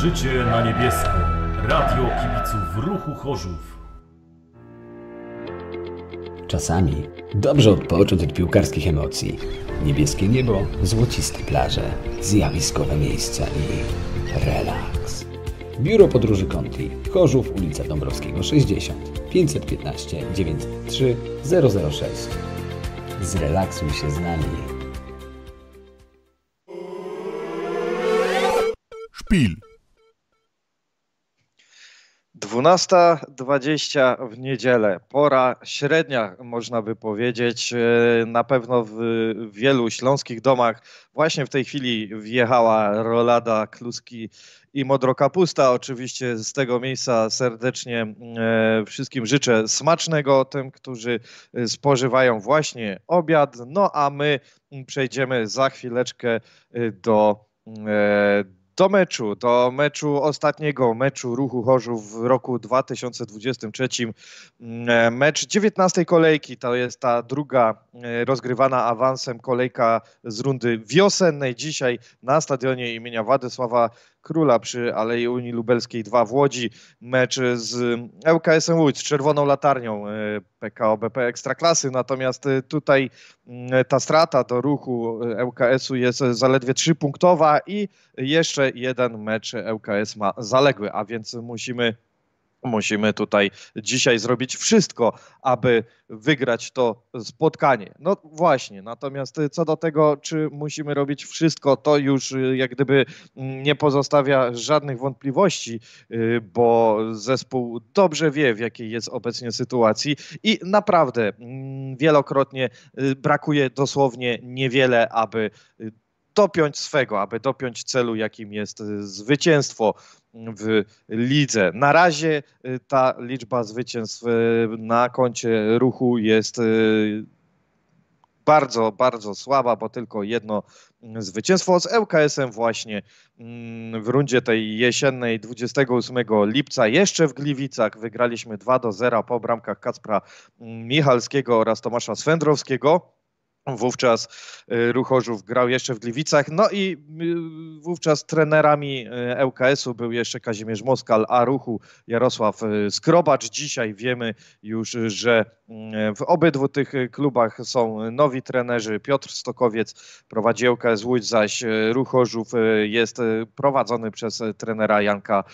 Życie na niebiesko. Radio kibiców ruchu Chorzów. Czasami dobrze odpocząć od piłkarskich emocji. Niebieskie niebo, złociste plaże, zjawiskowe miejsca i relaks. Biuro Podróży Conti, Chorzów, ulica Dąbrowskiego 60, 515 93 006. Zrelaksuj się z nami. Szpil. 12.20 w niedzielę, pora średnia, można by powiedzieć. E, na pewno w wielu śląskich domach właśnie w tej chwili wjechała rolada kluski i modrokapusta. Oczywiście z tego miejsca serdecznie e, wszystkim życzę smacznego tym, którzy e, spożywają właśnie obiad. No a my przejdziemy za chwileczkę do do meczu, do meczu ostatniego, meczu Ruchu Chorzów w roku 2023. E, mecz 19 kolejki, to jest ta druga e, rozgrywana awansem kolejka z rundy wiosennej dzisiaj na stadionie imienia Władysława Króla przy Alei Unii Lubelskiej 2 w Łodzi. Mecz z ŁKS-em Łódź, z czerwoną latarnią e, PKO BP Ekstraklasy. Natomiast e, tutaj mm, ta strata do ruchu lks e, u jest zaledwie trzypunktowa i jeszcze jeden mecz ŁKS ma zaległy, a więc musimy Musimy tutaj dzisiaj zrobić wszystko, aby wygrać to spotkanie. No właśnie, natomiast y, co do tego, czy musimy robić wszystko, to już y, jak gdyby mm, nie pozostawia żadnych wątpliwości, y, bo zespół dobrze wie, w jakiej jest obecnie sytuacji i naprawdę mm, wielokrotnie brakuje dosłownie niewiele, aby dopiąć swego, aby dopiąć celu, jakim jest zwycięstwo w lidze. Na razie y, ta liczba zwycięstw y, na koncie ruchu jest y, bardzo, bardzo słaba, bo tylko jedno mm, zwycięstwo z ŁKS-em właśnie mm, w rundzie tej jesiennej 28 lipca jeszcze w Gliwicach wygraliśmy 2 do 0 po bramkach Kacpra mm, Michalskiego oraz Tomasza Swędrowskiego. Wówczas y, Ruchorzów grał jeszcze w Gliwicach, no i y, wówczas trenerami y, ŁKS-u był jeszcze Kazimierz Moskal, a Ruchu Jarosław Skrobacz. Dzisiaj wiemy już, że w obydwu tych klubach są nowi trenerzy. Piotr Stokowiec prowadzi ŁKS Łódź, zaś Ruchorzów jest prowadzony przez trenera Janka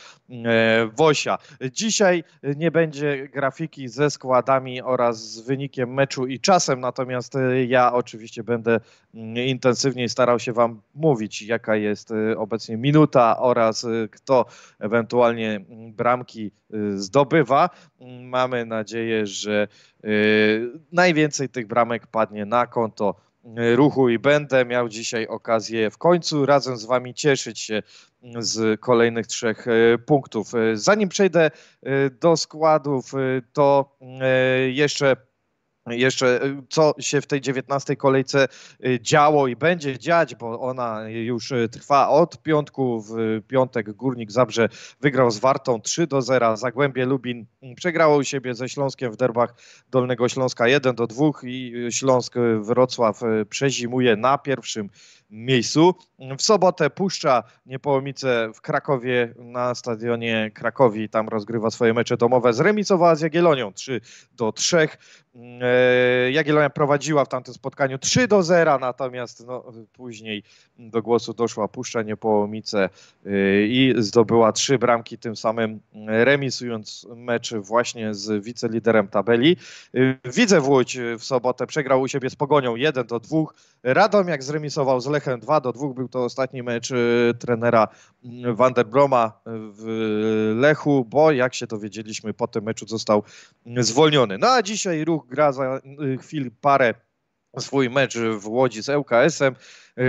Wosia. Dzisiaj nie będzie grafiki ze składami oraz z wynikiem meczu i czasem, natomiast ja oczywiście będę mm, intensywniej starał się Wam mówić, jaka jest y, obecnie minuta oraz y, kto ewentualnie mm, bramki y, zdobywa. Mm, mamy nadzieję, że najwięcej tych bramek padnie na konto ruchu i będę miał dzisiaj okazję w końcu razem z Wami cieszyć się z kolejnych trzech punktów. Zanim przejdę do składów, to jeszcze jeszcze y, co się w tej 19 kolejce y, działo i będzie dziać, bo ona już y, trwa od piątku. W piątek Górnik Zabrze wygrał z Wartą 3 do 0. Zagłębie Lubin mm, przegrało u siebie ze Śląskiem w derbach Dolnego Śląska 1 do 2 i Śląsk Wrocław przezimuje na pierwszym miejscu. W sobotę puszcza Niepołomice w Krakowie na stadionie Krakowi. Tam rozgrywa swoje mecze domowe. Zremisowała z Jagielonią 3 do 3. E, Jagielonia prowadziła w tamtym spotkaniu 3 do 0, natomiast no, później do głosu doszła Puszcza Niepołomice e, i zdobyła trzy bramki, tym samym remisując mecz właśnie z wiceliderem tabeli. E, Widzę Łódź w sobotę przegrał u siebie z Pogonią 1 do 2. Radom jak zremisował z 2 do 2 był to ostatni mecz y, trenera mm, Van der Broma y, w y, Lechu, bo jak się dowiedzieliśmy, po tym meczu został mm, zwolniony. No a dzisiaj ruch gra za chwilę parę swój mecz w Łodzi z ŁKS-em.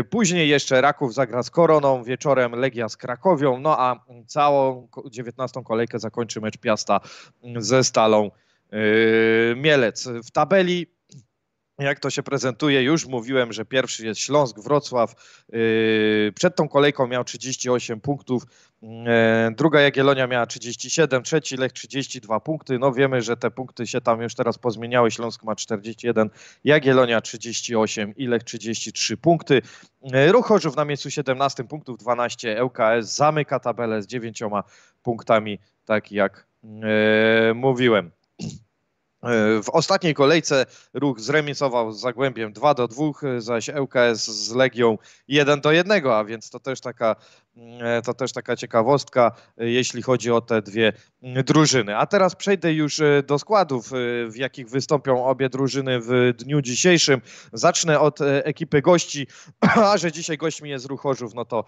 Później jeszcze Raków zagra z Koroną, wieczorem Legia z Krakowią, no a całą 19 kolejkę zakończy mecz Piasta mm, ze Stalą Mielec. W tabeli jak to się prezentuje, już mówiłem, że pierwszy jest Śląsk, Wrocław. Yy, przed tą kolejką miał 38 punktów, yy, druga Jagiellonia miała 37, trzeci Lech 32 punkty. No wiemy, że te punkty się tam już teraz pozmieniały. Śląsk ma 41, Jagiellonia 38 i Lech 33 punkty. Yy, ruch Chorzów na miejscu 17 punktów, 12 ŁKS zamyka tabelę z 9 punktami, tak jak mówiłem. E, w ostatniej kolejce ruch zremisował z Zagłębiem 2 do 2, zaś ŁKS z Legią 1 do 1, a więc to też taka E, to też taka ciekawostka, e, jeśli chodzi o te dwie drużyny. A teraz przejdę już e, do składów, w jakich wystąpią obie drużyny w dniu dzisiejszym. Zacznę od ekipy gości, a że dzisiaj gośćmi jest Ruchorzów, no to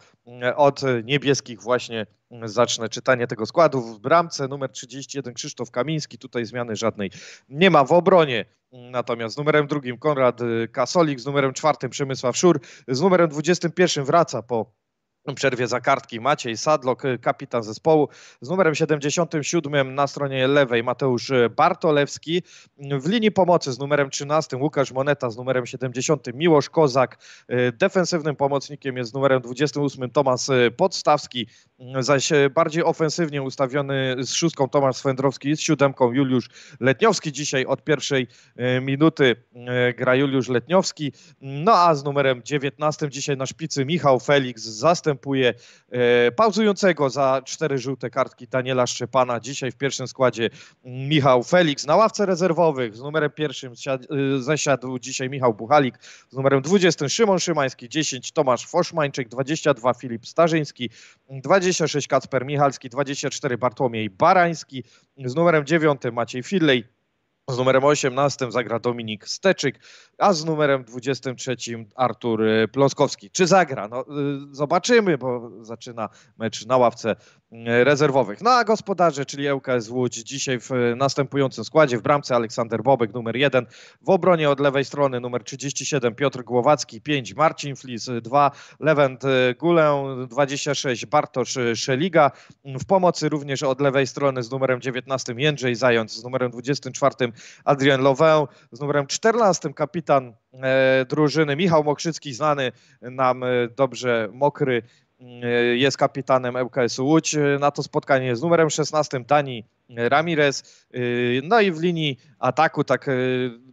od niebieskich właśnie zacznę czytanie tego składu. W bramce numer 31 Krzysztof Kamiński, tutaj zmiany żadnej nie ma. W obronie natomiast z numerem drugim Konrad Kasolik, z numerem czwartym Przemysław Szur, z numerem 21 wraca po przerwie za kartki Maciej Sadlok, y, kapitan zespołu. Z numerem 77 na stronie lewej Mateusz y, Bartolewski. W linii pomocy z numerem 13 Łukasz Moneta, z numerem 70 Miłosz Kozak. Y, defensywnym pomocnikiem jest z numerem 28 Tomasz Podstawski, zaś bardziej ofensywnie ustawiony z szóstką Tomasz Swędrowski i z siódemką Juliusz Letniowski. Dzisiaj od pierwszej minuty gra Juliusz Letniowski. No a z numerem 19 dzisiaj na szpicy Michał Felix, zastępca zastępuje e, pauzującego za cztery żółte kartki Daniela Szczepana. Dzisiaj w pierwszym składzie Michał Felix na ławce rezerwowych. Z numerem pierwszym e, zasiadł dzisiaj Michał Buchalik. Z numerem 20 Szymon Szymański, 10 Tomasz Foszmańczyk, 22 Filip Starzyński, 26 Kacper Michalski, 24 Bartłomiej Barański, z numerem 9 Maciej Fidlej, z numerem 18 zagra Dominik Steczyk, a z numerem 23 Artur y, Pląskowski. Czy zagra? No, y, zobaczymy, bo zaczyna mecz na ławce E, rezerwowych. No a gospodarze, czyli ŁKS Łódź, dzisiaj w e, następującym składzie w bramce Aleksander Bobek numer 1, w obronie od lewej strony numer 37 Piotr Głowacki, 5 Marcin Flis, 2 Lewent e, Gulę, 26 Bartosz Szeliga, w pomocy również od lewej strony z numerem 19 Jędrzej Zając, z numerem 24 Adrian Lowę, z numerem 14 kapitan drużyny Michał Mokrzycki, znany nam dobrze mokry E, jest kapitanem łks Łódź. Na to spotkanie z numerem 16 Dani Ramirez. E, no i w linii ataku, tak e,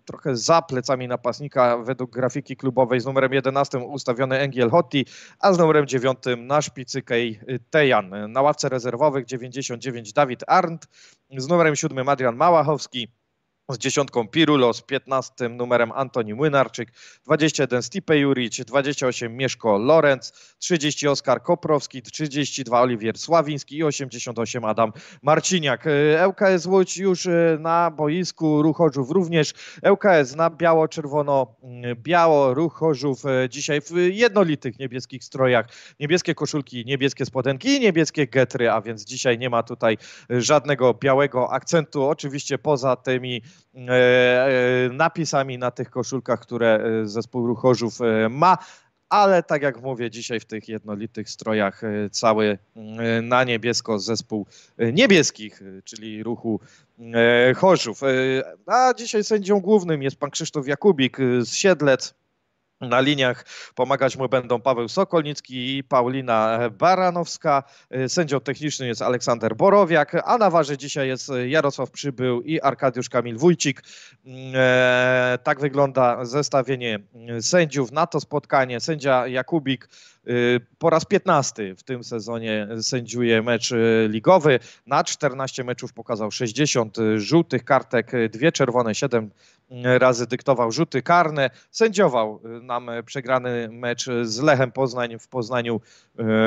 trochę za plecami napastnika, według grafiki klubowej z numerem 11 ustawiony Engiel Hotti, a z numerem 9 na szpicy Kej Tejan. Na ławce rezerwowych 99 Dawid Arndt, z numerem 7 Adrian Małachowski, z dziesiątką Pirulo, z 15 numerem Antoni Młynarczyk, 21 Stipe Juric, 28 Mieszko Lorenz, 30 Oskar Koprowski, 32 Oliwier Sławiński i 88 Adam Marciniak. Y, ŁKS Łódź już y, na boisku, Ruchorzów również. ŁKS na biało-czerwono-biało, mm, Ruchorzów y, dzisiaj w jednolitych niebieskich strojach. Niebieskie koszulki, niebieskie spodenki i niebieskie getry, a więc dzisiaj nie ma tutaj żadnego białego akcentu. Oczywiście poza tymi E, e, napisami na tych koszulkach, które e, zespół Ruchorzów ma ale tak jak mówię, dzisiaj w tych jednolitych strojach cały na niebiesko zespół niebieskich, czyli ruchu Chorzów. A dzisiaj sędzią głównym jest pan Krzysztof Jakubik z Siedlec. Na liniach pomagać mu będą Paweł Sokolnicki i Paulina Baranowska. Y, sędzią technicznym jest Aleksander Borowiak, a na warze dzisiaj jest Jarosław Przybył i Arkadiusz Kamil Wójcik. Y, tak wygląda zestawienie y, sędziów na to spotkanie. Sędzia Jakubik po raz 15 w tym sezonie sędziuje mecz ligowy. Na 14 meczów pokazał 60 żółtych kartek, dwie czerwone, 7 razy dyktował rzuty karne, sędziował y, nam przegrany mecz z Lechem Poznań. W Poznaniu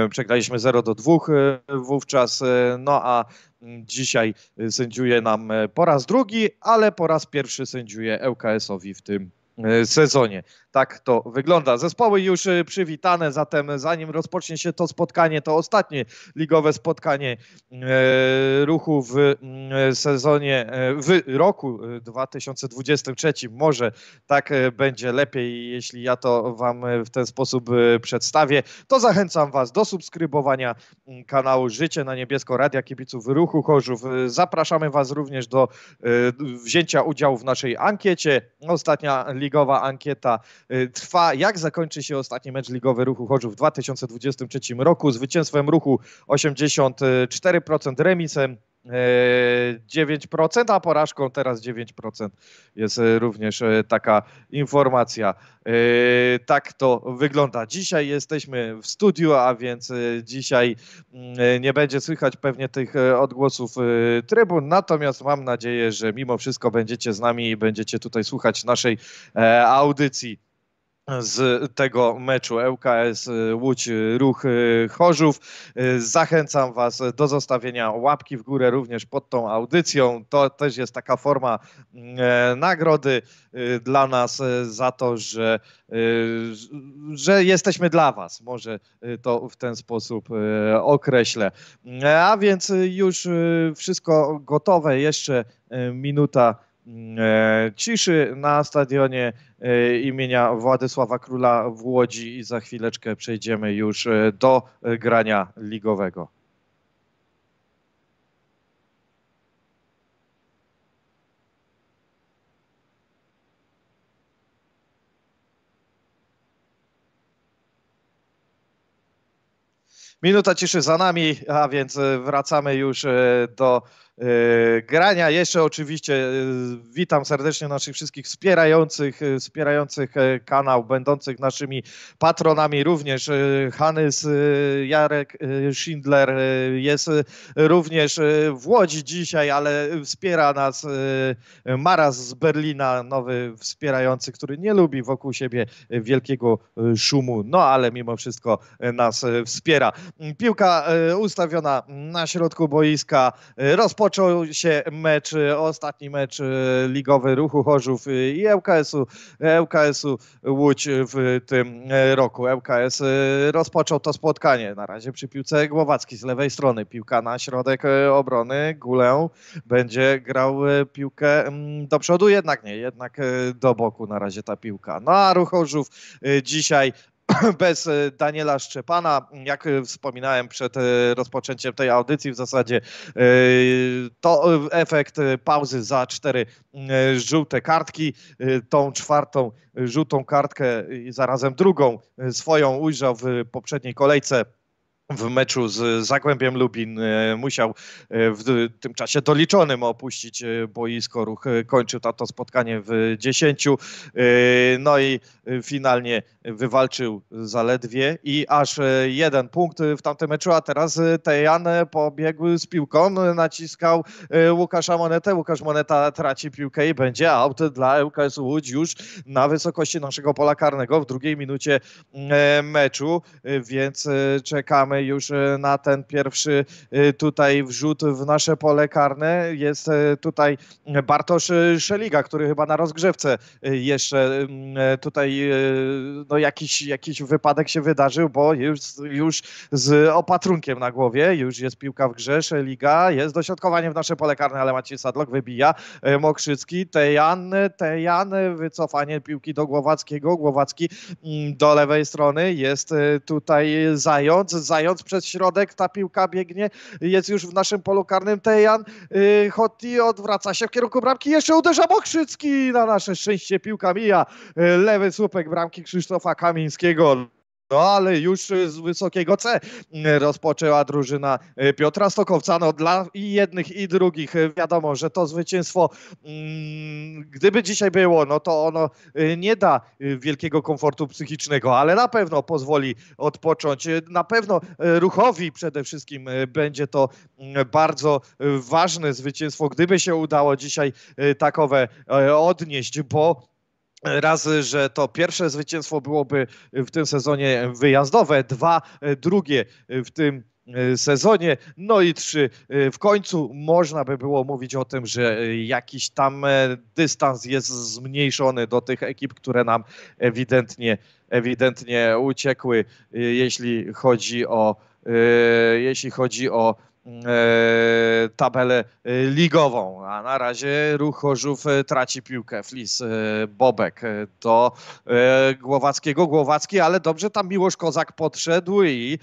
y, przegraliśmy 0 do 2 y, wówczas, no a mm, dzisiaj sędziuje nam po raz drugi, ale po raz pierwszy sędziuje ŁKS-owi w tym sezonie tak to wygląda. Zespoły już y, przywitane, zatem zanim rozpocznie się to spotkanie, to ostatnie ligowe spotkanie y, ruchu w y, sezonie, w roku 2023. Może tak będzie lepiej, jeśli ja to Wam w ten sposób przedstawię. To zachęcam Was do subskrybowania kanału Życie na Niebiesko Radia Kibiców Ruchu Chorzów. Zapraszamy Was również do wzięcia udziału w naszej ankiecie. Ostatnia ligowa ankieta Y, trwa, jak zakończy się ostatni mecz ligowy Ruchu Chorzów w 2023 roku. Zwycięstwem Ruchu 84%, remisem 9%, y, a porażką teraz 9%. Jest y, również taka informacja. Tak to wygląda. Dzisiaj jesteśmy w studiu, a więc dzisiaj mm, nie będzie słychać pewnie tych odgłosów trybun. Natomiast mam nadzieję, że mimo wszystko będziecie z nami i będziecie tutaj słuchać naszej e, audycji z tego meczu ŁKS y, Łódź y, Ruch y, Chorzów. Zachęcam Was do zostawienia łapki w górę również pod tą audycją. To też jest taka forma mm, e, nagrody dla nas za to, że, że jesteśmy dla Was. Może to w ten sposób określę. Mm, a więc już wszystko gotowe. Jeszcze minuta E, ciszy na stadionie e, imienia Władysława Króla w Łodzi i za chwileczkę przejdziemy już e, do grania ligowego. Minuta ciszy za nami, a więc wracamy już do E, grania. Jeszcze oczywiście e, witam serdecznie naszych wszystkich wspierających, e, wspierających kanał, będących naszymi patronami również. Hanys Jarek Schindler jest również w Łodzi dzisiaj, ale wspiera nas Maras z Berlina, nowy wspierający, który nie lubi wokół siebie wielkiego szumu, no ale mimo wszystko nas wspiera. Piłka ustawiona na środku boiska, rozpoczęta Rozpoczął się mecz, e, ostatni mecz e, ligowy Ruchu Chorzów e, i ŁKS-u, łks Łódź w tym roku. ŁKS rozpoczął to spotkanie. Na razie przy piłce Głowacki z lewej strony. Piłka na środek obrony. Gulę będzie grał piłkę do przodu, jednak nie, jednak do boku na razie ta piłka. No a Ruch Chorzów dzisiaj bez e, Daniela Szczepana. Jak e, wspominałem przed e, rozpoczęciem tej audycji, w zasadzie to efekt pauzy za cztery żółte kartki. Tą czwartą żółtą kartkę i zarazem drugą swoją ujrzał w poprzedniej kolejce w meczu z Zagłębiem Lubin musiał w tym czasie doliczonym opuścić boisko. Ruch kończył to spotkanie w 10. No i finalnie wywalczył zaledwie i aż e, jeden punkt w tamtym meczu, a teraz e, Tejan pobiegł z piłką, naciskał e, Łukasza Monetę, Łukasz Moneta traci piłkę i będzie aut dla ŁKS Łódź już na wysokości naszego pola karnego w drugiej minucie meczu, więc czekamy już na ten pierwszy tutaj wrzut w nasze pole karne. Jest tutaj Bartosz Szeliga, który chyba na rozgrzewce jeszcze tutaj no jakiś, jakiś wypadek się wydarzył, bo już, już z opatrunkiem na głowie, już jest piłka w grze, liga, jest dośrodkowanie w nasze pole karne, ale Maciej Sadlok wybija, e, Mokrzycki, Tejan, Tejan, wycofanie piłki do Głowackiego, Głowacki mm, do lewej strony, jest e, tutaj Zając, Zając przez środek, ta piłka biegnie, jest już w naszym polu karnym, Tejan, e, Hoti odwraca się w kierunku bramki, jeszcze uderza Mokrzycki, na nasze szczęście piłka mija, lewy słupek bramki Krzysztof Krzysztofa Kamińskiego. No ale już z wysokiego C mm, rozpoczęła drużyna y, Piotra Stokowca. No dla i jednych i drugich y, wiadomo, że to zwycięstwo, mm, gdyby dzisiaj było, no to ono y, nie da wielkiego komfortu psychicznego, ale na pewno pozwoli odpocząć. Na pewno ruchowi przede wszystkim będzie to mm, bardzo ważne zwycięstwo, gdyby się udało dzisiaj takowe odnieść, bo razy, że to pierwsze zwycięstwo byłoby w tym sezonie wyjazdowe, dwa e, drugie e, w tym e, sezonie. No i trzy, w końcu można by było mówić o tym, że jakiś tam dystans jest zmniejszony do tych ekip, które nam ewidentnie, ewidentnie uciekły, jeśli chodzi o jeśli chodzi o E, tabelę e, ligową, a na razie ruch Chorzów e, traci piłkę, Flis, Bobek do Głowackiego, Głowacki, ale dobrze tam Miłosz Kozak podszedł i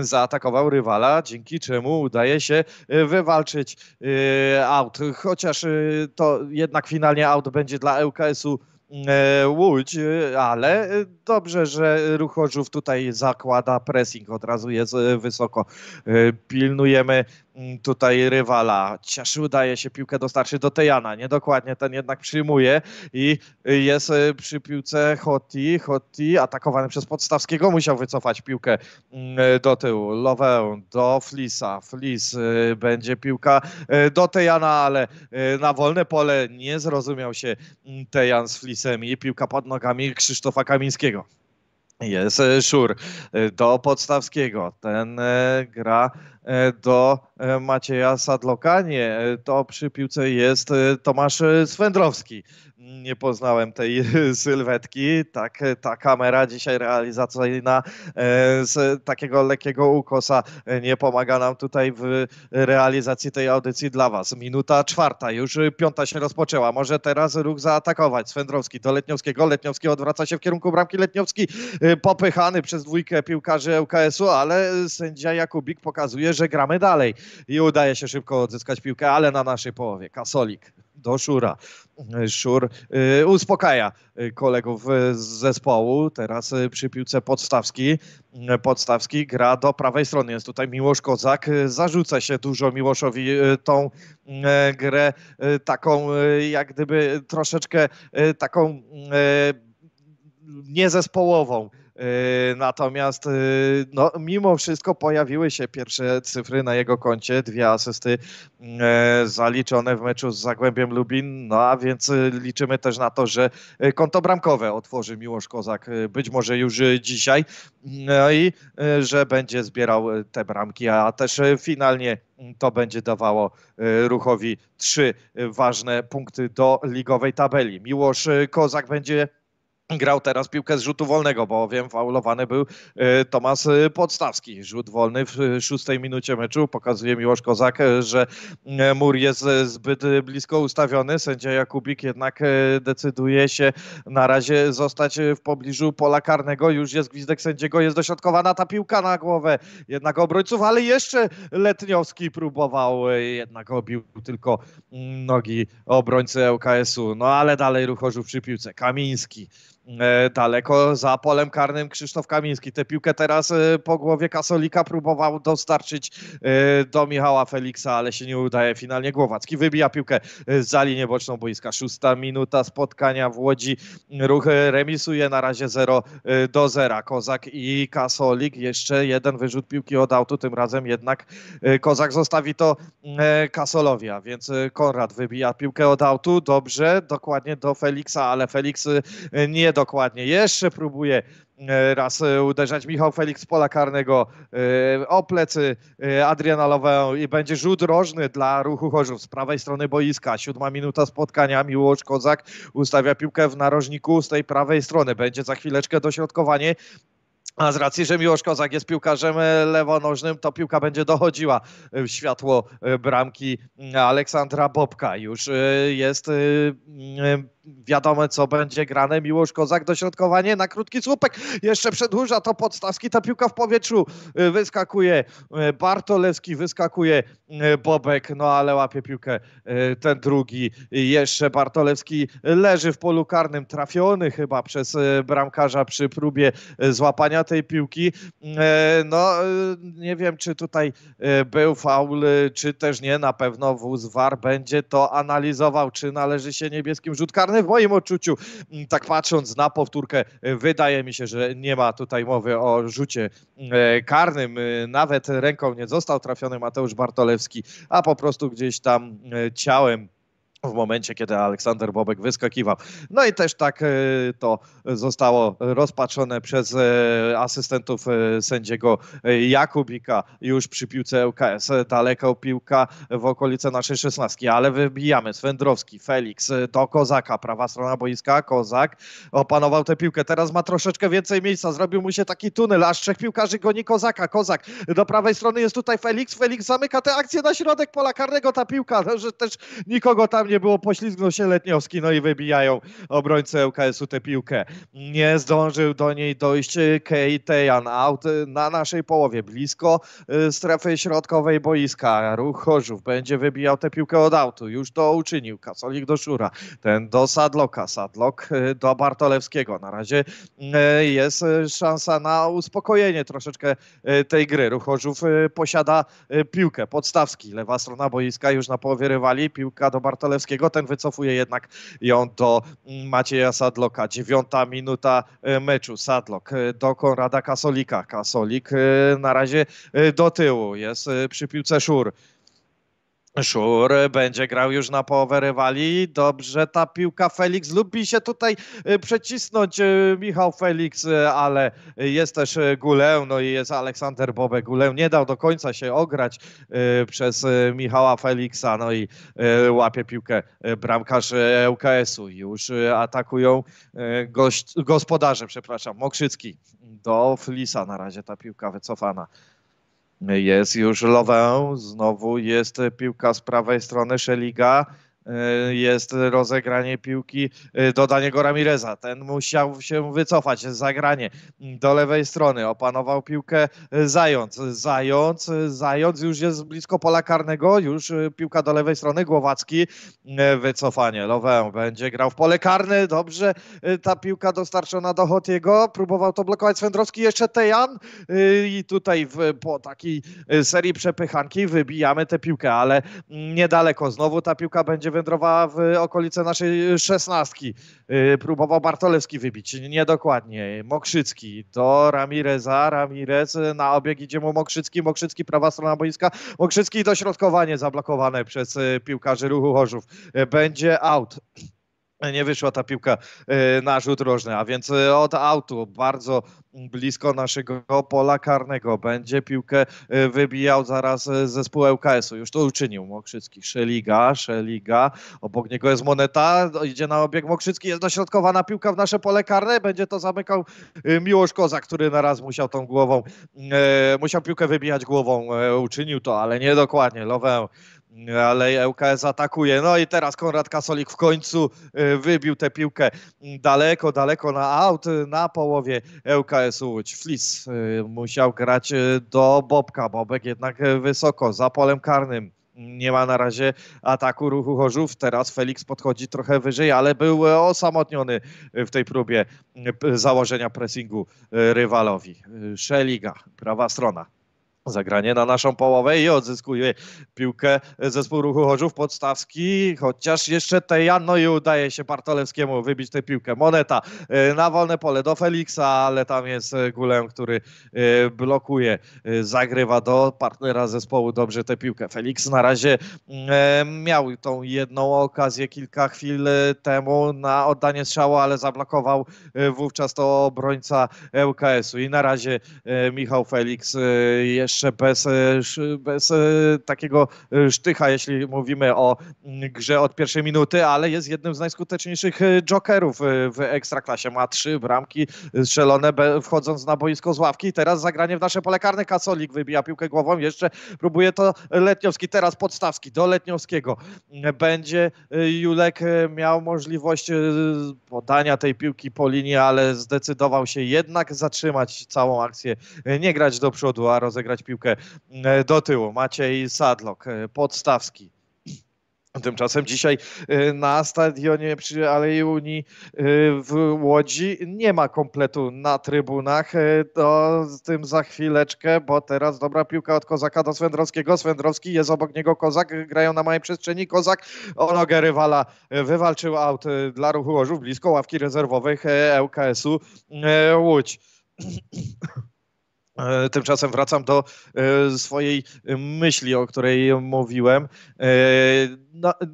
zaatakował rywala, dzięki czemu udaje się wywalczyć out, chociaż to jednak finalnie out będzie dla ŁKS-u E, łódź, e, ale e, dobrze, że Ruchorzów tutaj zakłada pressing, od razu jest wysoko. Pilnujemy Mm, tutaj rywala. Cieszy udaje się piłkę dostarczyć do Tejana, nie dokładnie, ten jednak przyjmuje i y, jest y, przy piłce Hoti Hoti, atakowany przez Podstawskiego musiał wycofać piłkę mm, y, do tyłu, Lowę do Flisa, Flis będzie piłka do Tejana, ale na wolne pole nie zrozumiał się mm, Tejan z Flisem i piłka pod nogami Krzysztofa Kamińskiego jest e, Szur e, do Podstawskiego, ten e, gra do Macieja Sadloka, nie, to przy piłce jest Tomasz Swędrowski, nie poznałem tej sylwetki. Tak, ta kamera dzisiaj realizacyjna e, z takiego lekkiego ukosa e, nie pomaga nam tutaj w realizacji tej audycji dla Was. Minuta czwarta, już piąta się rozpoczęła. Może teraz ruch zaatakować. Swędrowski do Letniowskiego. Letniowski odwraca się w kierunku bramki. Letniowski e, popychany przez dwójkę piłkarzy UKS u ale sędzia Jakubik pokazuje, że gramy dalej i udaje się szybko odzyskać piłkę, ale na naszej połowie. Kasolik do Szura. Szur y, uspokaja y, kolegów z zespołu. Teraz y, przy piłce Podstawski. Podstawski gra do prawej strony. Jest tutaj Miłosz Kozak. Zarzuca się dużo Miłoszowi tą grę taką jak gdyby troszeczkę taką niezespołową Yy, natomiast yy, no, mimo wszystko pojawiły się pierwsze cyfry na jego koncie, dwie asysty yy, zaliczone w meczu z Zagłębiem Lubin, no a więc liczymy też na to, że konto bramkowe otworzy Miłosz Kozak być może już dzisiaj no i że będzie zbierał te bramki, a też finalnie to będzie dawało ruchowi trzy ważne punkty do ligowej tabeli. Miłosz Kozak będzie grał teraz piłkę z rzutu wolnego, bo wiem, faulowany był e, Tomasz e, Podstawski. Rzut wolny w e, szóstej minucie meczu. Pokazuje Miłosz Kozak, że mur jest zbyt blisko ustawiony. Sędzia Jakubik jednak decyduje się na razie zostać w pobliżu pola karnego. Już jest gwizdek sędziego, jest dośrodkowana ta piłka na głowę jednak obrońców, ale jeszcze Letniowski próbował, jednak obił tylko mm, nogi obrońcy lks u No ale dalej Ruchorzów przy piłce. Kamiński E, daleko za polem karnym Krzysztof Kamiński. Tę piłkę teraz e, po głowie Kasolika próbował dostarczyć e, do Michała Feliksa, ale się nie udaje. Finalnie Głowacki wybija piłkę za linię boczną boiska. Szósta minuta spotkania w Łodzi. Ruch remisuje na razie 0 do 0. Kozak i Kasolik. Jeszcze jeden wyrzut piłki od autu. Tym razem jednak Kozak zostawi to Kasolowi, a więc Konrad wybija piłkę od autu. Dobrze, dokładnie do Feliksa, ale Feliks nie dokładnie, jeszcze próbuje raz e, uderzać Michał Felix z pola karnego e, o plecy e, Adriana Lowę i będzie rzut rożny dla ruchu Chorzów z prawej strony boiska. Siódma minuta spotkania, Miłosz Kozak ustawia piłkę w narożniku z tej prawej strony. Będzie za chwileczkę dośrodkowanie a z racji, że Miłosz Kozak jest piłkarzem lewonożnym, to piłka będzie dochodziła w światło bramki Aleksandra Bobka. Już jest wiadomo co będzie grane, Miłosz Kozak, dośrodkowanie na krótki słupek, jeszcze przedłuża to podstawski, ta piłka w powietrzu y, wyskakuje, y, Bartolewski wyskakuje, y, Bobek, no ale łapie piłkę ten drugi, jeszcze Bartolewski leży w polu karnym, trafiony chyba przez bramkarza przy próbie złapania tej piłki, no nie wiem czy tutaj był faul, czy też nie, na pewno wóz VAR będzie to analizował, czy należy się niebieskim rzut karny, karny. W moim odczuciu, mm, tak patrząc na powtórkę, e, wydaje mi się, że nie ma tutaj mowy o rzucie e, karnym. E, nawet ręką nie został trafiony Mateusz Bartolewski, a po prostu gdzieś tam ciałem w momencie, kiedy Aleksander Bobek wyskakiwał. No i też tak e, to zostało rozpatrzone przez e, asystentów e, sędziego Jakubika już przy piłce ŁKS. Daleko piłka w okolice naszej szesnastki, ale wybijamy. Swędrowski, Felix do Kozaka, prawa strona boiska, Kozak opanował tę piłkę. Teraz ma troszeczkę więcej miejsca, zrobił mu się taki tunel, aż trzech piłkarzy goni Kozaka. Kozak do prawej strony jest tutaj Felix, Felix zamyka tę akcję na środek pola karnego, ta piłka, że też nikogo tam nie nie było, poślizgnął się Letniowski, no i wybijają obrońcę UKS-u tę piłkę. Nie zdążył do niej dojść y, Kej out y, na naszej połowie, blisko y, strefy środkowej boiska. Ruch Chorzów będzie wybijał tę piłkę od autu, już to uczynił, Kacolik do Szura, ten do Sadloka, Sadlok do Bartolewskiego. Na razie jest szansa na uspokojenie troszeczkę tej gry. Ruch Chorzów posiada piłkę, podstawski, lewa strona boiska już na połowie rywali, piłka do Bartolewskiego ten wycofuje jednak ją do Macieja Sadloka. Dziewiąta minuta e, meczu, Sadlok e, do Konrada Kasolika. Kasolik e, na razie do tyłu, jest przy piłce Szur. Szur będzie grał już na połowę rywali. Dobrze ta piłka Felix. Lubi się tutaj y, przecisnąć y, Michał Felix, y, ale jest też Gulę, no i jest Aleksander Bobek. Gulę nie dał do końca się ograć przez Michała Felixa, no i łapie piłkę bramkarz UKS u Już atakują gość, gospodarze, przepraszam, Mokrzycki do Flisa na razie ta piłka wycofana. Jest już Lowę, znowu jest piłka z prawej strony Szeliga, Y, jest rozegranie piłki y, do Daniego Ramireza. Ten musiał się wycofać, zagranie do lewej strony, opanował piłkę y, Zając. Zając, Zając już jest blisko pola karnego, już piłka do lewej strony, Głowacki, wycofanie, Lowę będzie grał w pole karne, dobrze, ta piłka dostarczona do Hotiego, próbował to blokować Swędrowski, jeszcze Tejan i tutaj w, po takiej serii przepychanki wybijamy tę piłkę, ale mm, niedaleko, znowu ta piłka będzie wędrowała w okolice naszej szesnastki. Y, próbował Bartolewski wybić, niedokładnie. Mokrzycki To Ramireza, Ramirez na obieg idzie mu Mokrzycki, Mokrzycki prawa strona boiska, Mokrzycki dośrodkowanie zablokowane przez y, piłkarzy ruchu Chorzów. Y, będzie out nie wyszła ta piłka e, na rzut rożny, a więc e, od autu bardzo blisko naszego pola karnego będzie piłkę e, wybijał zaraz zespół ŁKS-u. Już to uczynił Mokrzycki. Szeliga, Szeliga, obok niego jest Moneta, no, idzie na obieg Mokrzycki, jest dośrodkowana piłka w nasze pole karne, będzie to zamykał Miłosz Koza, który na raz musiał tą głową, musiał piłkę wybijać głową. Uczynił to, ale nie dokładnie. Lowę ale ŁKS atakuje. No i teraz Konrad Kasolik w końcu y, wybił tę piłkę daleko, daleko na aut, na połowie ŁKS Łódź. Flis y, musiał grać y, do Bobka, Bobek jednak wysoko, za polem karnym. Nie ma na razie ataku ruchu Chorzów. Teraz Felix podchodzi trochę wyżej, ale był osamotniony w tej próbie założenia pressingu rywalowi. Szeliga, prawa strona. Zagranie na naszą połowę i odzyskuje piłkę zespół ruchu Chorzów Podstawski, chociaż jeszcze Tejan, no i udaje się Bartolewskiemu wybić tę piłkę. Moneta e, na wolne pole do Feliksa, ale tam jest Gulem, który e, blokuje, e, zagrywa do partnera zespołu dobrze tę piłkę. Feliks na razie miał tą jedną okazję kilka chwil temu na oddanie strzału, ale zablokował wówczas to obrońca ŁKS-u i na razie Michał Feliks jeszcze jeszcze bez, e, bez e, takiego e, sztycha, jeśli mówimy o mm, grze od pierwszej minuty, ale jest jednym z najskuteczniejszych jokerów w Ekstraklasie. Ma trzy bramki strzelone wchodząc na boisko z ławki. Teraz zagranie w nasze pole karne. Kasolik wybija piłkę głową. Jeszcze próbuje to Letniowski. Teraz Podstawski do Letniowskiego. Będzie Julek miał możliwość podania tej piłki po linii, ale zdecydował się jednak zatrzymać całą akcję. Nie grać do przodu, a rozegrać piłkę e, do tyłu. Maciej Sadlok, e, podstawski. Tymczasem dzisiaj e, na stadionie przy Alei Unii w Łodzi nie ma kompletu na trybunach. To z tym za chwileczkę, bo teraz dobra piłka od Kozaka do Swędrowskiego. Swędrowski jest obok niego Kozak, grają na małej przestrzeni. Kozak o nogę rywala wywalczył aut dla ruchu Łożów blisko ławki rezerwowych ŁKS-u Łódź. E, tymczasem wracam do e, swojej myśli, o której mówiłem. E,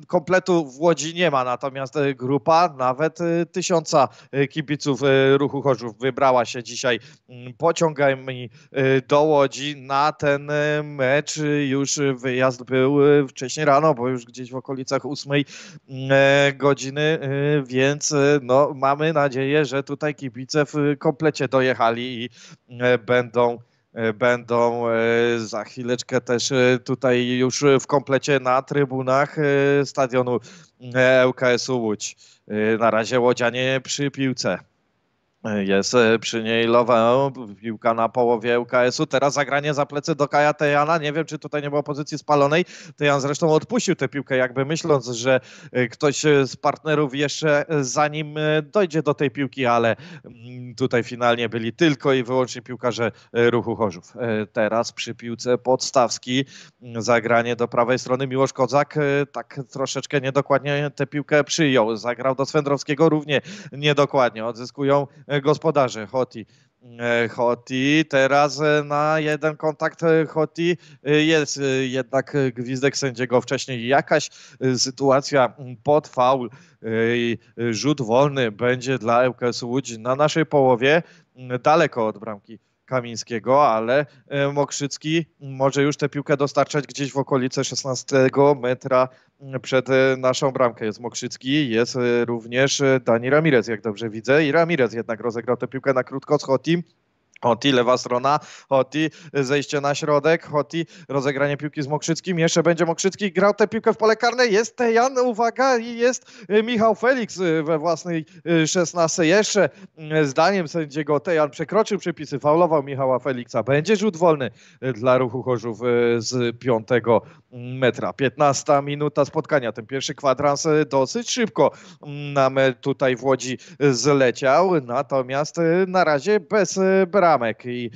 kompletu w Łodzi nie ma, natomiast grupa nawet tysiąca kibiców ruchu Chorzów wybrała się dzisiaj pociągami do Łodzi na ten mecz. Już wyjazd był wcześniej rano, bo już gdzieś w okolicach ósmej godziny, więc no, mamy nadzieję, że tutaj kibice w komplecie dojechali i będą E, będą e, za chwileczkę też e, tutaj już w komplecie na trybunach stadionu ŁKS-u Łódź. Na razie Łodzianie przy piłce. Jest e, przy niej Lowe, piłka na połowie UKS-u, teraz zagranie za plecy do Kaja Tejana, nie wiem czy tutaj nie było pozycji spalonej, Tejan zresztą odpuścił tę piłkę jakby myśląc, że e, ktoś e, z partnerów jeszcze zanim dojdzie do tej piłki, ale mm, tutaj finalnie byli tylko i wyłącznie piłkarze ruchu Chorzów. Teraz przy piłce Podstawski mm, zagranie do prawej strony Miłosz Kozak tak troszeczkę niedokładnie tę piłkę przyjął, zagrał do Swędrowskiego równie niedokładnie, odzyskują E, gospodarzy Hoti. E, Hoti. Teraz e, na jeden kontakt Hoti jest jednak gwizdek sędziego wcześniej. Jakaś sytuacja pod faul i rzut wolny będzie dla LKS Łódź na naszej połowie daleko od bramki Kamińskiego, ale e, Mokrzycki może już tę piłkę dostarczać gdzieś w okolice 16 metra przed e, naszą bramkę. Jest Mokrzycki, jest e, również Dani Ramirez, jak dobrze widzę. I Ramirez jednak rozegrał tę piłkę na krótko z Hotim. Hoti, lewa strona, Hoti, zejście na środek, Hoti, rozegranie piłki z Mokrzyckim, jeszcze będzie Mokrzycki, grał tę piłkę w pole karne, jest Tejan, uwaga, i jest e, Michał Felix e, we własnej 16. E, jeszcze zdaniem sędziego Tejan przekroczył przepisy, faulował Michała Feliksa, będzie rzut wolny dla ruchu Chorzów z piątego metra. 15 minuta spotkania. Ten pierwszy kwadrans e, dosyć szybko mm, nam tutaj w Łodzi zleciał, natomiast e, na razie bez e, bramek. I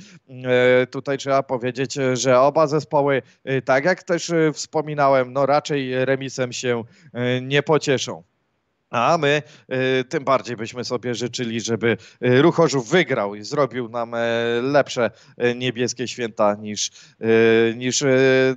tutaj trzeba powiedzieć, że oba zespoły, tak jak też wspominałem, no raczej remisem się nie pocieszą. A my y, tym bardziej byśmy sobie życzyli, żeby y, Ruchorzów wygrał i zrobił nam e, lepsze e, niebieskie święta niż, e, niż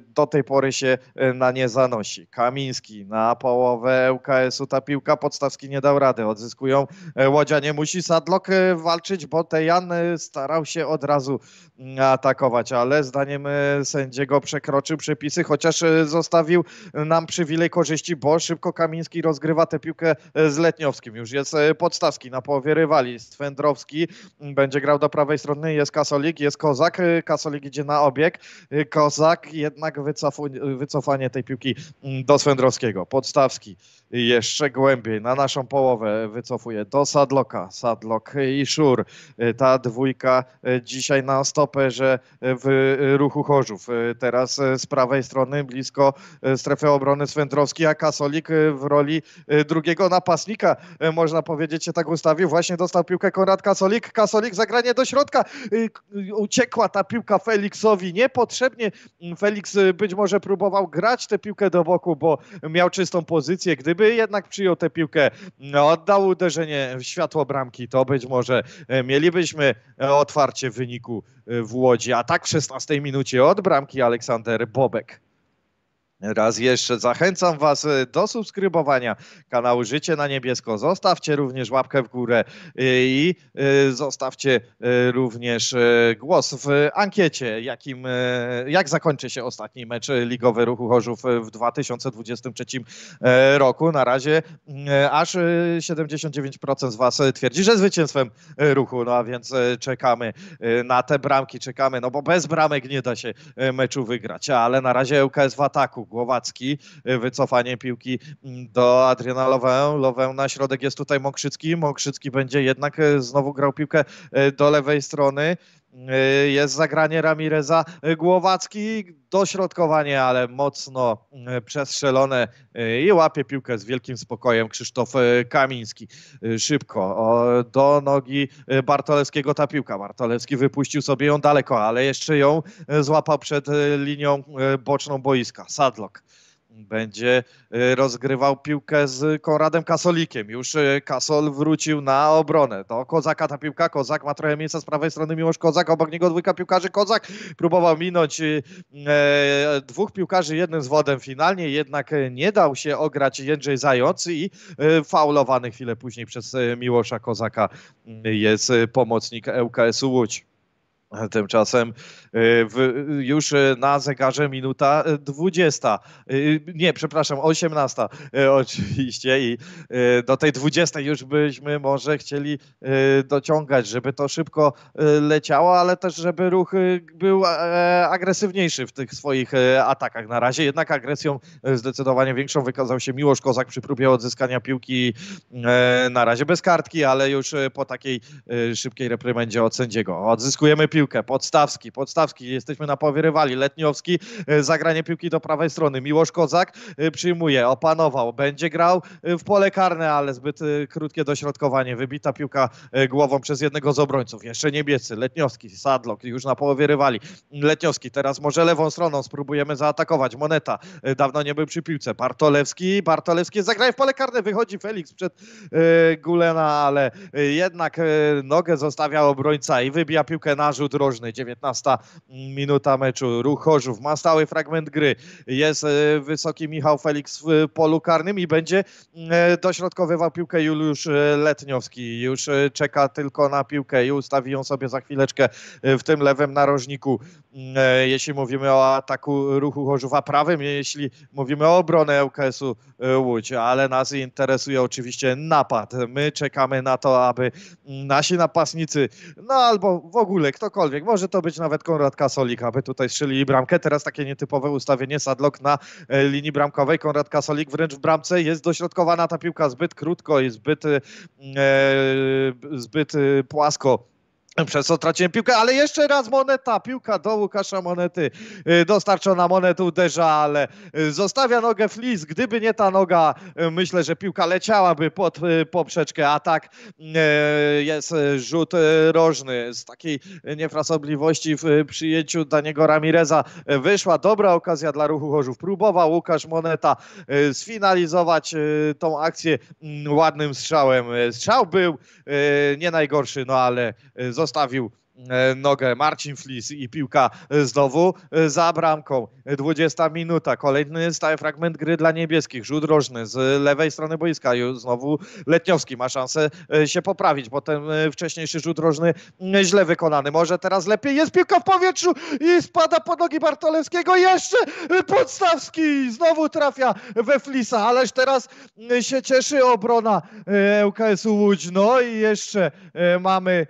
do tej pory się na nie zanosi. Kamiński na połowę uks u ta piłka podstawski nie dał rady. Odzyskują Łodzia nie musi Sadlok walczyć, bo Tejan starał się od razu mm, atakować, ale zdaniem sędziego przekroczył przepisy, chociaż zostawił nam przywilej korzyści, bo szybko Kamiński rozgrywa tę piłkę z Letniowskim. Już jest e, Podstawski na połowie rywali. Swędrowski mm, będzie grał do prawej strony, jest Kasolik, jest Kozak. E, Kasolik idzie na obieg. E, Kozak jednak wycofu, wycofanie tej piłki mm, do Swędrowskiego. Podstawski jeszcze głębiej, na naszą połowę wycofuje do Sadloka, Sadlok i Szur. Y, ta dwójka y, dzisiaj na stoperze y, w ruchu Chorzów. Teraz z prawej strony blisko strefy obrony Swędrowski, a Kasolik w roli drugiego napastnika, można powiedzieć, się tak ustawił. Właśnie dostał piłkę Konrad Kasolik. Kasolik zagranie do środka. Uciekła ta piłka Feliksowi niepotrzebnie. Feliks być może próbował grać tę piłkę do boku, bo miał czystą pozycję. Gdyby Gdyby jednak przyjął tę piłkę, no, oddał uderzenie w światło bramki, to być może e, mielibyśmy e, otwarcie w wyniku e, w Łodzi. A tak w 16 minucie od bramki Aleksander Bobek. Raz jeszcze zachęcam Was y, do subskrybowania kanału Życie na Niebiesko. Zostawcie również łapkę w górę y, i y, zostawcie również głos w ankiecie, jakim, jak zakończy się ostatni mecz ligowy Ruchu Chorzów w 2023 e, roku. Na razie mm, e, aż 79% z Was twierdzi, że zwycięstwem e, Ruchu, no a więc czekamy na te bramki, czekamy, no bo bez bramek nie da się meczu wygrać, ale na razie UKS w ataku Głowacki, y, wycofanie piłki mm, do Adriana Lowę, Lowę na środek jest tutaj Mokrzycki, Mokrzycki będzie jednak y, znowu grał piłkę y, do lewej strony, Y, jest zagranie Ramireza Głowacki, dośrodkowanie, ale mocno y, przestrzelone y, i łapie piłkę z wielkim spokojem Krzysztof Kamiński. Szybko do nogi Bartolewskiego ta piłka. Bartolewski wypuścił sobie ją daleko, ale jeszcze ją złapał przed linią boczną boiska. Sadlok będzie e, rozgrywał piłkę z Konradem Kasolikiem. Już e, Kasol wrócił na obronę. To Kozaka ta piłka, Kozak ma trochę miejsca z prawej strony, Miłosz Kozak, obok niego dwójka piłkarzy, Kozak próbował minąć e, dwóch piłkarzy jednym z wodem finalnie, jednak nie dał się ograć Jędrzej Zając i faulowany chwilę później przez Miłosza Kozaka jest pomocnik ŁKS-u Łódź. Tymczasem y, już y, na zegarze minuta 20. Y, nie, przepraszam, 18 oczywiście i do tej 20 już byśmy może chcieli dociągać, żeby to szybko leciało, ale też żeby ruch był e, agresywniejszy w tych swoich atakach. Na razie jednak agresją zdecydowanie większą wykazał się Miłosz Kozak przy próbie odzyskania piłki na razie bez kartki, ale już po takiej szybkiej reprymendzie od sędziego. Odzyskujemy piłkę piłkę. Podstawski, podstawski, jesteśmy na połowie Letniowski, e, zagranie piłki do prawej strony. Miłosz Kozak e, przyjmuje, opanował, będzie grał e, w pole karne, ale zbyt krótkie dośrodkowanie. Wybita piłka głową przez jednego z obrońców. Jeszcze niebiescy, Letniowski, Sadlok, już na połowie rywali. Letniowski teraz może lewą stroną spróbujemy zaatakować. Moneta dawno nie był przy piłce. Bartolewski, Bartolewski zagraje w pole karne, wychodzi Felix przed Gulena, ale jednak nogę zostawia obrońca i wybija piłkę na rzut rzut rożny, 19 minuta meczu, ruch Chorzów ma stały fragment gry, jest e, wysoki Michał Felix w e, polu karnym i będzie e, dośrodkowywał piłkę Juliusz Letniowski, już czeka tylko na piłkę i ustawi ją sobie za chwileczkę w tym lewym narożniku, mm, jeśli mówimy o ataku ruchu a prawym, jeśli mówimy o obronie ŁKS-u Łódź, ale nas interesuje oczywiście napad. My czekamy na to, aby mm, nasi napastnicy, no albo w ogóle kto może to być nawet Konrad Kasolik, aby tutaj strzelili bramkę. Teraz takie nietypowe ustawienie Sadlock na e, linii bramkowej. Konrad Kasolik wręcz w bramce jest dośrodkowana ta piłka zbyt krótko i zbyt, e, e zbyt e, płasko przez co traciłem piłkę, ale jeszcze raz moneta, piłka do Łukasza Monety. Y, dostarczona monetu uderza, ale y, zostawia nogę Flis. Gdyby nie ta noga, y, myślę, że piłka leciałaby pod poprzeczkę, a tak jest rzut rożny z takiej niefrasobliwości w przyjęciu Daniego Ramireza. Wyszła dobra okazja dla ruchu Chorzów. Próbował Łukasz Moneta sfinalizować tą akcję mm, ładnym strzałem. Strzał był nie najgorszy, no ale został zostawił e, nogę Marcin Flis i piłka e, znowu e, za bramką. 20 minuta, kolejny stały fragment gry dla niebieskich, rzut rożny z lewej strony boiska, znowu Letniowski ma szansę się poprawić, potem wcześniejszy rzut rożny źle wykonany, może teraz lepiej, jest piłka w powietrzu i spada pod nogi Bartolewskiego, jeszcze Podstawski znowu trafia we Flisa, ależ teraz się cieszy obrona uks u Łódź, no i jeszcze mamy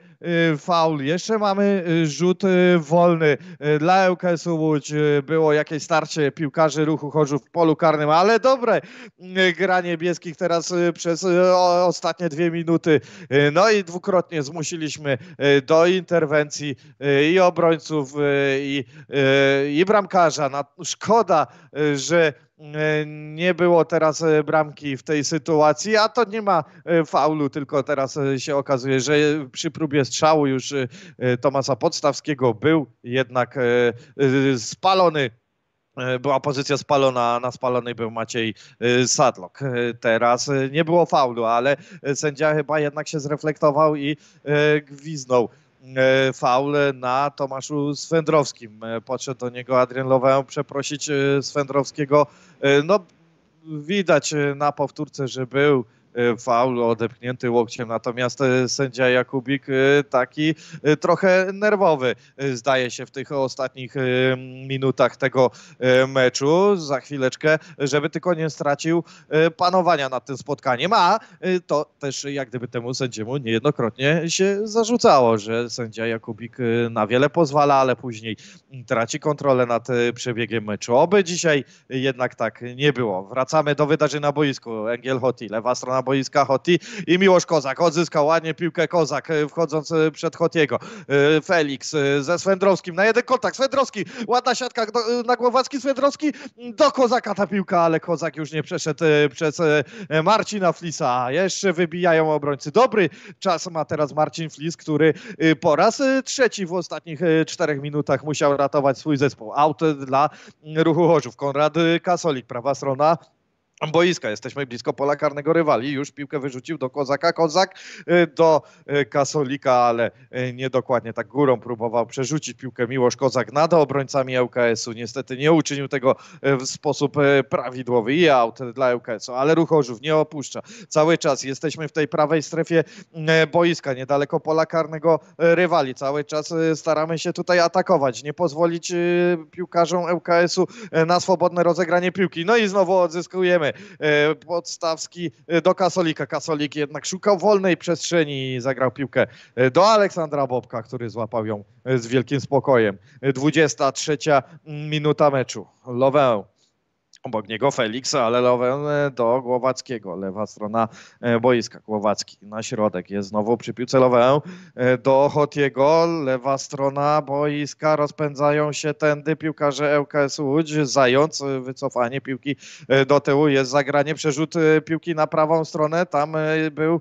Y, faul, jeszcze mamy y, rzut y, wolny dla łks Łódź. Było jakieś starcie piłkarzy ruchu Chorzów w polu karnym, ale dobre gra niebieskich teraz przez ostatnie dwie minuty. No i dwukrotnie zmusiliśmy do interwencji i obrońców i, i bramkarza. Szkoda, że E, nie było teraz e, bramki w tej sytuacji, a to nie ma e, faulu, tylko teraz się okazuje, że przy próbie strzału już Tomasa Podstawskiego był jednak spalony była pozycja spalona, na spalonej był Maciej Sadlok. Teraz nie było faulu, ale sędzia chyba jednak się zreflektował i gwiznął E, faul na Tomaszu Swędrowskim. E, podszedł do niego Adrian Lowę przeprosić e, Swędrowskiego. No, widać na powtórce, że był Y, faul odepchnięty łokciem, natomiast y, sędzia Jakubik y, taki trochę nerwowy zdaje się w tych ostatnich minutach tego meczu. Za chwileczkę, żeby tylko nie stracił panowania nad tym spotkaniem, a to też jak gdyby temu sędziemu niejednokrotnie się zarzucało, że sędzia Jakubik na wiele pozwala, ale później traci kontrolę nad przebiegiem meczu. Oby dzisiaj jednak tak nie było. Wracamy do wydarzeń na boisku. Engel Hoti, lewa strona boiska Hoti i Miłosz Kozak odzyskał ładnie piłkę Kozak e, wchodząc e, przed Hotiego. E, Felix ze Swędrowskim na jeden kontakt. Swędrowski, ładna siatka na Głowacki, Swędrowski do Kozaka ta piłka, ale Kozak już nie przeszedł przez Marcina Flisa. Jeszcze wybijają obrońcy. Dobry czas ma teraz Marcin Flis, który po raz trzeci w ostatnich czterech minutach musiał ratować swój zespół. Aut dla mm, ruchu Chorzów. Konrad Kasolik, prawa strona boiska. Jesteśmy blisko pola karnego rywali. Już piłkę wyrzucił do Kozaka. Kozak y, do y, Kasolika, ale y, niedokładnie tak górą próbował przerzucić piłkę Miłosz Kozak nad obrońcami ŁKS-u. Niestety nie uczynił tego w sposób prawidłowy i aut dla ŁKS-u, ale ruch Orzów nie opuszcza. Cały czas jesteśmy w tej prawej strefie boiska, niedaleko pola karnego rywali. Cały czas staramy się tutaj atakować, nie pozwolić piłkarzom ŁKS-u na swobodne rozegranie piłki. No i znowu odzyskujemy E, podstawski e, do Kasolika. Kasolik jednak szukał wolnej przestrzeni i zagrał piłkę e, do Aleksandra Bobka, który złapał ją z wielkim spokojem. 23 minuta meczu. Lowell obok niego Felix, ale Lowen do Głowackiego, lewa strona e, boiska, Głowacki na środek, jest znowu przy piłce Lowę e, do Hotiego, lewa strona boiska, rozpędzają się tędy piłkarze ŁKS Łódź, Zając, e, wycofanie piłki do tyłu, jest zagranie, przerzut piłki na prawą stronę, tam był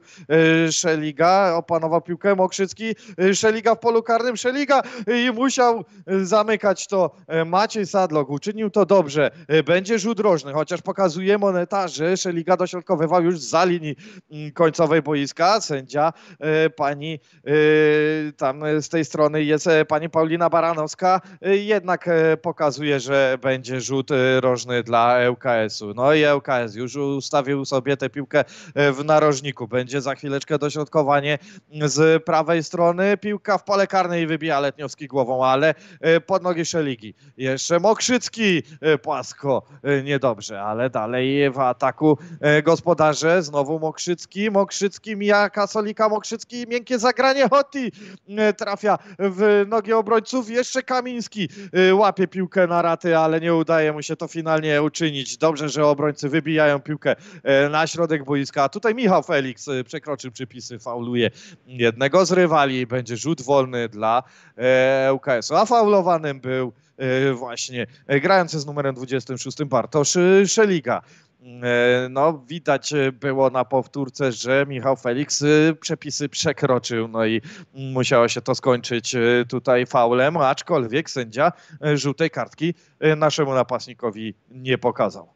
Szeliga, opanował piłkę Mokrzycki, Szeliga w polu karnym, Szeliga i musiał zamykać to Maciej Sadlok, uczynił to dobrze, będzie rzut był chociaż pokazuje monetarzy, że liga dośrodkowywał już za linii mm, końcowej boiska. Sędzia e, pani e, tam e, z tej strony jest pani Paulina Baranowska, jednak pokazuje, że będzie rzut rożny dla ŁKS-u. No i ŁKS już ustawił sobie tę piłkę w narożniku. Będzie za chwileczkę dośrodkowanie mm, z prawej strony. Piłka w pole karnej wybija Letniowski głową, ale pod nogi Szeligi. Jeszcze Mokrzycki płasko Yy, niedobrze, ale dalej w ataku e, gospodarze znowu Mokrzycki, Mokrzycki mija Kasolika, Mokrzycki miękkie zagranie Hoti e, trafia w nogi obrońców, jeszcze Kamiński e, łapie piłkę na raty, ale nie udaje mu się to finalnie uczynić. Dobrze, że obrońcy wybijają piłkę na środek boiska, a tutaj Michał Felix przekroczył przypisy, fauluje jednego z rywali, będzie rzut wolny dla UKS-u, a faulowanym był E, właśnie. E, Grający z numerem 26 Bartosz e, Szeliga. No, widać było na powtórce, że Michał Felix przepisy przekroczył, no i musiało się to skończyć tutaj faulem, aczkolwiek sędzia żółtej kartki naszemu napastnikowi nie pokazał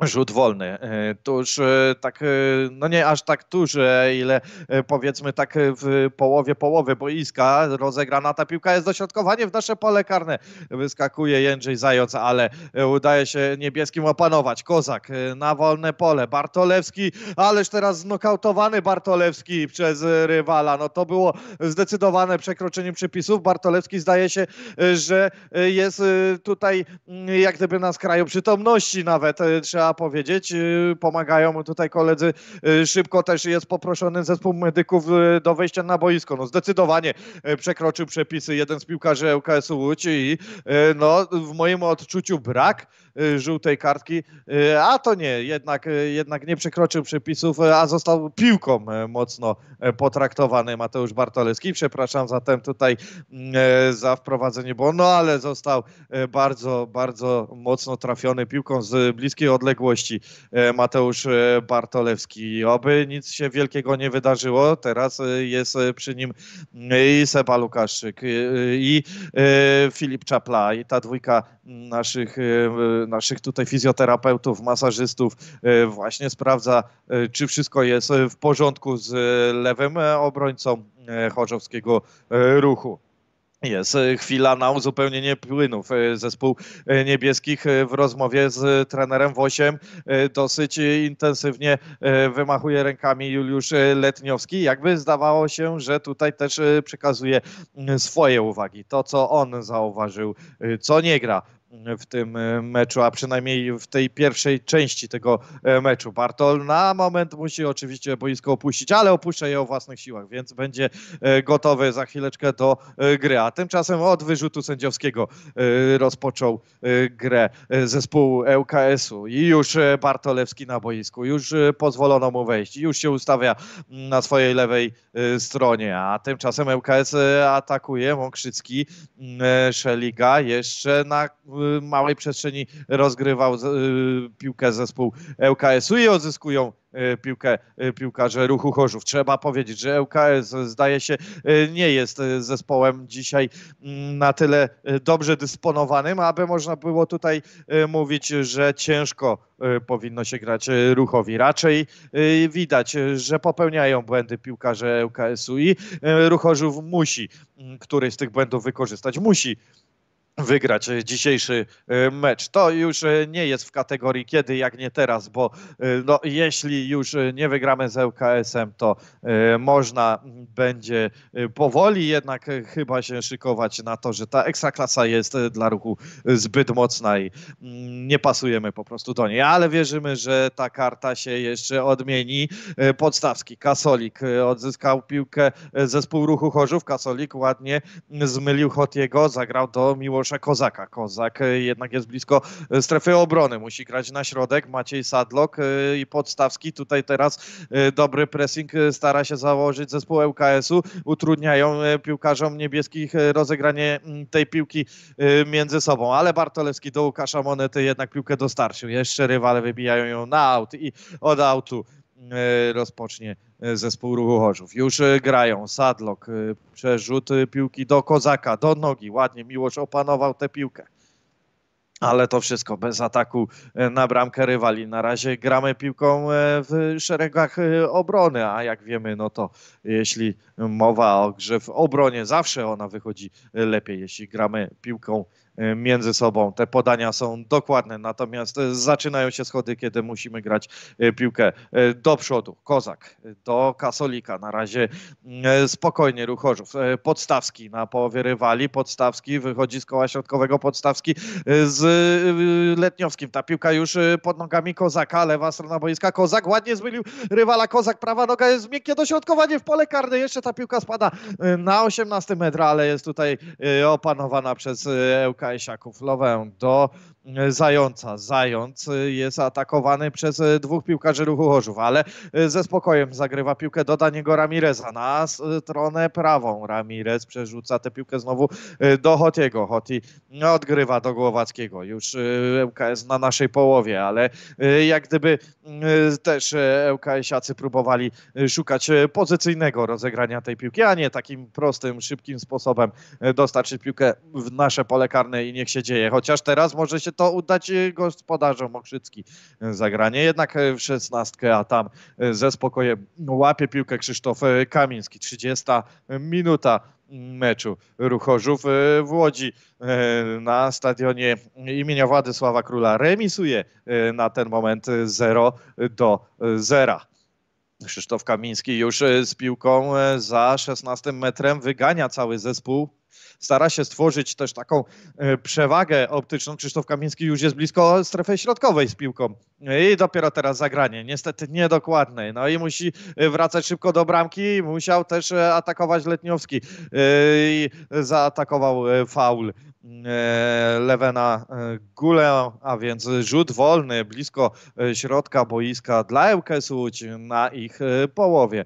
rzut wolny. E, Tuż e, tak, e, no nie aż tak duże, ile powiedzmy tak w połowie połowy boiska rozegrana ta piłka jest dośrodkowanie w nasze pole karne. Wyskakuje Jędrzej Zając, ale udaje się niebieskim opanować. Kozak na wolne pole. Bartolewski, ależ teraz znokautowany Bartolewski przez rywala. No to było zdecydowane przekroczenie przepisów. Bartolewski zdaje się, że jest tutaj mm, jak gdyby na skraju przytomności nawet. Trzeba powiedzieć. Y, pomagają mu tutaj koledzy. Y, szybko też jest poproszony zespół medyków y, do wejścia na boisko. No zdecydowanie przekroczył przepisy jeden z piłkarzy UKS-u Łódź i no, w moim odczuciu brak żółtej kartki, a to nie, jednak, jednak nie przekroczył przepisów, a został piłką mocno potraktowany Mateusz Bartoleski. Przepraszam zatem tutaj za wprowadzenie, bo no ale został bardzo, bardzo mocno trafiony piłką z bliskiej odległości odległości e, Mateusz e, Bartolewski. Oby nic się wielkiego nie wydarzyło, teraz e, jest przy nim i Seba Lukaszczyk i Filip Czapla i ta dwójka naszych, naszych tutaj fizjoterapeutów, masażystów właśnie sprawdza, czy wszystko jest w porządku z lewym obrońcą chorzowskiego ruchu. Jest e, chwila na uzupełnienie płynów. E, zespół e, niebieskich w rozmowie z trenerem Wosiem dosyć intensywnie wymachuje rękami Juliusz Letniowski. Jakby zdawało się, że tutaj też przekazuje mm, swoje uwagi. To, co on zauważył, co nie gra, w tym e, meczu, a przynajmniej w tej pierwszej części tego e, meczu. Bartol na moment musi oczywiście boisko opuścić, ale opuszcza je o własnych siłach, więc będzie e, gotowy za chwileczkę do gry. A tymczasem od wyrzutu sędziowskiego rozpoczął grę zespół ŁKS-u i już Bartolewski na boisku, już pozwolono mu wejść, już się ustawia mm, na swojej lewej stronie, a tymczasem ŁKS atakuje Mąkszycki, mm, Szeliga jeszcze na Y, małej przestrzeni rozgrywał y, piłkę zespół ŁKS-u i odzyskują y, piłkę piłkarze ruchu Chorzów. Trzeba powiedzieć, że ŁKS zdaje się nie jest zespołem dzisiaj mm, na tyle dobrze dysponowanym, aby można było tutaj mówić, że ciężko powinno się grać ruchowi. Raczej widać, że popełniają błędy piłkarze ŁKS-u i ruch Chorzów musi mm, któryś z tych błędów wykorzystać. Musi wygrać e, dzisiejszy e, mecz. To już e, nie jest w kategorii kiedy, jak nie teraz, bo no, jeśli już nie wygramy z ŁKS-em, to można będzie powoli jednak chyba się szykować na to, że ta ekstraklasa jest dla ruchu zbyt mocna i nie pasujemy po prostu do niej, ale wierzymy, że ta karta się jeszcze odmieni. Podstawski, Kasolik odzyskał piłkę zespół ruchu Chorzów, Kasolik ładnie zmylił Hotiego, zagrał do miłości Mateusza Kozaka. Kozak e, jednak jest blisko e, strefy obrony, musi grać na środek. Maciej Sadlok e, i Podstawski tutaj teraz dobry pressing stara się założyć zespół ŁKS-u. Utrudniają piłkarzom niebieskich rozegranie mm, tej piłki między sobą, ale Bartolewski do Łukasza Monety jednak piłkę dostarczył. Jeszcze rywale wybijają ją na aut i od autu rozpocznie E, zespół ruchu Chorzów. Już e, grają Sadlok, e, przerzut piłki do Kozaka, do nogi. Ładnie Miłosz opanował tę piłkę. Ale to wszystko bez ataku na bramkę rywali. Na razie gramy piłką w szeregach obrony, a jak wiemy, no to jeśli mowa o grze w obronie, zawsze ona wychodzi lepiej, jeśli gramy piłką Y, między sobą. Te podania są dokładne, natomiast y, zaczynają się schody, kiedy musimy grać y, piłkę do przodu. Kozak do Kasolika na razie spokojnie Ruchorzów. Podstawski na połowie rywali, Podstawski wychodzi z koła środkowego, Podstawski z Letniowskim. Ta piłka już pod nogami Kozaka, lewa strona boiska. Kozak ładnie zmylił rywala, Kozak prawa noga jest miękkie dośrodkowanie w pole karne. Jeszcze ta piłka spada na 18 metra, ale jest tutaj opanowana przez Ełka Łukasiaków Lowę do Zająca. E, Zając e, jest atakowany przez e, dwóch piłkarzy ruchu Chorzów, ale ze spokojem zagrywa piłkę do Daniego Ramireza na stronę prawą. Ramirez przerzuca tę piłkę znowu do Hotiego. Hoti no, odgrywa do Głowackiego. Już ŁKS na naszej połowie, ale jak gdyby też ŁKS-iacy próbowali szukać pozycyjnego rozegrania tej piłki, a nie takim prostym, szybkim sposobem dostarczyć piłkę w nasze pole karne i niech się dzieje. Chociaż teraz może się to udać y, gospodarzom Okrzycki y, zagranie. Jednak y, w szesnastkę, a tam ze spokojem łapie piłkę Krzysztof Kamiński. 30 minuta mm, meczu Ruchorzów w Łodzi na stadionie imienia Władysława Króla remisuje na ten moment 0 do 0. Krzysztof Kamiński już z piłką za 16 metrem wygania cały zespół stara się stworzyć też taką e, przewagę optyczną. Krzysztof Kamiński już jest blisko strefy środkowej z piłką. I dopiero teraz zagranie, niestety niedokładne. No i musi e, wracać szybko do bramki. Musiał też e, atakować Letniowski. I zaatakował faul Lewena Gulę, a więc rzut wolny blisko środka boiska dla Ełkę na ich połowie.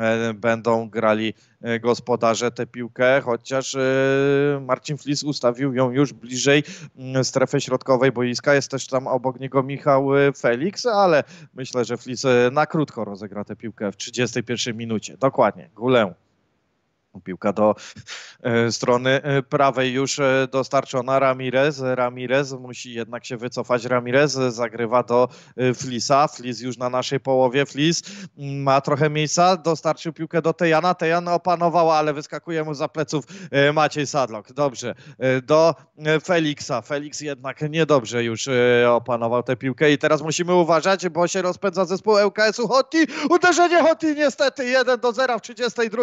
E, będą grali e, gospodarze tę piłkę, chociaż e, Marcin Flis ustawił ją już bliżej mm, strefy środkowej boiska. Jest też tam obok niego Michał Felix, ale myślę, że Flis na krótko rozegra tę piłkę w 31 minucie. Dokładnie, gulę piłka do e, strony e, prawej już e, dostarczona Ramirez. Ramirez musi jednak się wycofać. Ramirez zagrywa do Flisa. Flis już na naszej połowie. Flis mm, ma trochę miejsca, dostarczył piłkę do Tejana. Tejan opanowała, ale wyskakuje mu za pleców Maciej Sadlok. Dobrze. Do Feliksa. Feliks jednak niedobrze już opanował tę piłkę i teraz musimy uważać, bo się rozpędza zespół ŁKS-u. Hotti! Uderzenie Hoti niestety 1 do 0 w 32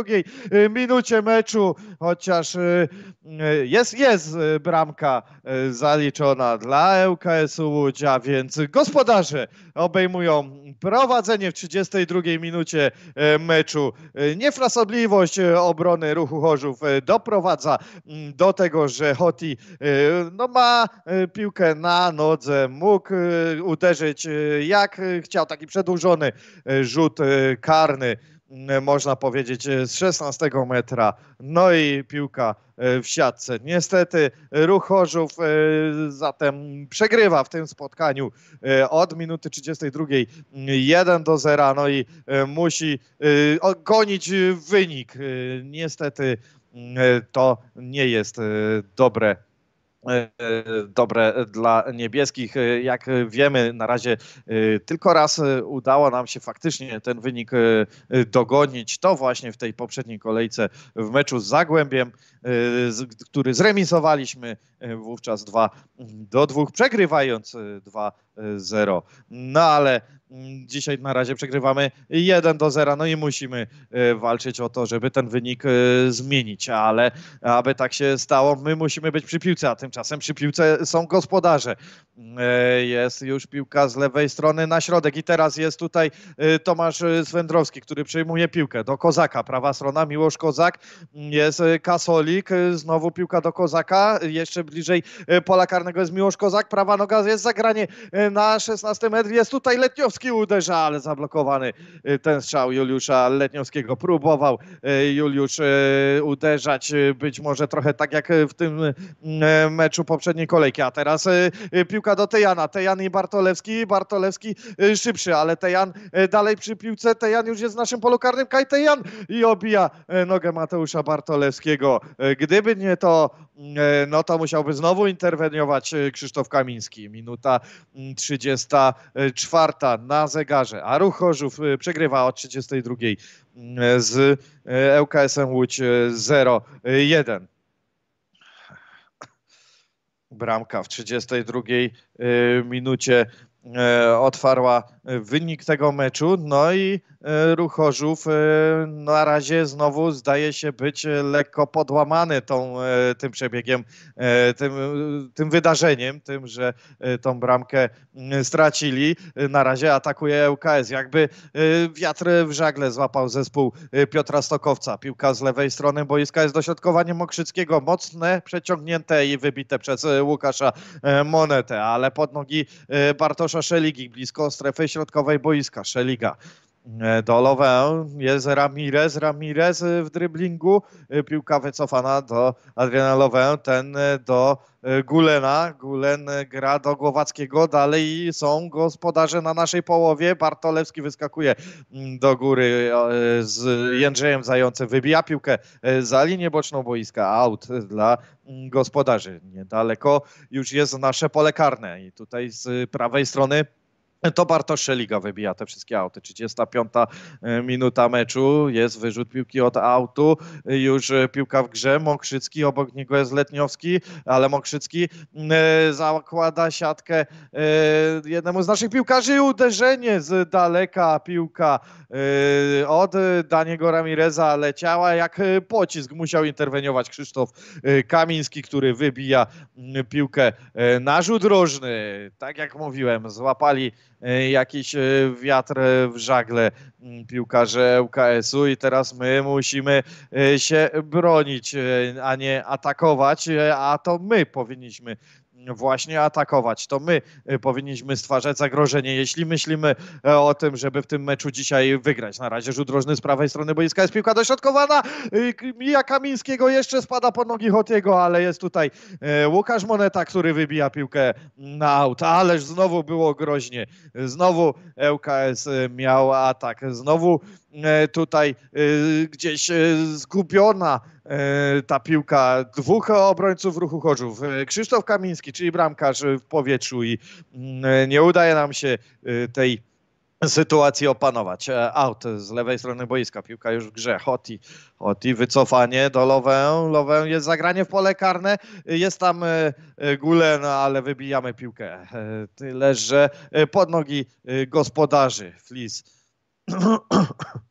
minucie minucie meczu, chociaż y, y, jest, jest y, bramka zaliczona dla ŁKS-u a więc gospodarze obejmują prowadzenie w 32 minucie meczu. Niefrasobliwość obrony ruchu Chorzów doprowadza mm, do tego, że Hoti no, ma piłkę na nodze, mógł uderzyć jak chciał, taki przedłużony rzut karny E, można powiedzieć, e, z 16 metra. No i piłka e, w siatce. Niestety ruch Chorzów zatem przegrywa w tym spotkaniu od minuty 32 1 do 0. No i musi ogonić wynik. Niestety to nie jest dobre E, dobre dla niebieskich. Jak wiemy, na razie e, tylko raz udało nam się faktycznie ten wynik e, dogonić. To właśnie w tej poprzedniej kolejce w meczu z Zagłębiem, który zremisowaliśmy wówczas 2 do 2, przegrywając 2 0. No ale mm, dzisiaj na razie przegrywamy 1 do 0, no i musimy e, walczyć o to, żeby ten wynik e, zmienić, ale aby tak się stało, my musimy być przy piłce, a tymczasem przy piłce są gospodarze. Mm, e, jest już piłka z lewej strony na środek i teraz jest tutaj Tomasz Swędrowski, który przejmuje piłkę do Kozaka, prawa strona, Miłosz Kozak, jest Kasolik, znowu piłka do Kozaka, jeszcze bliżej pola karnego jest Miłosz Kozak, prawa noga jest zagranie Yy, na 16 metr. Jest tutaj Letniowski uderza, ale zablokowany yy, ten strzał Juliusza Letniowskiego. Próbował yy, Juliusz uderzać być może trochę tak jak w tym meczu poprzedniej kolejki, a teraz piłka do Tejana. Tejan i Bartolewski. Bartolewski szybszy, ale Tejan dalej przy piłce. Tejan już jest w naszym polu karnym. Kaj Tejan i obija nogę Mateusza Bartolewskiego. Gdyby nie to, no to musiałby znowu interweniować Krzysztof Kamiński. Minuta mm, 34 na zegarze, a Ruch Chorzów y, przegrywa od 32 y, z y, ŁKS-em Łódź 0-1. Bramka w 32 minucie E, otwarła e, wynik tego meczu. No i e, ruch na razie znowu zdaje się być lekko podłamany tą, tym przebiegiem, tym, tym wydarzeniem, tym, że tą bramkę stracili. Na razie atakuje ŁKS. Jakby wiatr w żagle złapał zespół Piotra Stokowca. Piłka z lewej strony boiska jest dośrodkowaniem Okrzyckiego. Mocne, przeciągnięte i wybite przez Łukasza Monetę, ale pod nogi Bartosz kosza Szeligi blisko strefy środkowej boiska. Szeliga E, do Lovell, jest Ramirez, Ramirez w driblingu e, piłka wycofana do Adriana Lovell, ten e, do Gulena, Gulen gra do Głowackiego, dalej są gospodarze na naszej połowie, Bartolewski wyskakuje mm, do góry z Jędrzejem Zającym, wybija piłkę za linię boczną boiska, out dla mm, gospodarzy. Niedaleko już jest nasze pole karne i tutaj z prawej strony to Bartosz Szeliga wybija te wszystkie auty. 35 e, minuta meczu, jest wyrzut piłki od autu, e, już e, piłka w grze, Mokrzycki, obok niego jest Letniowski, ale Mokrzycki zakłada siatkę jednemu z naszych piłkarzy uderzenie z daleka piłka od Daniego Ramireza leciała jak pocisk, musiał interweniować Krzysztof Kamiński, który wybija piłkę na rzut rożny. Tak jak mówiłem, złapali E, jakiś e, wiatr w żagle mm, piłkarze UKS-u i teraz my musimy e, się bronić, a nie atakować, a to my powinniśmy właśnie atakować. To my y, powinniśmy stwarzać zagrożenie, jeśli myślimy e, o tym, żeby w tym meczu dzisiaj wygrać. Na razie rzut drożny z prawej strony boiska jest piłka dośrodkowana. Y, Mija Kamińskiego jeszcze spada po nogi Hotiego, ale jest tutaj e, Łukasz Moneta, który wybija piłkę na aut. Ależ znowu było groźnie. Znowu ŁKS e, miał atak. Znowu E, tutaj e, gdzieś e, zgubiona ta piłka dwóch obrońców ruchu Chorzów. Krzysztof Kamiński, czyli bramkarz w powietrzu i mm, nie udaje nam się tej sytuacji opanować. Out z lewej strony boiska, piłka już w grze. Hoti, Hoti wycofanie do Lowę. Lowę jest zagranie w pole karne. Jest tam Gulen, ale wybijamy piłkę. Tyle, że pod nogi gospodarzy Flis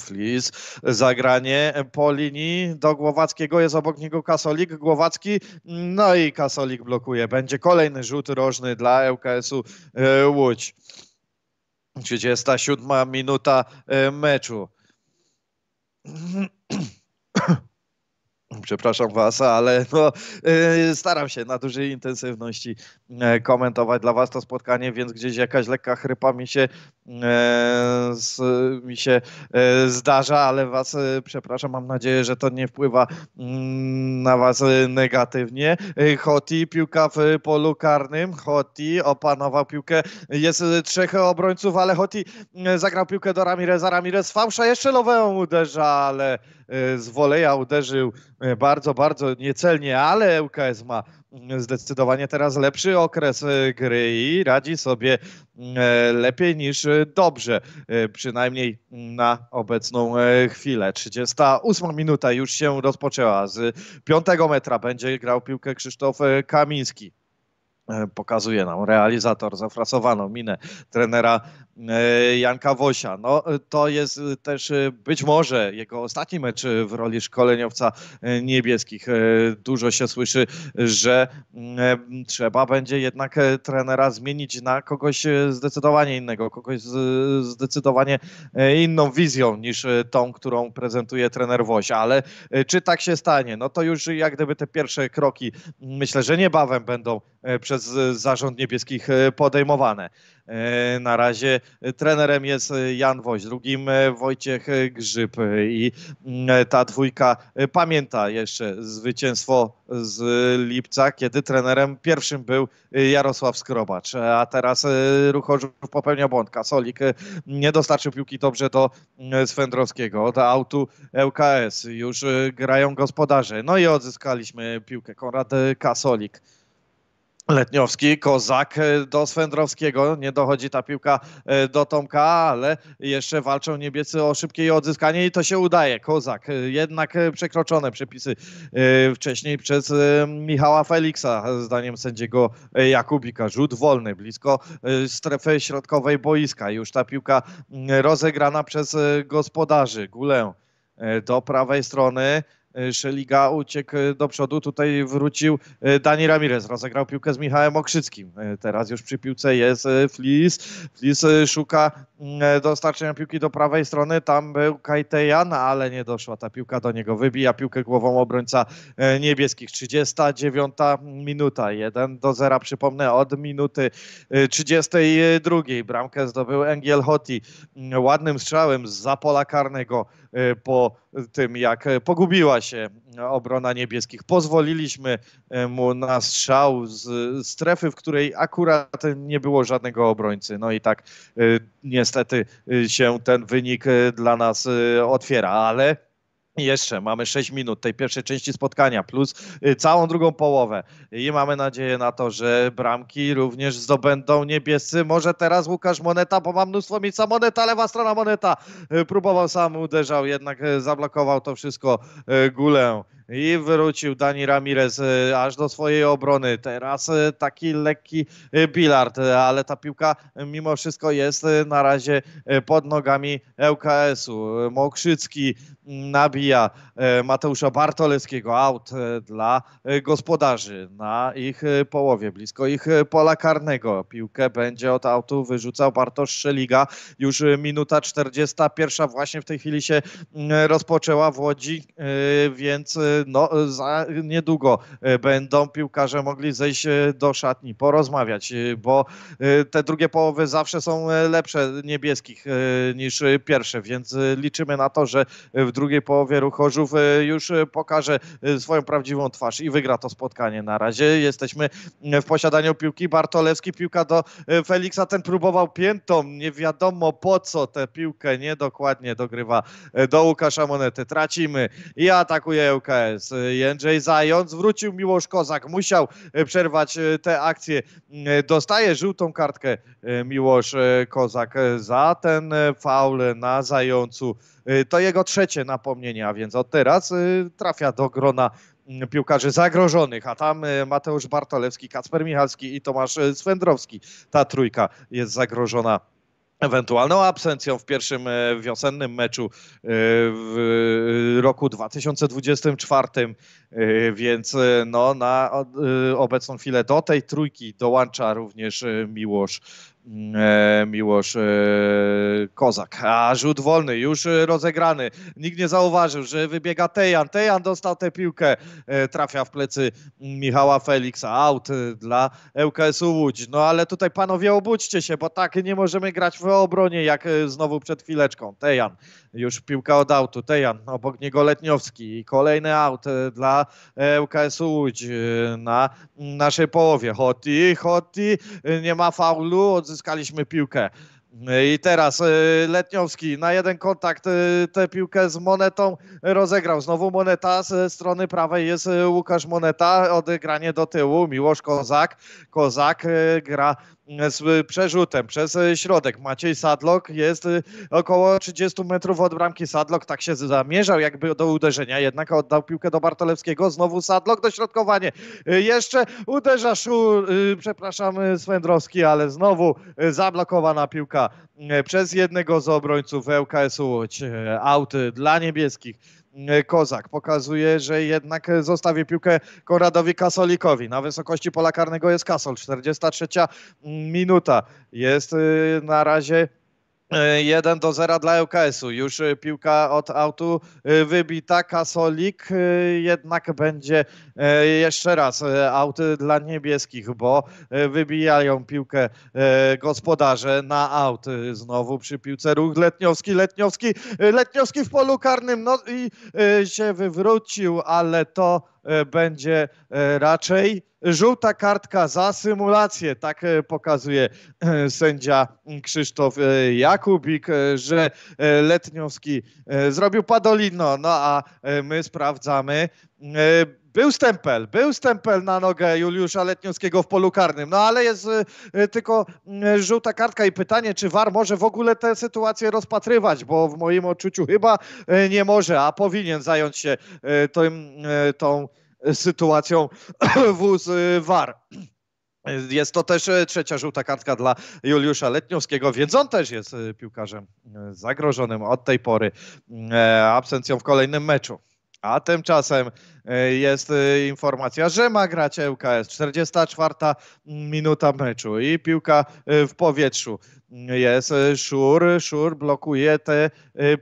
Flis, zagranie po linii do Głowackiego, jest obok niego Kasolik, Głowacki, no i Kasolik blokuje. Będzie kolejny rzut rożny dla ŁKS-u e, Łódź. 37 minuta e, meczu. Przepraszam Was, ale no, y, staram się na dużej intensywności e, komentować dla Was to spotkanie, więc gdzieś jakaś lekka chrypa mi się, e, mi się e, zdarza, ale Was przepraszam, mam nadzieję, że to nie wpływa mm, na Was negatywnie. Hoti, piłka w polu karnym, Hoti opanował piłkę, jest trzech obrońców, ale Hoti zagrał piłkę do Ramireza, Ramirez fałsza, jeszcze lowę uderza, ale z woleja uderzył E, bardzo, bardzo niecelnie, ale UKS ma mm, zdecydowanie teraz lepszy okres e, gry i radzi sobie mm, e, lepiej niż dobrze, przynajmniej mm, na obecną chwilę. 38 minuta już się rozpoczęła. Z piątego metra będzie grał piłkę Krzysztof Kamiński. E, pokazuje nam realizator, zafrasowaną minę trenera e, Janka Wosia. No, e, to jest też być może jego ostatni mecz w roli szkoleniowca niebieskich. Dużo się słyszy, że mm, trzeba będzie jednak trenera zmienić na kogoś zdecydowanie innego, kogoś z zdecydowanie inną wizją niż tą, którą prezentuje trener Woś. Ale czy tak się stanie? No to już jak gdyby te pierwsze kroki myślę, że niebawem będą przez przez zarząd niebieskich e, podejmowane. E, na razie e, trenerem jest Jan Woś, drugim Wojciech Grzyb i mm, ta dwójka pamięta jeszcze zwycięstwo z lipca, kiedy trenerem pierwszym był Jarosław Skrobacz, a teraz Ruch popełnia błąd. Kasolik nie dostarczył piłki dobrze do mm, Swędrowskiego, do autu ŁKS. Już grają gospodarze. No i odzyskaliśmy piłkę. Konrad Kasolik Letniowski, Kozak e, do Swędrowskiego. Nie dochodzi ta piłka e, do Tomka, ale jeszcze walczą niebiescy o szybkie jej odzyskanie i to się udaje. Kozak, e, jednak przekroczone przepisy wcześniej przez Michała Feliksa, zdaniem sędziego Jakubika. Rzut wolny, blisko strefy środkowej boiska. Już ta piłka rozegrana przez gospodarzy. Gulę do prawej strony. E, Szeliga uciekł e, do przodu, tutaj wrócił e, Dani Ramirez, rozegrał piłkę z Michałem Okrzyckim. Teraz już przy piłce jest Flis. Flis szuka mm, dostarczenia piłki do prawej strony, tam był Kajtejan, ale nie doszła ta piłka do niego. Wybija piłkę głową obrońca niebieskich. 39 minuta, 1 do 0, przypomnę, od minuty 32. Bramkę zdobył Engiel Hoti mm, ładnym strzałem z pola karnego E, po tym, jak e, pogubiła się obrona niebieskich. Pozwoliliśmy e, mu na strzał z strefy, w której akurat nie było żadnego obrońcy. No i tak niestety się ten wynik dla nas otwiera, ale Jeszcze mamy 6 minut tej pierwszej części spotkania, plus y, całą drugą połowę. I mamy nadzieję na to, że bramki również zdobędą niebiescy. Może teraz Łukasz Moneta, bo mam mnóstwo miejsca. Moneta, lewa strona Moneta. Y, próbował sam, uderzał, jednak y, zablokował to wszystko gulę i wrócił Dani Ramirez aż do swojej obrony. Teraz taki lekki bilard, ale ta piłka mimo wszystko jest na razie pod nogami ŁKS-u. Mokrzycki mm, nabija E, Mateusza Bartoleskiego aut e, dla e, gospodarzy na ich połowie, blisko ich pola karnego. Piłkę będzie od autu wyrzucał Bartosz Szeliga. Już minuta 41 właśnie w tej chwili się mm, rozpoczęła w Łodzi, więc no, za niedługo będą piłkarze mogli zejść do szatni, porozmawiać, bo te drugie połowy zawsze są lepsze niebieskich niż pierwsze, więc liczymy na to, że w drugiej połowie Wieruchorzów Chorzów e, już e, pokaże e, swoją prawdziwą twarz i wygra to spotkanie na razie. Jesteśmy w posiadaniu piłki. Bartolewski, piłka do Feliksa. Ten próbował piętą, nie wiadomo po co tę piłkę niedokładnie dogrywa do Łukasza Monety. Tracimy i atakuje ŁKS. Jędrzej Zając wrócił Miłosz Kozak. Musiał przerwać tę akcję. Dostaje żółtą kartkę Miłosz Kozak za ten faul na Zającu. Y, to jego trzecie napomnienie, a więc od teraz y, trafia do grona mm, piłkarzy zagrożonych, a tam y, Mateusz Bartolewski, Kacper Michalski i Tomasz Swędrowski. Ta trójka jest zagrożona ewentualną absencją w pierwszym e, wiosennym meczu e, w e, roku 2024, więc no, na obecną chwilę do tej trójki dołącza również Miłosz mm, Miłosz Kozak. A rzut wolny, już rozegrany. Nikt nie zauważył, że wybiega Tejan. Tejan dostał tę piłkę. Trafia w plecy Michała Feliksa. Out dla ŁKS-u Łódź. No ale tutaj panowie obudźcie się, bo tak nie możemy grać w w obronie, jak e, znowu przed chwileczką. Tejan, już piłka od autu. Tejan, obok niego Letniowski i kolejny aut e, dla ŁKS e, Łódź na naszej połowie. Hoti, Hoti, nie ma faulu, odzyskaliśmy piłkę. I teraz Letniowski na jeden kontakt tę piłkę z Monetą rozegrał. Znowu Moneta z strony prawej jest Łukasz Moneta, odegranie do tyłu, Miłosz Kozak. Kozak gra z przerzutem przez e, środek. Maciej Sadlok jest e, około 30 metrów od bramki. Sadlok tak się zamierzał jakby do uderzenia, jednak oddał piłkę do Bartolewskiego. Znowu Sadlok, dośrodkowanie. E, jeszcze uderza Szur, przepraszam Swędrowski, ale znowu zablokowana piłka przez jednego z obrońców ŁKS-u Aut Out dla niebieskich. E, Kozak pokazuje, że jednak zostawię piłkę Konradowi Kasolikowi. Na wysokości pola karnego jest Kasol. 43 minuta. Jest e, na razie 1 do 0 dla ŁKS-u. Już e, piłka od autu e, wybita. Kasolik e, jednak będzie jeszcze raz aut dla niebieskich, bo wybijają piłkę gospodarze na aut. Znowu przy piłce ruch Letniowski, Letniowski, Letniowski w polu karnym. No i się wywrócił, ale to E, będzie e, raczej żółta kartka za symulację. Tak e, pokazuje sędzia Krzysztof Jakubik, że Letniowski zrobił padolino. No a my sprawdzamy był stempel, był stempel na nogę Juliusza Letniowskiego w polu karnym, no ale jest y, y, tylko y, żółta kartka i pytanie, czy VAR może w ogóle tę sytuację rozpatrywać, bo w moim odczuciu chyba nie może, a powinien zająć się tym, tą sytuacją wóz VAR. Jest to też trzecia żółta kartka dla Juliusza Letniowskiego, więc on też jest piłkarzem zagrożonym od tej pory absencją w kolejnym meczu. A tymczasem e, jest e, informacja, że ma grać ŁKS. 44 minuta meczu i piłka e, w powietrzu. Jest Szur, Szur blokuje tę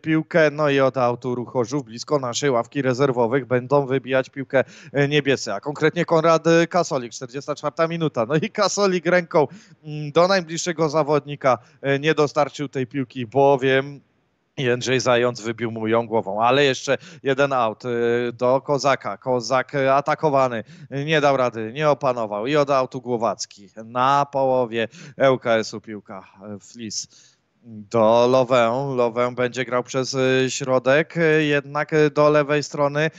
piłkę, no i od autu ruchorzów blisko naszej ławki rezerwowych będą wybijać piłkę niebiescy, a konkretnie Konrad Kasolik, 44 minuta. No i Kasolik ręką mm, do najbliższego zawodnika nie dostarczył tej piłki, bowiem Jędrzej Zając wybił mu ją głową, ale jeszcze jeden aut y, do Kozaka. Kozak y, atakowany, nie dał rady, nie opanował i od autu Głowacki. Na połowie ŁKS-u piłka, y, Flis do Lowę. Lowę będzie grał przez środek, jednak do lewej strony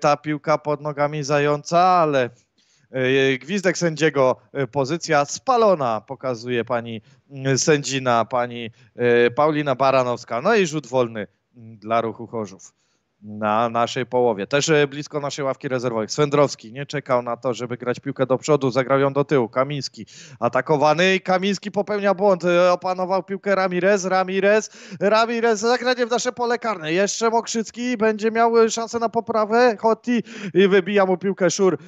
ta piłka pod nogami Zająca, ale E, Gwizdek sędziego, e, pozycja spalona, pokazuje pani mm, sędzina, pani e, Paulina Baranowska. No i rzut wolny mm, dla ruchu Chorzów na naszej połowie. Też e, blisko naszej ławki rezerwowej. Swędrowski nie czekał na to, żeby grać piłkę do przodu, zagrał ją do tyłu. Kamiński atakowany i Kamiński popełnia błąd. E, opanował piłkę Ramirez, Ramirez, Ramirez zagranie w nasze pole karne. Jeszcze Mokrzycki będzie miał e, szansę na poprawę. i wybija mu piłkę Szur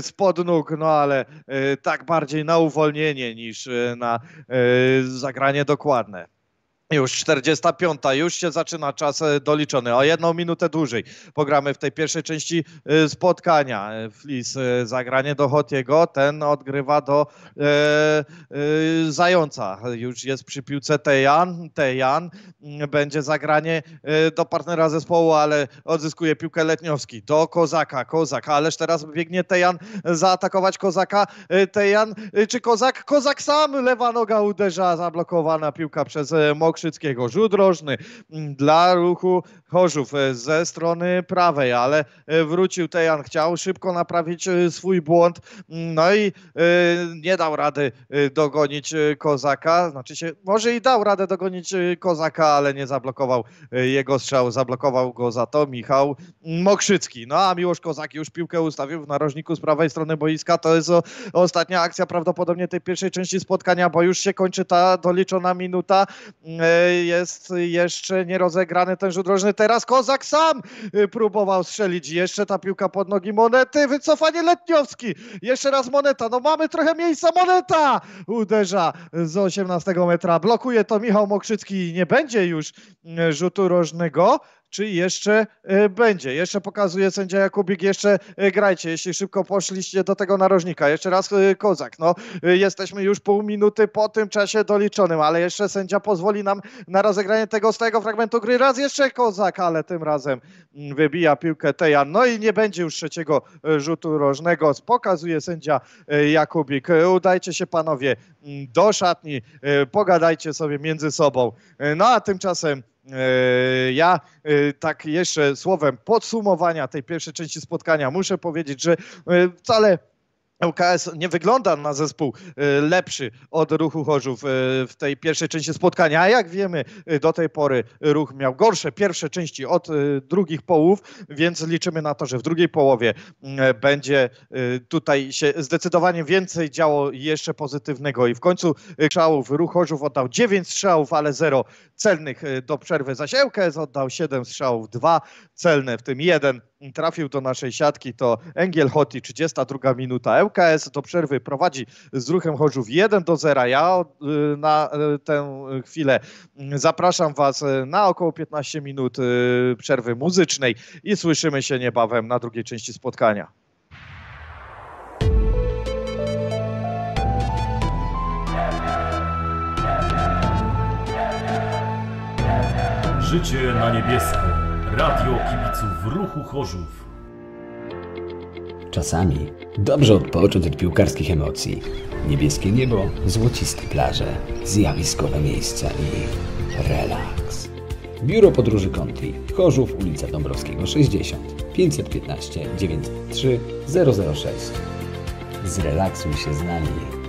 spod nóg, no ale tak bardziej na uwolnienie niż na zagranie dokładne. Już 45. Już się zaczyna czas e, doliczony. O jedną minutę dłużej pogramy w tej pierwszej części e, spotkania. E, Flis zagranie do Hotiego, ten odgrywa do e, e, Zająca. Już jest przy piłce Tejan. Tejan mm, będzie zagranie do partnera zespołu, ale odzyskuje piłkę Letniowski. Do Kozaka. Kozak, ależ teraz biegnie Tejan zaatakować Kozaka. Tejan czy Kozak? Kozak sam. Lewa noga uderza, zablokowana piłka przez Mokrzy. Krzyckiego. Rzut rożny mm, dla ruchu Chorzów e, ze strony prawej, ale e, wrócił Tejan, chciał szybko naprawić e, swój błąd, mm, no i nie dał rady dogonić Kozaka, znaczy się, może i dał radę dogonić Kozaka, ale nie zablokował jego strzał, zablokował go za to Michał mm, Mokrzycki. No a Miłosz Kozak już piłkę ustawił w narożniku z prawej strony boiska, to jest ostatnia akcja prawdopodobnie tej pierwszej części spotkania, bo już się kończy ta doliczona minuta jest jeszcze nierozegrany ten rzut rożny. Teraz Kozak sam y, próbował strzelić. Jeszcze ta piłka pod nogi Monety. Wycofanie Letniowski. Jeszcze raz Moneta. No mamy trochę miejsca. Moneta uderza z 18 metra. Blokuje to Michał Mokrzycki. Nie będzie już y, rzutu rożnego czy jeszcze e, będzie. Jeszcze pokazuje sędzia Jakubik, jeszcze e, grajcie, jeśli szybko poszliście do tego narożnika. Jeszcze raz e, Kozak. No, jesteśmy już pół minuty po tym czasie doliczonym, ale jeszcze sędzia pozwoli nam na rozegranie tego stałego fragmentu gry. Raz jeszcze Kozak, ale tym razem mm, wybija piłkę Teja. No i nie będzie już trzeciego rzutu rożnego. Pokazuje sędzia Jakubik. Udajcie się panowie mm, do szatni, pogadajcie sobie między sobą. No a tymczasem E, ja e, tak jeszcze słowem podsumowania tej pierwszej części spotkania muszę powiedzieć, że e, wcale ŁKS nie wygląda na zespół y, lepszy od ruchu Chorzów y, w tej pierwszej części spotkania, a jak wiemy y, do tej pory ruch miał gorsze pierwsze części od drugich połów, więc liczymy na to, że w drugiej połowie mm, będzie tutaj się zdecydowanie więcej działo jeszcze pozytywnego i w końcu strzałów ruch Chorzów oddał 9 strzałów, ale 0 celnych do przerwy, zaś ŁKS oddał 7 strzałów, 2 celne, w tym jeden trafił do naszej siatki, to Engiel Hoti, 32 minuta. ŁKS do przerwy prowadzi z ruchem Chorzów 1 do 0. Ja y, na y, tę chwilę mm, zapraszam Was y, na około 15 minut przerwy muzycznej i słyszymy się niebawem na drugiej części spotkania. Życie na niebiesko. Radio Kibiców Ruchu Chorzów. Czasami dobrze odpocząć od piłkarskich emocji. Niebieskie niebo, złociste plaże, zjawiskowe miejsca i relaks. Biuro Podróży Conti, Chorzów, ulica Dąbrowskiego 60, 515 93 006. Zrelaksuj się z nami.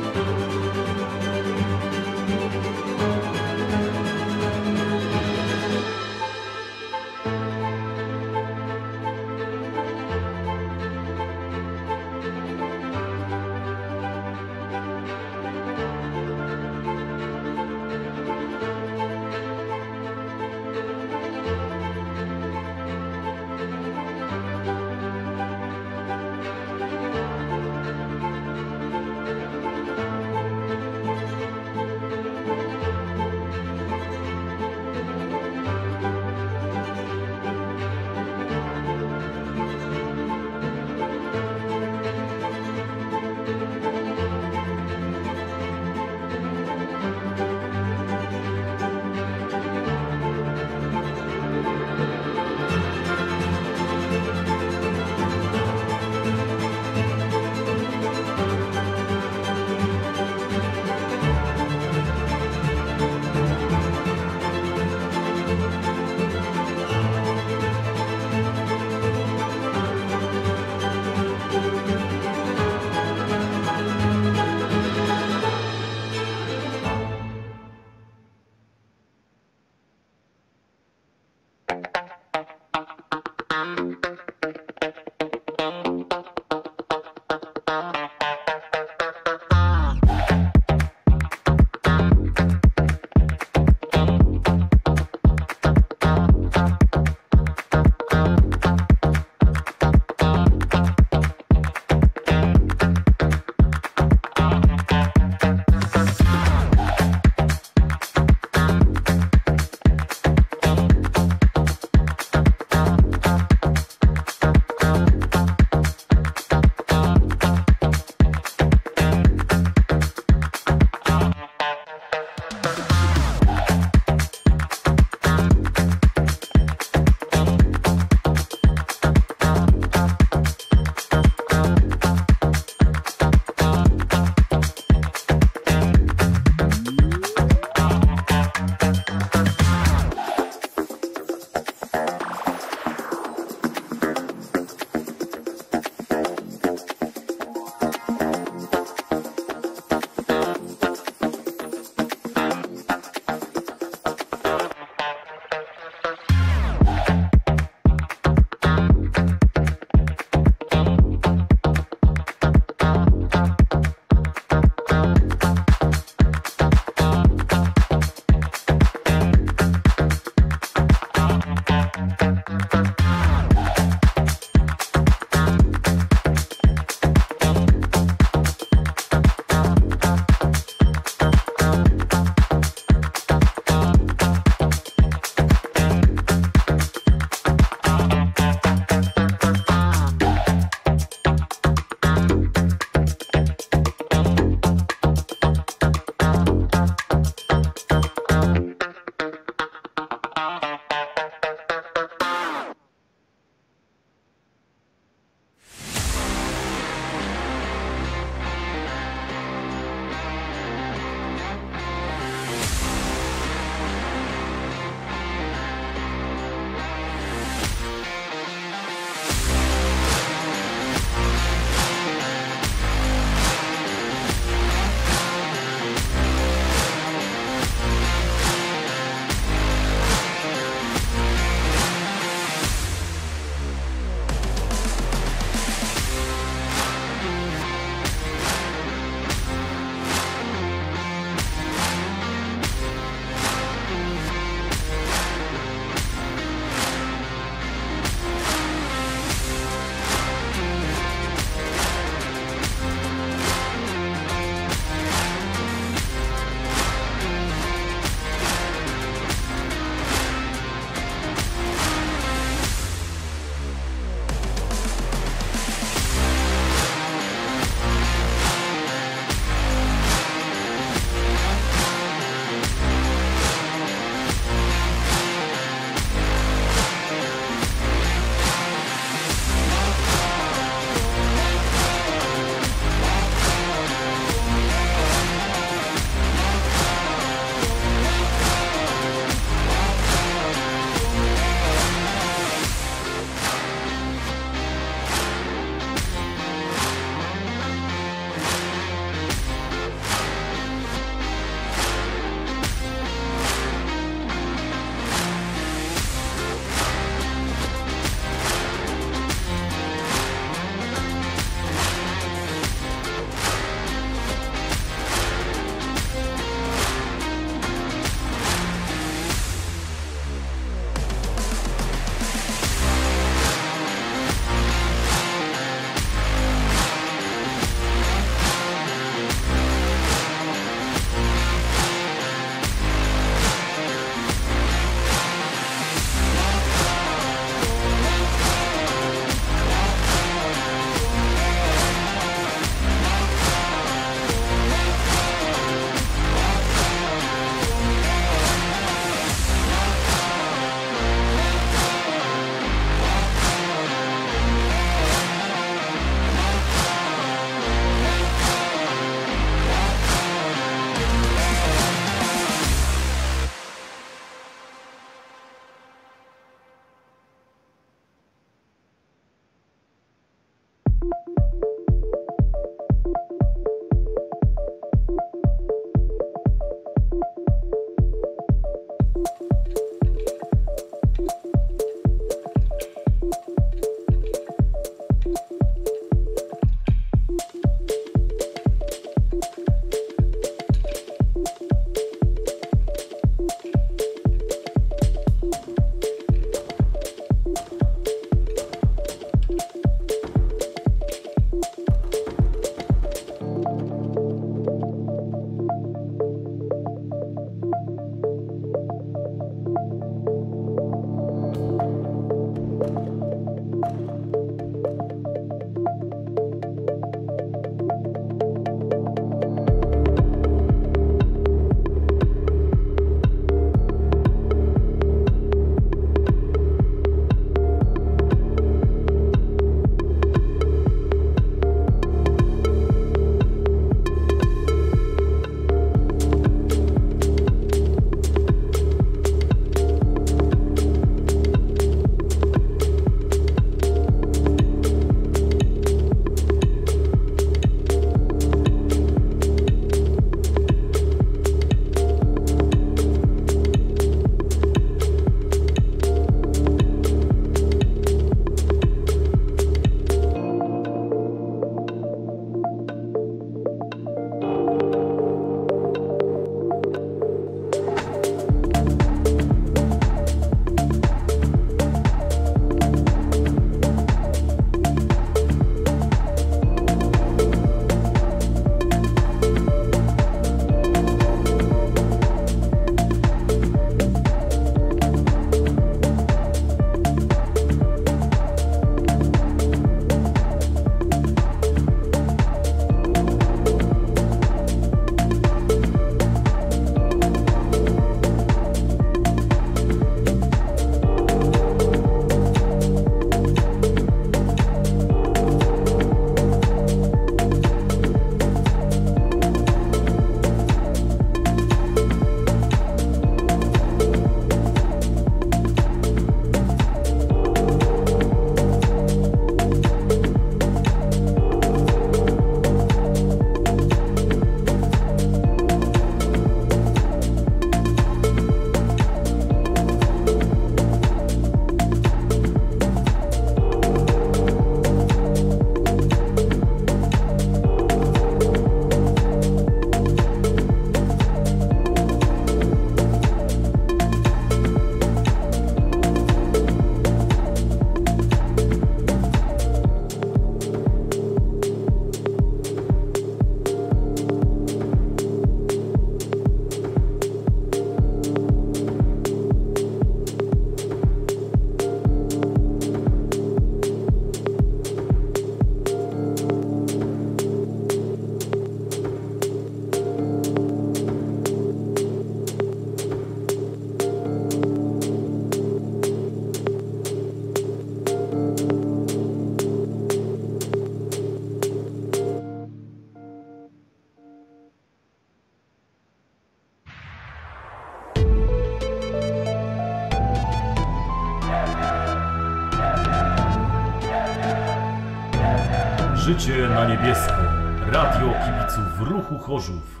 Ruchorzów.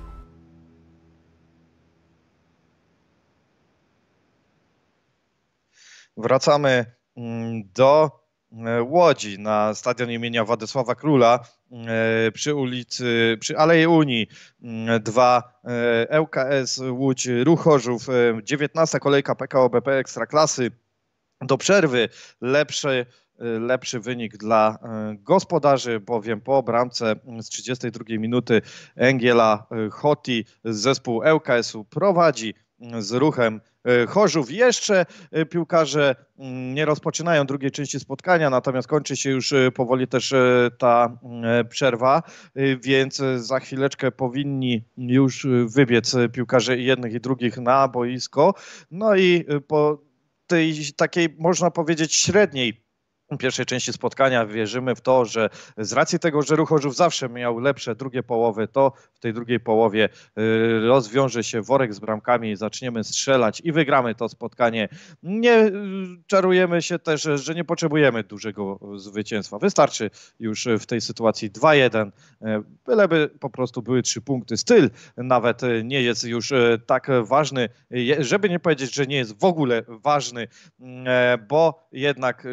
Wracamy mm, do e, Łodzi na stadion imienia Władysława Króla e, przy ulicy, przy Alei Unii 2 mm, ŁKS e, Łódź Ruchorzów. 19 kolejka PKO BP Ekstraklasy. Do przerwy lepsze lepszy wynik dla e, gospodarzy, bowiem po bramce z 32 minuty Engela e, Hoti zespół ŁKS-u prowadzi mm, z ruchem e, Chorzów. Jeszcze piłkarze mm, nie rozpoczynają drugiej części spotkania, natomiast kończy się już powoli też ta mm, przerwa, więc za chwileczkę powinni już wybiec piłkarze jednych i drugich na boisko. No i po tej takiej, można powiedzieć, średniej pierwszej części spotkania. Wierzymy w to, że z racji tego, że Ruchorzów zawsze miał lepsze drugie połowy, to w tej drugiej połowie y, rozwiąże się worek z bramkami, zaczniemy strzelać i wygramy to spotkanie. Nie y, czarujemy się też, że nie potrzebujemy dużego zwycięstwa. Wystarczy już w tej sytuacji 2-1, y, byleby po prostu były trzy punkty. Styl nawet nie jest już tak ważny, żeby nie powiedzieć, że nie jest w ogóle ważny, bo jednak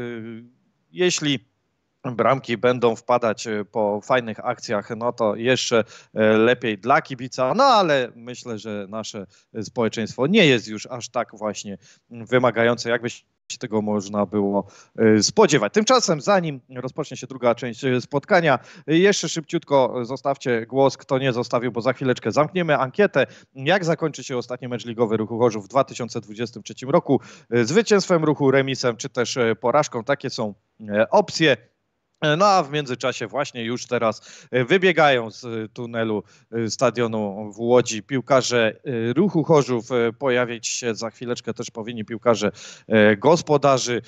jeśli bramki będą wpadać e, po fajnych akcjach, no to jeszcze e, lepiej dla kibica, no ale myślę, że nasze e, społeczeństwo nie jest już aż tak właśnie mm, wymagające, jakbyśmy się tego można było e, spodziewać. Tymczasem, zanim rozpocznie się druga część e, spotkania, e, jeszcze szybciutko zostawcie głos, kto nie zostawił, bo za chwileczkę zamkniemy ankietę. Jak zakończy się ostatni mecz ligowy Ruchu Chorzów w 2023 roku? Zwycięstwem ruchu, remisem czy też porażką? Takie są opcje. E, no a w międzyczasie właśnie już teraz e, wybiegają z e, tunelu stadionu w Łodzi piłkarze ruchu Chorzów. Pojawić się za chwileczkę też powinni piłkarze gospodarzy.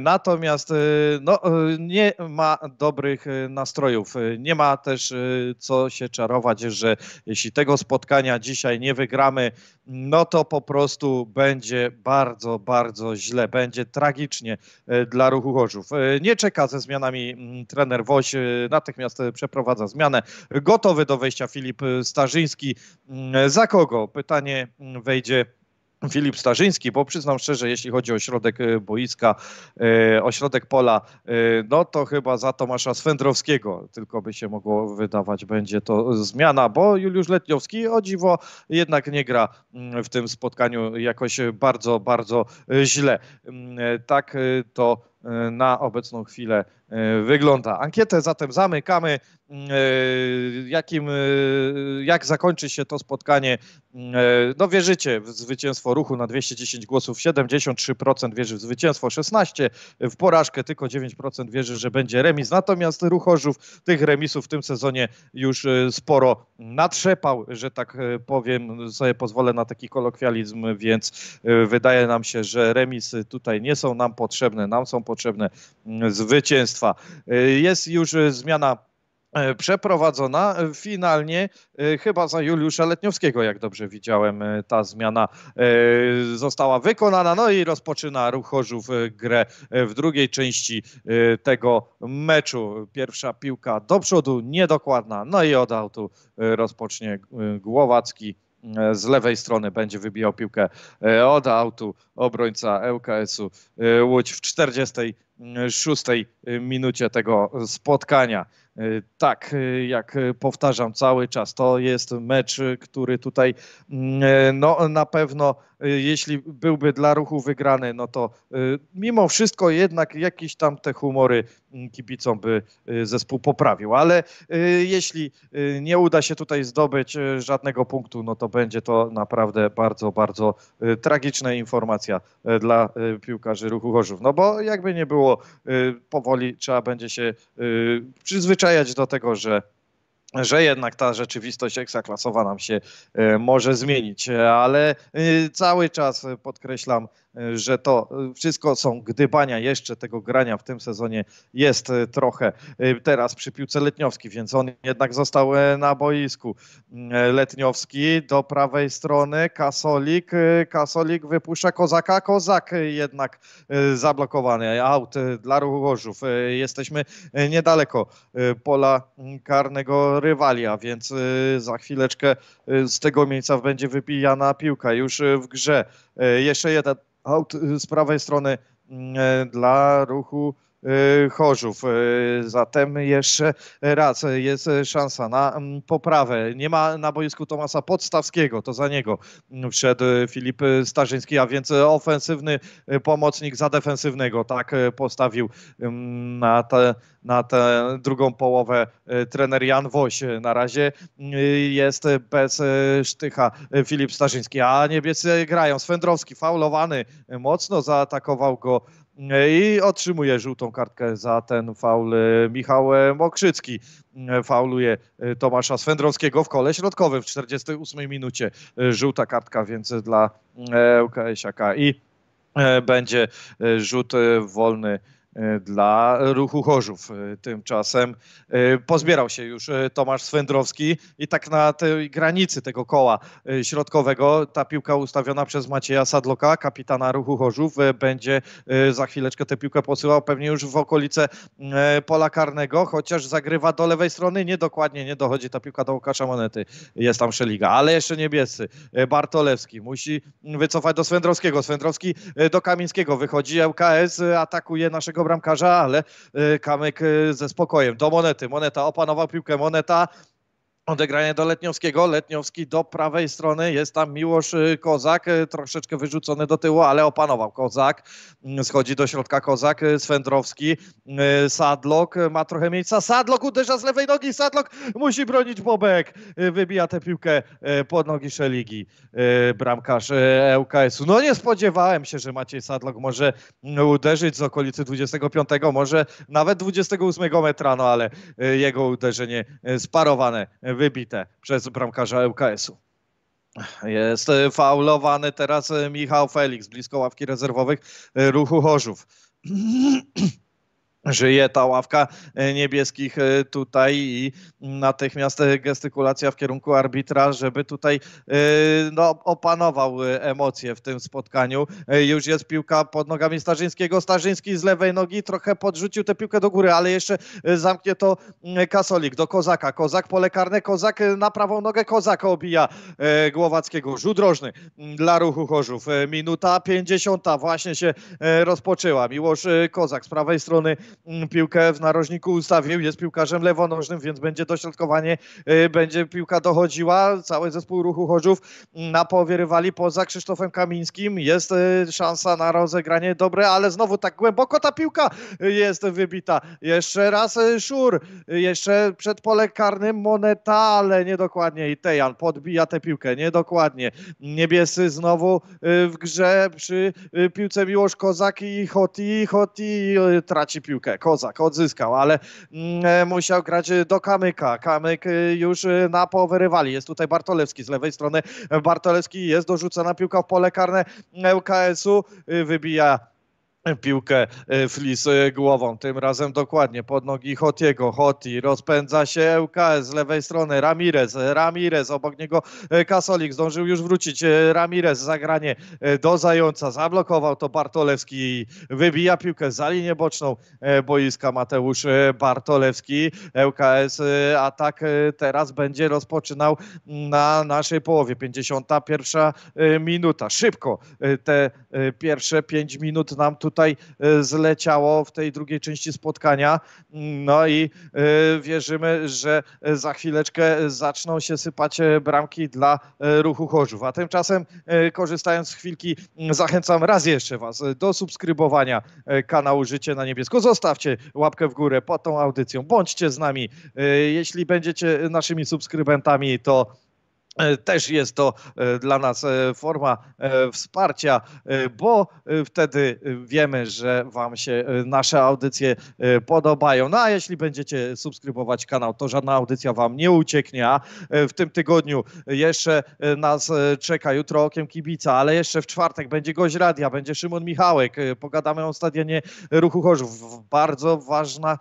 Natomiast no, nie ma dobrych nastrojów. Nie ma też co się czarować, że jeśli tego spotkania dzisiaj nie wygramy, no to po prostu będzie bardzo, bardzo źle. Będzie tragicznie dla ruchu Chorzów. Nie czeka ze zmianami mm, trener Woś y, natychmiast y, przeprowadza zmianę. Gotowy do wejścia Filip Starzyński. Mm, za kogo? Pytanie mm, wejdzie Filip Starzyński, bo przyznam szczerze, jeśli chodzi o środek y, boiska, o środek pola, no to chyba za Tomasza Swędrowskiego tylko by się mogło wydawać, będzie to zmiana, bo Juliusz Letniowski o dziwo jednak nie gra mm, w tym spotkaniu jakoś bardzo, bardzo źle. Tak to na obecną chwilę E, wygląda. Ankietę zatem zamykamy. Mm, e, jakim, e, jak zakończy się to spotkanie? Mm, no wierzycie w zwycięstwo ruchu na 210 głosów, 73% wierzy w zwycięstwo, 16% w porażkę, tylko 9% wierzy, że będzie remis. Natomiast ruch Orzów tych remisów w tym sezonie już sporo natrzepał, że tak powiem, sobie pozwolę na taki kolokwializm, więc wydaje nam się, że remisy tutaj nie są nam potrzebne. Nam są potrzebne mm, zwycięstwa trwa. E, jest już e, zmiana e, przeprowadzona. Finalnie chyba za Juliusza Letniowskiego, jak dobrze widziałem, ta zmiana została wykonana. No i rozpoczyna Ruch Chorzów grę w drugiej części tego meczu. Pierwsza piłka do przodu, niedokładna. No i od autu rozpocznie Głowacki E, z lewej strony będzie wybijał piłkę e, od autu obrońca ŁKS-u e, Łódź w 46 minucie tego spotkania. Tak, jak powtarzam cały czas, to jest mecz, który tutaj mm, no, na pewno Y, jeśli byłby dla ruchu wygrany, no to y, mimo wszystko jednak jakieś tam te humory mm, kibicom by y, zespół poprawił. Ale jeśli nie uda się tutaj zdobyć żadnego punktu, no to będzie to naprawdę bardzo, bardzo tragiczna informacja dla piłkarzy ruchu gorzów. No bo jakby nie było, powoli trzeba będzie się przyzwyczajać do tego, że że jednak ta rzeczywistość ekstraklasowa nam się e, może zmienić, e, ale e, cały czas podkreślam, że to y, wszystko są gdybania jeszcze tego grania w tym sezonie jest y, trochę. Y, teraz przy piłce Letniowski, więc on jednak został e, na boisku. Mm, e, letniowski do prawej strony, Kasolik, Kasolik wypuszcza Kozaka, Kozak jednak zablokowany, aut dla Ruchorzów. Jesteśmy niedaleko pola mm, karnego rywalia, więc za chwileczkę z tego miejsca będzie wypijana piłka już w grze. Jeszcze jeden aut y, z prawej strony mm, e, dla ruchu Y, chorzów. Y, zatem jeszcze raz jest szansa na mm, poprawę. Nie ma na boisku Tomasa Podstawskiego, to za niego wszedł Filip Starzyński, a więc ofensywny y, pomocnik za defensywnego. Tak postawił mm, na tę na drugą połowę trener Jan Woś. Na razie jest bez sztycha Filip Starzyński, a niebiescy grają. Swędrowski faulowany, mocno zaatakował go i otrzymuje żółtą kartkę za ten faul e, Michał e, Mokrzycki. E, fauluje Tomasza Swędrowskiego w kole środkowym w 48 minucie. Żółta kartka więc dla uks i będzie rzut wolny E, dla ruchu Chorzów. E, tymczasem e, pozbierał się już Tomasz Swędrowski i tak na tej granicy tego koła środkowego ta piłka ustawiona przez Macieja Sadloka, kapitana ruchu Chorzów, będzie za chwileczkę tę piłkę posyłał pewnie już w okolice pola karnego, chociaż zagrywa do lewej strony, niedokładnie nie dochodzi ta piłka do Łukasza Monety. Jest tam Szeliga, ale jeszcze niebiescy. Bartolewski musi wycofać do Swędrowskiego. Swędrowski do Kamińskiego wychodzi, LKS atakuje naszego bramkarza, ale y, Kamek y, ze spokojem do monety. Moneta opanował piłkę, moneta Odegranie do Letniowskiego, Letniowski do prawej strony, jest tam Miłosz y, Kozak, y, troszeczkę wyrzucony do tyłu, ale opanował Kozak, mm, schodzi do środka Kozak, y, Swędrowski, Sadlok, ma trochę miejsca, Sadlok uderza z lewej nogi, Sadlok musi bronić Bobek, wybija tę piłkę pod nogi Szeligi, bramkarz ŁKS-u. No nie spodziewałem się, że Maciej Sadlok może mm, uderzyć z okolicy 25, może nawet 28 metra, no ale jego uderzenie sparowane wybite przez bramkarza ŁKS-u. Jest faulowany teraz e, Michał Felix blisko ławki rezerwowych e, ruchu Chorzów. żyje ta ławka e, niebieskich e, tutaj i natychmiast e, gestykulacja w kierunku arbitra, żeby tutaj no, opanował emocje w tym spotkaniu. Już jest piłka pod nogami Starzyńskiego. Starzyński z lewej nogi trochę podrzucił tę piłkę do góry, ale jeszcze zamknie to Kasolik do Kozaka. Kozak pole karne, Kozak na prawą nogę Kozak obija Głowackiego. Rzut rożny dla ruchu Chorzów. Minuta 50 właśnie się rozpoczęła. Miłosz Kozak z prawej strony Mm, piłkę w narożniku ustawił, jest piłkarzem lewonożnym, więc będzie dośrodkowanie, y, będzie piłka dochodziła, cały zespół ruchu Chorzów na połowie rywali poza Krzysztofem Kamińskim, jest y, szansa na rozegranie dobre, ale znowu tak głęboko ta piłka y, jest wybita. Jeszcze raz Szur, jeszcze przed pole karnym Moneta, ale niedokładnie i Tejan podbija tę piłkę, niedokładnie. Niebiescy znowu w grze przy piłce Miłosz Kozak i Hoti, Hoti traci piłkę piłkę. Kozak odzyskał, ale mm, e, musiał grać do Kamyka. Kamyk y, już y, na połowę rywali. Jest tutaj Bartolewski z lewej strony. Bartolewski jest dorzucona piłka w pole karne ŁKS-u. E, y, wybija piłkę e, Flis głową, tym razem dokładnie pod nogi Hotiego, Hoti, rozpędza się ŁKS z lewej strony, Ramirez, Ramirez, obok niego e, Kasolik, zdążył już wrócić, e, Ramirez zagranie do Zająca, zablokował to Bartolewski i wybija piłkę za linię boczną boiska Mateusz Bartolewski, ŁKS atak teraz będzie rozpoczynał mm, na naszej połowie, 51 minuta, szybko te pierwsze 5 minut nam tutaj tutaj e, zleciało w tej drugiej części spotkania. No i e, wierzymy, że e, za chwileczkę zaczną się sypać bramki dla ruchu Chorzów. A tymczasem, korzystając z chwilki, zachęcam raz jeszcze Was do subskrybowania kanału Życie na Niebiesko. Zostawcie łapkę w górę pod tą audycją. Bądźcie z nami. Jeśli będziecie naszymi subskrybentami, to E, też jest to e, dla nas e, forma wsparcia, bo wtedy wiemy, że Wam się nasze audycje podobają. No a jeśli będziecie subskrybować kanał, to żadna audycja Wam nie ucieknie. W tym tygodniu jeszcze nas czeka jutro okiem kibica, ale jeszcze w czwartek będzie gość radia, będzie Szymon Michałek. Pogadamy o stadionie Ruchu Chorzów. Bardzo ważna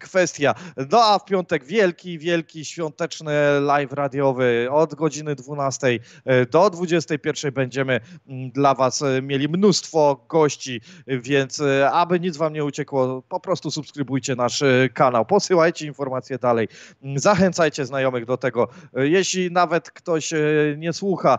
kwestia. No a w piątek wielki, wielki świąteczny live radiowy od godziny godziny 12 e, do 21 będziemy mm, dla Was e, mieli mnóstwo gości, więc e, aby nic Wam nie uciekło, po prostu subskrybujcie nasz kanał, posyłajcie informacje dalej, mm, zachęcajcie znajomych do tego. Jeśli nawet ktoś nie słucha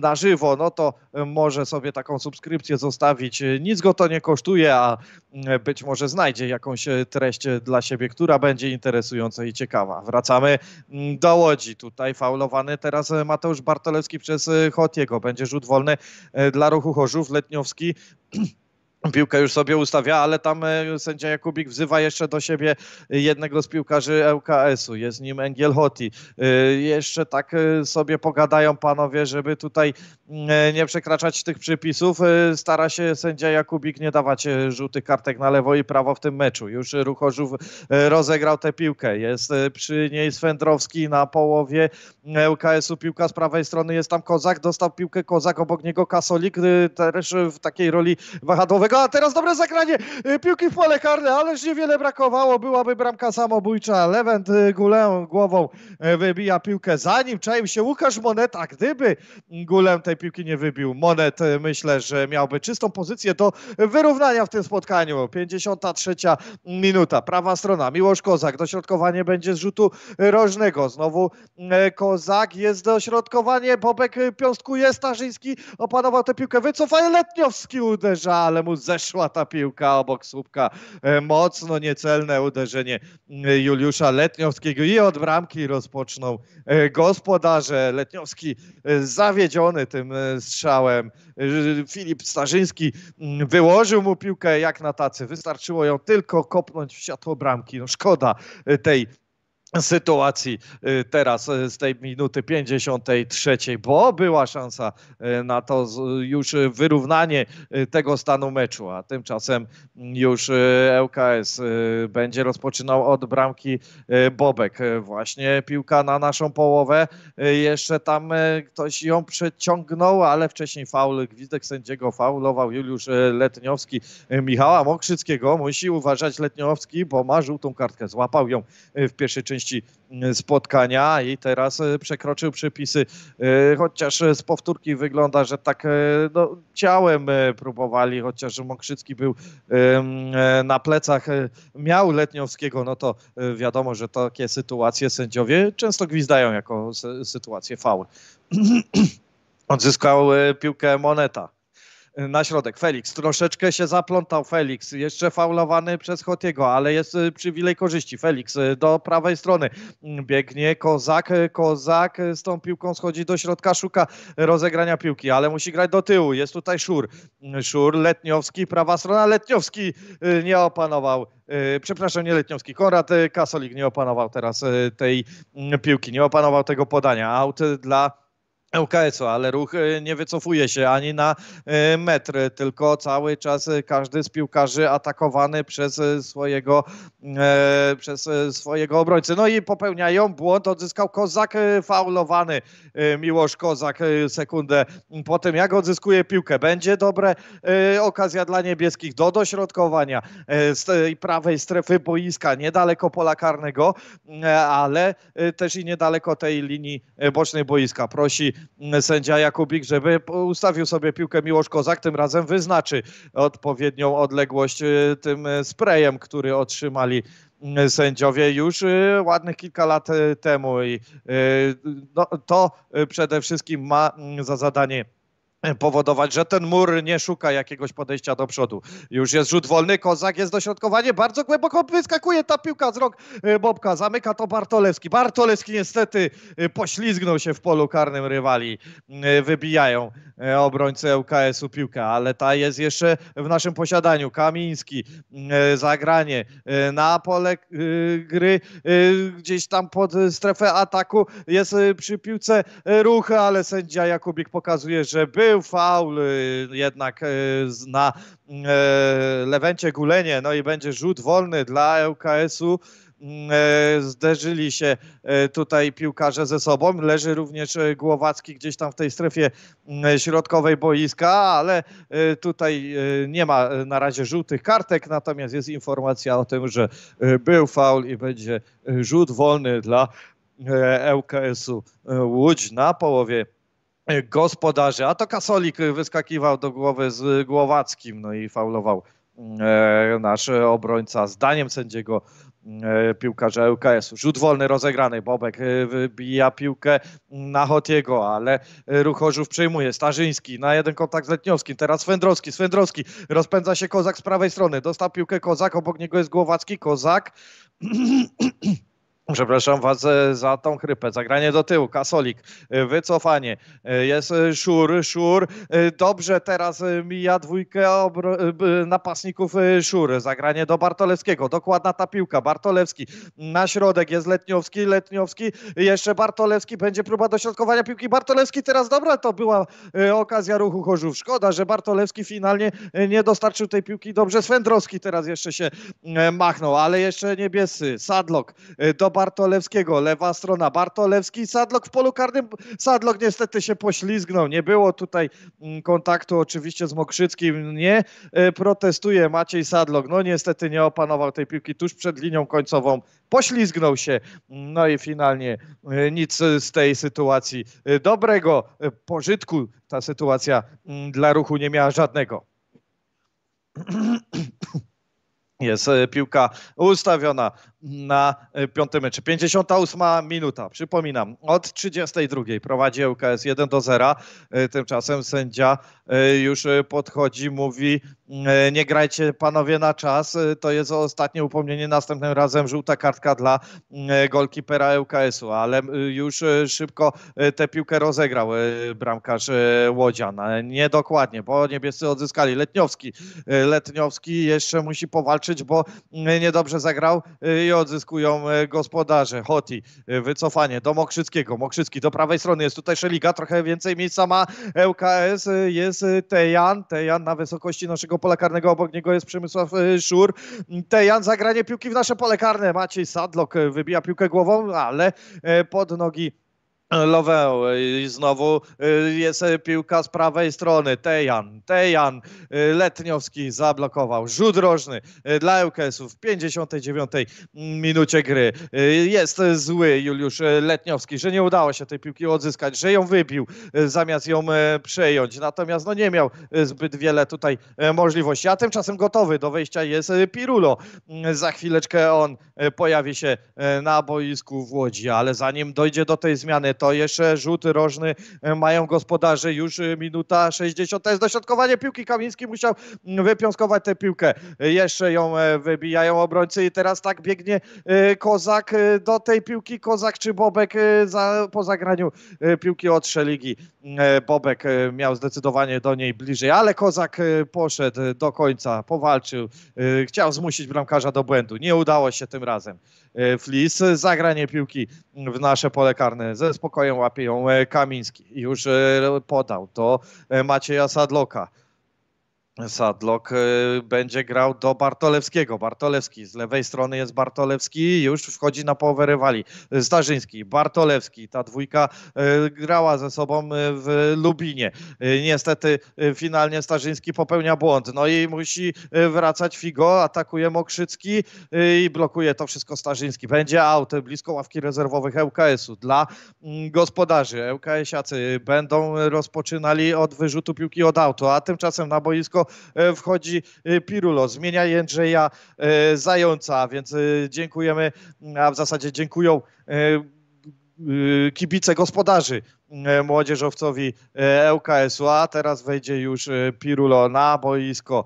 na żywo, no to może sobie taką subskrypcję zostawić. Nic go to nie kosztuje, a mm, być może znajdzie jakąś treść dla siebie, która będzie interesująca i ciekawa. Wracamy do Łodzi. Tutaj faulowany teraz Teraz e, Mateusz Bartolewski przez e, Chotiego będzie rzut wolny e, dla ruchu Chorzów. Letniowski piłkę już sobie ustawia, ale tam e, sędzia Jakubik wzywa jeszcze do siebie e, jednego z piłkarzy ŁKS-u, jest nim Engiel Hoti. E, jeszcze tak sobie pogadają panowie, żeby tutaj mm, nie przekraczać tych przepisów. Stara się sędzia Jakubik nie dawać żółtych kartek na lewo i prawo w tym meczu. Już Ruchorzów rozegrał tę piłkę. Jest przy niej Swędrowski na połowie ŁKS-u. Piłka z prawej strony jest tam Kozak, dostał piłkę Kozak, obok niego Kasolik, też w takiej roli wahadłowego a teraz dobre zagranie y, piłki w pole karne, ależ niewiele brakowało, byłaby bramka samobójcza. Lewent y, Gulę głową y, wybija piłkę, zanim czaił się Łukasz Monet, a gdyby Gulę tej piłki nie wybił, Monet myślę, że miałby czystą pozycję do wyrównania w tym spotkaniu. 53 minuta, prawa strona, Miłosz Kozak, dośrodkowanie będzie z rzutu rożnego, znowu Kozak, jest dośrodkowanie, Bobek Piąstku jest, Starzyński opanował tę piłkę, wycofaje Letniowski uderza, ale mu zeszła ta piłka obok słupka. E, mocno niecelne uderzenie e, Juliusza Letniowskiego i od bramki rozpoczną e, gospodarze. Letniowski zawiedziony tym strzałem. Filip Starzyński mm, wyłożył mu piłkę jak na tacy. Wystarczyło ją tylko kopnąć w światło bramki. No szkoda tej sytuacji y, teraz y, z tej minuty 53, bo była szansa y, na to już wyrównanie tego stanu meczu, a tymczasem już ŁKS będzie rozpoczynał od bramki Bobek. Właśnie piłka na naszą połowę, jeszcze tam ktoś ją przeciągnął, ale wcześniej faul, gwizdek sędziego faulował Juliusz Letniowski Michała Mokrzyckiego. Musi uważać Letniowski, bo ma żółtą kartkę, złapał ją w pierwszej części części mm, spotkania i teraz e, przekroczył przepisy. E, chociaż z powtórki wygląda, że tak e, no, ciałem próbowali, chociaż Mokrzycki był na plecach, miał Letniowskiego, no to wiadomo, że takie sytuacje sędziowie często gwizdają jako sytuację faul. Odzyskał piłkę Moneta. Y, na środek. Felix, troszeczkę się zaplątał Felix, jeszcze faulowany przez Hotiego, ale jest y, przywilej korzyści. Felix y, do prawej strony mm, biegnie Kozak, Kozak z tą piłką schodzi do środka, szuka rozegrania piłki, ale musi grać do tyłu. Jest tutaj Szur, mm, Szur, Letniowski, prawa strona, Letniowski nie opanował przepraszam, nie Letniowski, Konrad Kasolik nie opanował teraz tej mm, piłki, nie opanował tego podania. Aut dla UKS-u, ale ruch y, nie wycofuje się ani na y, metr, tylko cały czas y, każdy z piłkarzy atakowany przez swojego, przez swojego obrońcę. No i popełniają błąd, odzyskał Kozak, faulowany Miłosz Kozak sekundę po tym, jak odzyskuje piłkę. Będzie dobre okazja dla niebieskich do dośrodkowania z tej prawej strefy boiska, niedaleko pola karnego, ale też i niedaleko tej linii bocznej boiska. Prosi Mm, sędzia Jakubik, żeby ustawił sobie piłkę Miłosz Kozak, tym razem wyznaczy odpowiednią odległość y, tym y, sprayem, który otrzymali mm, sędziowie już y, ładnych kilka lat temu i no, to przede wszystkim ma mm, za zadanie powodować, że ten mur nie szuka jakiegoś podejścia do przodu. Już jest rzut wolny, Kozak jest dośrodkowanie, bardzo głęboko wyskakuje ta piłka z rąk e, Bobka, zamyka to Bartolewski. Bartolewski niestety e, poślizgnął się w polu karnym rywali, e, wybijają obrońcę UKS-u piłkę, ale ta jest jeszcze w naszym posiadaniu. Kamiński, zagranie na pole gry, gdzieś tam pod strefę ataku jest przy piłce ruch, ale sędzia Jakubik pokazuje, że był był faul y, jednak y, na y, Lewencie Gulenie, no i będzie rzut wolny dla ŁKS-u mm, e, zderzyli się e, tutaj piłkarze ze sobą. Leży również e, Głowacki gdzieś tam w tej strefie mm, środkowej boiska, ale tutaj nie ma na razie żółtych kartek, natomiast jest informacja o tym, że był faul i będzie rzut wolny dla ŁKS-u Łódź na połowie E, gospodarzy. A to Kasolik wyskakiwał do głowy z Głowackim no i faulował e, nasz obrońca zdaniem sędziego e, piłkarza ŁKS-u. Rzut wolny rozegrany, Bobek wybija piłkę na Hotiego, ale Ruchorzów przejmuje, Starzyński na jeden kontakt z Letniowskim, teraz Swędrowski, Swędrowski, rozpędza się Kozak z prawej strony, dostał piłkę Kozak, obok niego jest Głowacki, Kozak Przepraszam was e, za tą chrypę. Zagranie do tyłu, kasolik, e, wycofanie. E, jest szur, szur. Dobrze, teraz mija dwójkę napastników szur. Zagranie do Bartolewskiego, dokładna ta piłka. Bartolewski na środek jest Letniowski, Letniowski. Jeszcze Bartolewski, będzie próba dośrodkowania piłki. Bartolewski teraz, dobra, to była okazja ruchu Chorzów. Szkoda, że Bartolewski finalnie nie dostarczył tej piłki. Dobrze, Swędrowski teraz jeszcze się machnął, ale jeszcze niebiescy. Sadlok do Bartolewskiego, lewa strona, Bartolewski i Sadlok w polu karnym. Sadlok niestety się poślizgnął, nie było tutaj mm, kontaktu oczywiście z Mokrzyckim, nie e, protestuje Maciej Sadlok, no niestety nie opanował tej piłki tuż przed linią końcową, poślizgnął się, no i finalnie e, nic z tej sytuacji e, dobrego, pożytku ta sytuacja mm, dla ruchu nie miała żadnego. Jest piłka ustawiona na e, piątym mecz. 58 minuta, przypominam, od 32 prowadzi ŁKS 1 do 0. E, tymczasem sędzia e, już podchodzi, mówi nie grajcie panowie na czas, to jest ostatnie upomnienie, następnym razem żółta kartka dla golkipera ŁKS-u, ale już szybko tę piłkę rozegrał bramkarz Łodzian. Niedokładnie, bo niebiescy odzyskali. Letniowski, Letniowski jeszcze musi powalczyć, bo niedobrze zagrał i odzyskują e, gospodarze. Hoti, e, wycofanie do Mokrzyckiego. Mokrzycki do prawej strony. Jest tutaj Szeliga, trochę więcej miejsca ma ŁKS. E, jest Tejan. Tejan na wysokości naszego pola karnego. Obok niego jest Przemysław Szur. Tejan zagranie piłki w nasze pole karne. Maciej Sadlok wybija piłkę głową, ale pod nogi Loweł y, i znowu y, jest y, piłka z prawej strony. Tejan, Tejan, Letniowski zablokował. Rzut rożny dla Eukesu w 59 mm, minucie gry. Jest zły Juliusz Letniowski, że nie udało się tej piłki odzyskać, że ją wybił zamiast ją przejąć. Natomiast no, nie miał zbyt wiele tutaj możliwości. A tymczasem gotowy do wejścia jest Pirulo. Mm, za chwileczkę on pojawi się na boisku w Łodzi, ale zanim dojdzie do tej zmiany, to to jeszcze rzut rożny e, mają gospodarze już e, minuta 60. To jest dośrodkowanie piłki. Kamiński musiał wypiąskować tę piłkę. Jeszcze ją e, wybijają obrońcy i teraz tak biegnie Kozak do tej piłki. Kozak czy Bobek za, po zagraniu piłki od Szeligi. Bobek miał zdecydowanie do niej bliżej, ale Kozak poszedł do końca, powalczył. Chciał zmusić bramkarza do błędu. Nie udało się tym razem. E, Flis. Zagranie piłki w nasze pole karne ze spokojem łapie ją e, Kamiński. Już e, podał To Macieja Sadloka. Sadlock e, będzie grał do Bartolewskiego. Bartolewski z lewej strony jest Bartolewski, już wchodzi na połowę rywali. Starzyński, Bartolewski, ta dwójka e, grała ze sobą e, w Lubinie. Niestety finalnie Starzyński popełnia błąd, no i musi wracać Figo, atakuje Mokrzycki i blokuje to wszystko Starzyński. Będzie aut blisko ławki rezerwowych ŁKS-u dla mm, gospodarzy. ŁKS-iacy będą rozpoczynali od wyrzutu piłki od auto, a tymczasem na boisko E, wchodzi e, Pirulo, zmienia Jędrzeja e, Zająca, więc dziękujemy, a w zasadzie dziękują kibice gospodarzy młodzieżowcowi ŁKS-u, a teraz wejdzie już Pirulo na boisko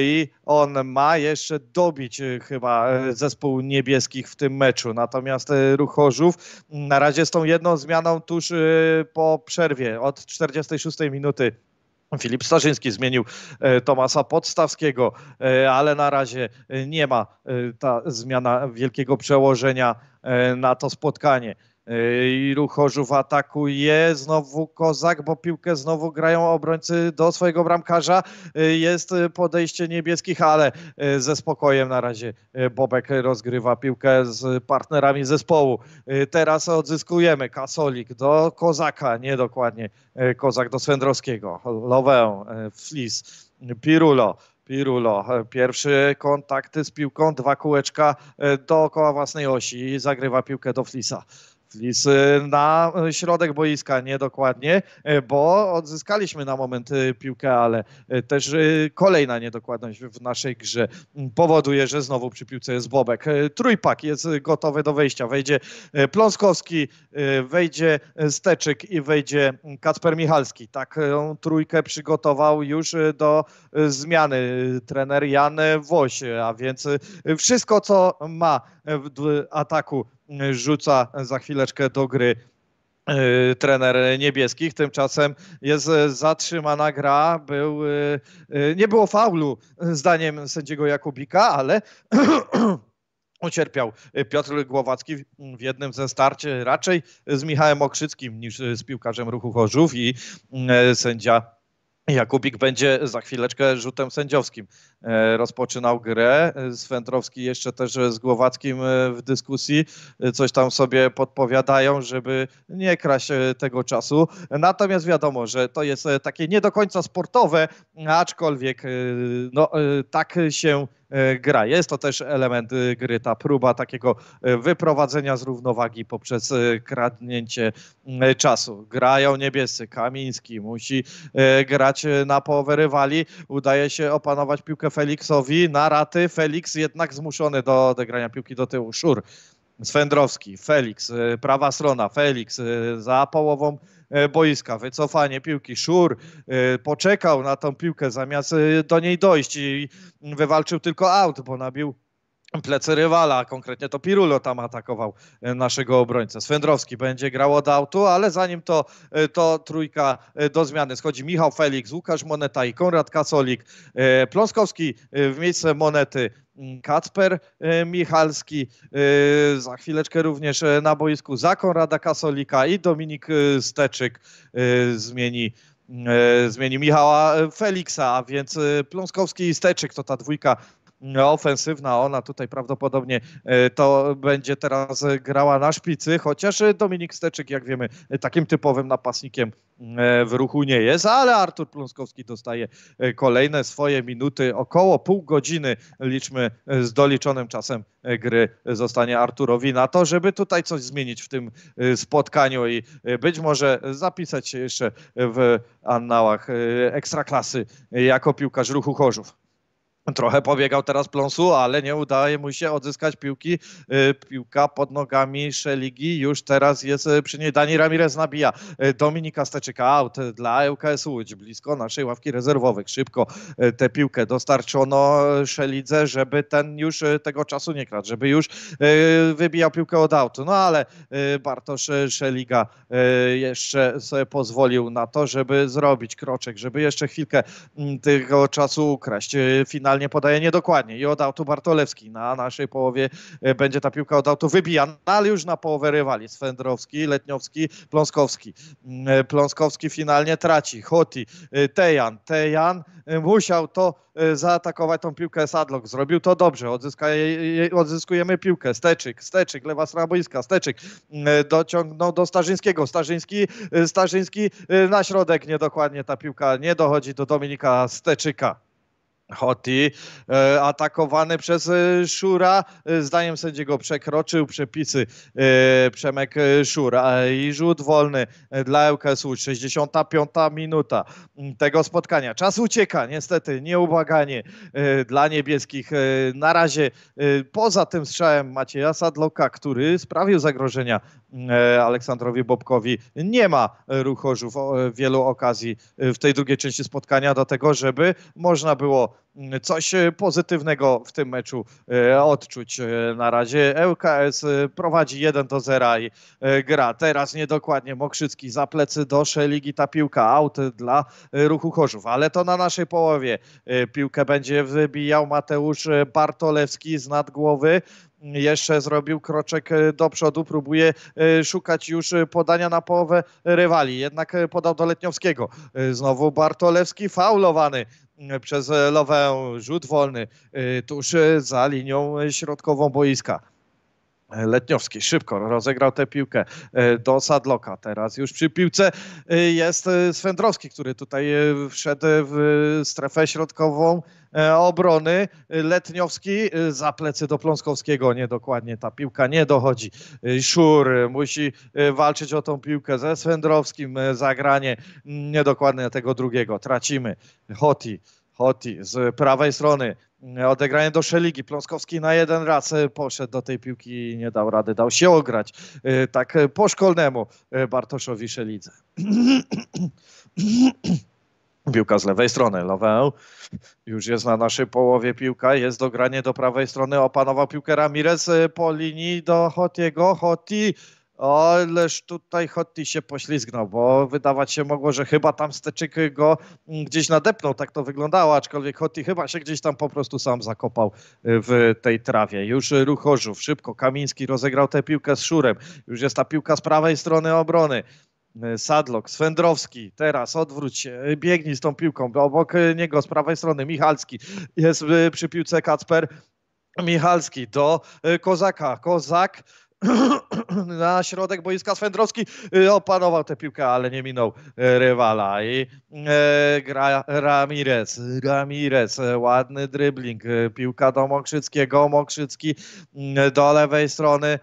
i on ma jeszcze dobić chyba zespół niebieskich w tym meczu. Natomiast Ruch na razie z tą jedną zmianą tuż po przerwie od 46 minuty Filip Starzyński zmienił e, Tomasa Podstawskiego, e, ale na razie e, nie ma ta zmiana wielkiego przełożenia na to spotkanie. Yy, I ruch Chorzów atakuje, znowu Kozak, bo piłkę znowu grają obrońcy do swojego bramkarza. Yy, jest yy, podejście niebieskich, ale ze spokojem na razie Bobek rozgrywa piłkę z partnerami zespołu. Teraz odzyskujemy Kasolik do Kozaka, nie dokładnie Kozak do Swędrowskiego. Lowę, Flis, Pirulo. Pirulo. Pierwszy kontakt z piłką, dwa kółeczka dookoła własnej osi i zagrywa piłkę do Flisa. Lis na środek boiska, nie dokładnie, e, bo odzyskaliśmy na moment e, piłkę, ale e, też kolejna niedokładność w naszej grze powoduje, że znowu przy piłce jest Bobek. Trójpak jest gotowy do wejścia. Wejdzie Pląskowski, wejdzie Steczyk i wejdzie Kacper Michalski. Tak trójkę przygotował już do zmiany trener Jan Woś, a więc wszystko, co ma w ataku rzuca za chwileczkę do gry e, trener niebieskich. Tymczasem jest e, zatrzymana gra, był, e, nie było faulu zdaniem sędziego Jakubika, ale ucierpiał Piotr Głowacki w jednym ze starć raczej z Michałem Okrzyckim niż z piłkarzem ruchu Chorzów i sędzia Jakubik będzie za chwileczkę rzutem sędziowskim E, rozpoczynał grę. E, Swędrowski jeszcze też e, z Głowackim w dyskusji coś tam sobie podpowiadają, żeby nie kraść tego czasu. Natomiast wiadomo, że to jest takie nie do końca sportowe, aczkolwiek no, tak się gra. Jest to też element gry, ta próba takiego wyprowadzenia z równowagi poprzez kradnięcie czasu. Grają niebiescy, Kamiński musi grać na powerywali, udaje się opanować piłkę Feliksowi na raty. Feliks jednak zmuszony do odegrania piłki do tyłu. Szur, Swędrowski, Feliks, y, prawa strona, Feliks y, za połową y, boiska, wycofanie piłki, Szur poczekał na tą piłkę zamiast do niej dojść i wywalczył tylko aut, bo nabił plecy rywala, konkretnie to Pirulo tam atakował e, naszego obrońcę. Swędrowski będzie grał od autu, ale zanim to, e, to trójka e, do zmiany schodzi Michał Felix, Łukasz Moneta i Konrad Kasolik. Pląskowski w miejsce Monety mm, Kacper Michalski, za chwileczkę również na boisku za Konrada Kasolika i Dominik Steczyk zmieni zmieni Michała Feliksa, a więc Pląskowski i Steczyk to ta dwójka ofensywna, ona tutaj prawdopodobnie e, to będzie teraz e, grała na szpicy, chociaż e, Dominik Steczyk, jak wiemy, takim typowym napastnikiem w ruchu nie jest, ale Artur Pląskowski dostaje kolejne swoje minuty, około pół godziny liczmy z doliczonym czasem gry zostanie Arturowi na to, żeby tutaj coś zmienić w tym spotkaniu i być może zapisać się jeszcze w annałach ekstraklasy jako piłkarz ruchu Chorzów. Trochę pobiegał teraz pląsu, ale nie udaje mu się odzyskać piłki. Y, piłka pod nogami Szeligi już teraz jest y, przy niej. Dani Ramirez nabija y, Dominika Steczyka. Out dla ŁKS Łódź. Blisko naszej ławki rezerwowych. Szybko tę piłkę dostarczono Szelidze, żeby ten już tego czasu nie kradł, żeby już wybijał piłkę od autu. No ale Bartosz Szeliga jeszcze sobie pozwolił na to, żeby zrobić kroczek, żeby jeszcze chwilkę mm, tego czasu ukraść. Finalnie idealnie podaje niedokładnie i oddał autu Bartolewski. Na naszej połowie e, będzie ta piłka od autu wybijana, no ale już na połowę rywali. Swędrowski, Letniowski, Pląskowski. Mm, e, Pląskowski finalnie traci. Hoti, e, Tejan. Tejan musiał to zaatakować tą piłkę Sadlock. Zrobił to dobrze. odzyskujemy piłkę. Steczyk, Steczyk, lewa strona boiska. Steczyk mm, dociągnął do Starzyńskiego. Starzyński, Starzyński na środek niedokładnie ta piłka nie dochodzi do Dominika Steczyka. Hoti e, atakowany przez e, Szura, e, zdaniem sędziego przekroczył przepisy Przemek Szura i rzut wolny dla ŁKS Łódź, 65 minuta mm, tego spotkania. Czas ucieka niestety nieubłaganie dla niebieskich. Na razie poza tym strzałem Macieja Sadloka, który sprawił zagrożenia Aleksandrowi Bobkowi, nie ma ruchorzów wielu okazji w tej drugiej części spotkania do tego, żeby można było coś e, pozytywnego w tym meczu e, odczuć e, na razie. ŁKS prowadzi 1 do 0 i gra. Teraz niedokładnie Mokrzycki za plecy do Szeligi ta piłka out dla ruchu Chorzów, ale to na naszej połowie piłkę będzie wybijał Mateusz Bartolewski z nad głowy jeszcze zrobił kroczek e, do przodu, próbuje e, szukać już e, podania na połowę rywali, jednak podał do Letniowskiego. Znowu Bartolewski faulowany przez Lowę, rzut wolny tuż za linią środkową boiska. Letniowski szybko rozegrał tę piłkę e, do Sadloka. Teraz już przy piłce e, jest e, Swędrowski, który tutaj wszedł w strefę środkową obrony. Letniowski za plecy do Pląskowskiego. Nie dokładnie ta piłka nie dochodzi. Szur musi walczyć o tą piłkę ze Swędrowskim. Zagranie mm, niedokładne tego drugiego. Tracimy. Hoti. Hoti z prawej strony E, odegranie do Szeligi. Pląskowski na jeden raz e, poszedł do tej piłki i nie dał rady, dał się ograć. E, tak po szkolnemu Bartoszowi Szelidze. Piłka z lewej strony, Loweł. Już jest na naszej połowie piłka, jest dogranie do prawej strony, opanował piłkę Ramirez po linii do Hotiego. Hoti ależ tutaj Hotti się poślizgnął, bo wydawać się mogło, że chyba tam steczyk go mm, gdzieś nadepnął. Tak to wyglądało, aczkolwiek Hotti chyba się gdzieś tam po prostu sam zakopał y, w tej trawie. Już Ruchorzów szybko, Kamiński rozegrał tę piłkę z Szurem. Już jest ta piłka z prawej strony obrony. Y, Sadlok, Swędrowski, teraz odwróć się, y, biegnij z tą piłką. Obok niego z prawej strony Michalski jest przy piłce Kacper. Michalski do Kozaka. Kozak na środek boiska Swędrowski y, opanował tę piłkę, ale nie minął y, rywala i y, gra Ramirez, Ramirez, ładny dribbling, piłka do Mokrzyckiego, Mokrzycki do lewej strony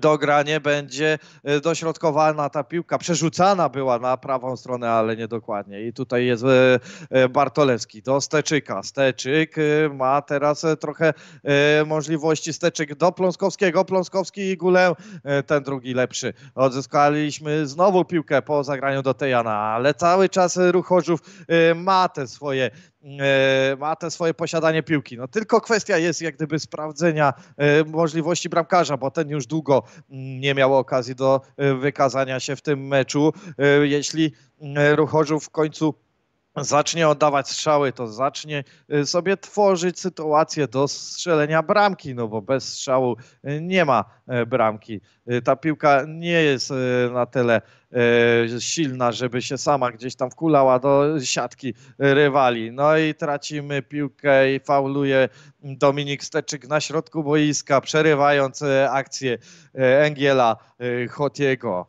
do grania będzie e, dośrodkowana ta piłka, przerzucana była na prawą stronę, ale niedokładnie. I tutaj jest e, e, Bartolewski do Steczyka. Steczyk ma teraz trochę możliwości. Steczyk do Pląskowskiego. Pląskowski i Gulę, ten drugi lepszy. Odzyskaliśmy znowu piłkę po zagraniu do Tejana, ale cały czas Ruchorzów ma te swoje E, ma te swoje posiadanie piłki. No tylko kwestia jest jak gdyby sprawdzenia e, możliwości bramkarza, bo ten już długo mm, nie miał okazji do e, wykazania się w tym meczu. Jeśli Ruchorzu w końcu zacznie oddawać strzały, to zacznie sobie tworzyć sytuację do strzelenia bramki, no bo bez strzału nie ma bramki. Ta piłka nie jest na tyle E, silna, żeby się sama gdzieś tam wkulała do siatki rywali. No i tracimy piłkę i fauluje Dominik Steczyk na środku boiska, przerywając e, akcję e, Engiela Chotiego.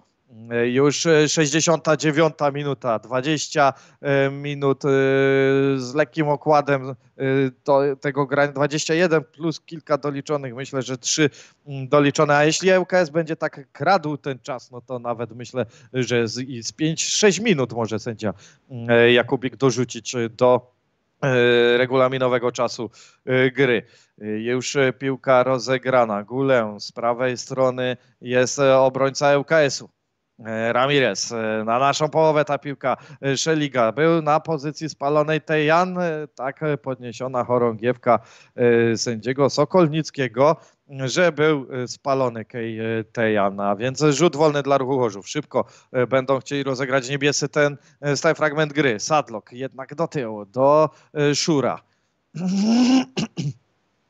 E, już 69 e, minuta, 20 e, minut z lekkim okładem do tego grania, 21 plus kilka doliczonych, myślę, że 3 mm, doliczone, a jeśli ŁKS będzie tak kradł ten czas, no to nawet myślę, że z, z 5-6 minut może sędzia mm, Jakubik dorzucić do regulaminowego czasu gry. Już piłka rozegrana. Gulę z prawej strony jest obrońca ŁKS-u. E, Ramirez, e, na naszą połowę ta piłka e, Szeliga był na pozycji spalonej Tejan, tak podniesiona chorągiewka sędziego Sokolnickiego, że był spalony Tejan, a więc rzut wolny dla ruchu Chorzów. Szybko będą chcieli rozegrać niebiesy ten, ten fragment gry. Sadlok jednak do tyłu, do Szura.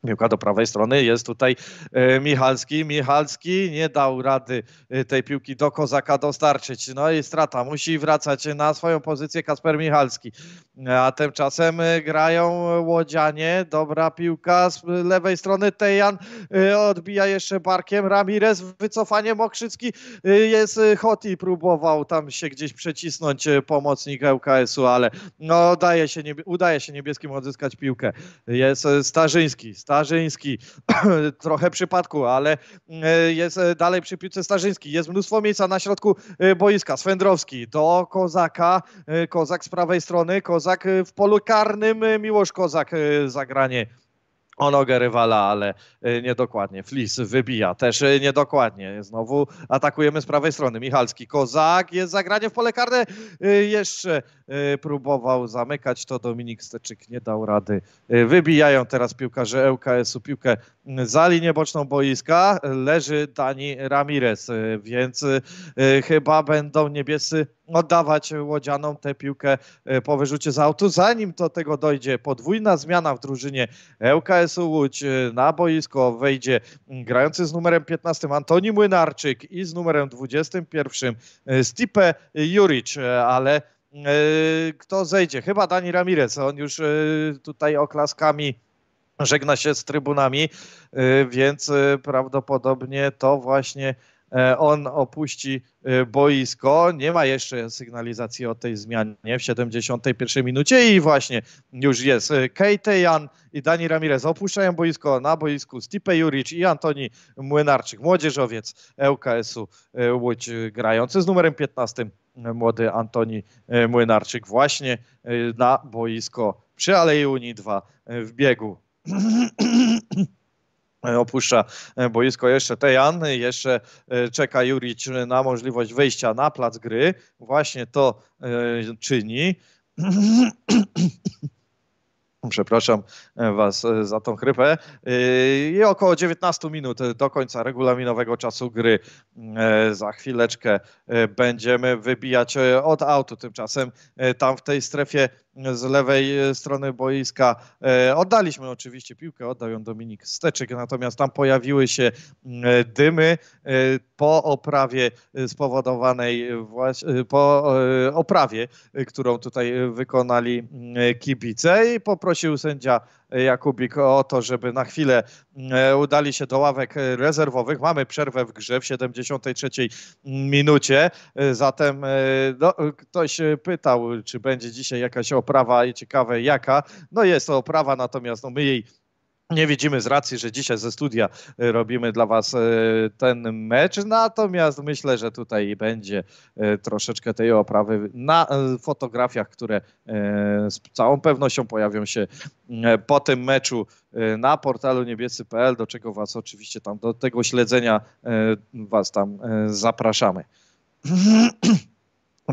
Piłka do prawej strony, jest tutaj e, Michalski. Michalski nie dał rady e, tej piłki do Kozaka dostarczyć. No i strata, musi wracać na swoją pozycję Kasper Michalski. A tymczasem e, grają Łodzianie, dobra piłka z lewej strony, Tejan odbija jeszcze barkiem, Ramirez, wycofanie Mokrzycki, jest Hoti, próbował tam się gdzieś przecisnąć pomocnik ŁKS-u, ale no, udaje się, udaje się niebieskim odzyskać piłkę. Jest Starzyński, Starzyński Starzyński, trochę przypadku, ale e, jest e, dalej przy piłce Starzyński, jest mnóstwo miejsca na środku e, boiska, Swędrowski do Kozaka, Kozak z prawej strony, Kozak w polu karnym, Miłosz Kozak zagranie o nogę rywala, ale y, niedokładnie. Flis wybija, też y, niedokładnie. Znowu atakujemy z prawej strony. Michalski, Kozak, jest zagranie w pole karne. Y, jeszcze próbował zamykać to Dominik Steczyk, nie dał rady. Wybijają teraz piłkarze ŁKS-u piłkę za linię boczną boiska leży Dani Ramirez, więc y, chyba będą niebiescy oddawać Łodzianom tę piłkę y, po wyrzucie z autu. Zanim do tego dojdzie, podwójna zmiana w drużynie ŁKS-u Łódź. Y, na boisko wejdzie grający z numerem 15 Antoni Młynarczyk i z numerem 21 Stipe Juric, ale kto zejdzie? Chyba Dani Ramirez. On już tutaj oklaskami żegna się z trybunami, y, więc y, prawdopodobnie to właśnie e, on opuści y, boisko. Nie ma jeszcze sygnalizacji o tej zmianie w 71 minucie i właśnie już jest. Jan i Dani Ramirez opuszczają boisko. Na boisku Stipe Juric i Antoni Młynarczyk, młodzieżowiec ŁKS-u Łódź grający z numerem 15. Młody Antoni Młynarczyk właśnie na boisko przy Alei Unii 2 w biegu opuszcza e, boisko jeszcze Tejan, jeszcze e, czeka Juric na możliwość wejścia na plac gry. Właśnie to e, czyni. Przepraszam e, Was e, za tą chrypę. E, I około 19 minut do końca regulaminowego czasu gry. Za chwileczkę będziemy wybijać od autu. Tymczasem tam w tej strefie z lewej strony boiska oddaliśmy oczywiście piłkę, oddał ją Dominik Steczek. natomiast tam pojawiły się dymy po oprawie spowodowanej, po oprawie, którą tutaj wykonali kibice i po prosił sędzia e, Jakubik o to, żeby na chwilę e, udali się do ławek e, rezerwowych. Mamy przerwę w grze w 73 minucie, zatem no, ktoś pytał, czy będzie dzisiaj jakaś oprawa i ciekawe jaka. No jest to oprawa, natomiast no, my jej nie widzimy z racji, że dzisiaj ze studia y, robimy dla Was y, ten mecz, natomiast myślę, że tutaj będzie y, troszeczkę tej oprawy na fotografiach, które z całą pewnością pojawią się po tym meczu na portalu niebiescy.pl, do czego Was oczywiście tam, do tego śledzenia Was tam zapraszamy.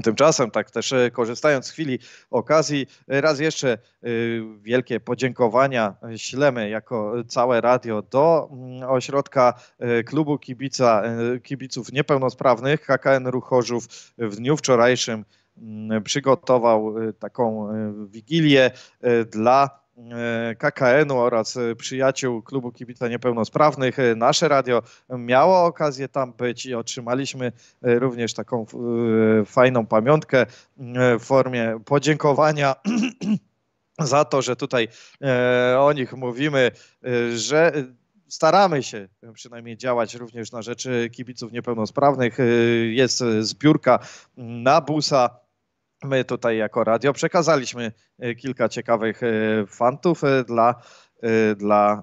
Tymczasem, tak też e, korzystając z chwili okazji, e, raz jeszcze e, wielkie podziękowania ślemy jako całe radio do mm, ośrodka klubu kibica, kibiców niepełnosprawnych KKN Ruchorzów w dniu wczorajszym mm, przygotował taką wigilię dla E, KKN-u oraz e, przyjaciół Klubu Kibica Niepełnosprawnych. E, nasze radio miało okazję tam być i otrzymaliśmy również taką fajną pamiątkę w formie podziękowania. za to, że tutaj o nich mówimy, że staramy się przynajmniej działać również na rzecz kibiców niepełnosprawnych. Jest zbiórka na busa My tutaj jako radio przekazaliśmy e, kilka ciekawych e, fantów e, dla, dla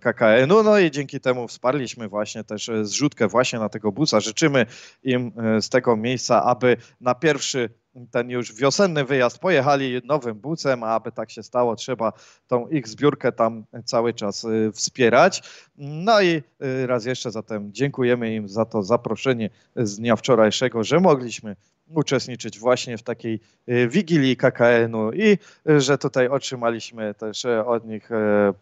KKN-u, no i dzięki temu wsparliśmy właśnie też zrzutkę właśnie na tego busa. Życzymy im z tego miejsca, aby na pierwszy ten już wiosenny wyjazd pojechali nowym bucem, a aby tak się stało, trzeba tą ich zbiórkę tam cały czas wspierać. No i raz jeszcze zatem dziękujemy im za to zaproszenie z dnia wczorajszego, że mogliśmy uczestniczyć właśnie w takiej y, wigilii KKN-u i y, że tutaj otrzymaliśmy też y, od nich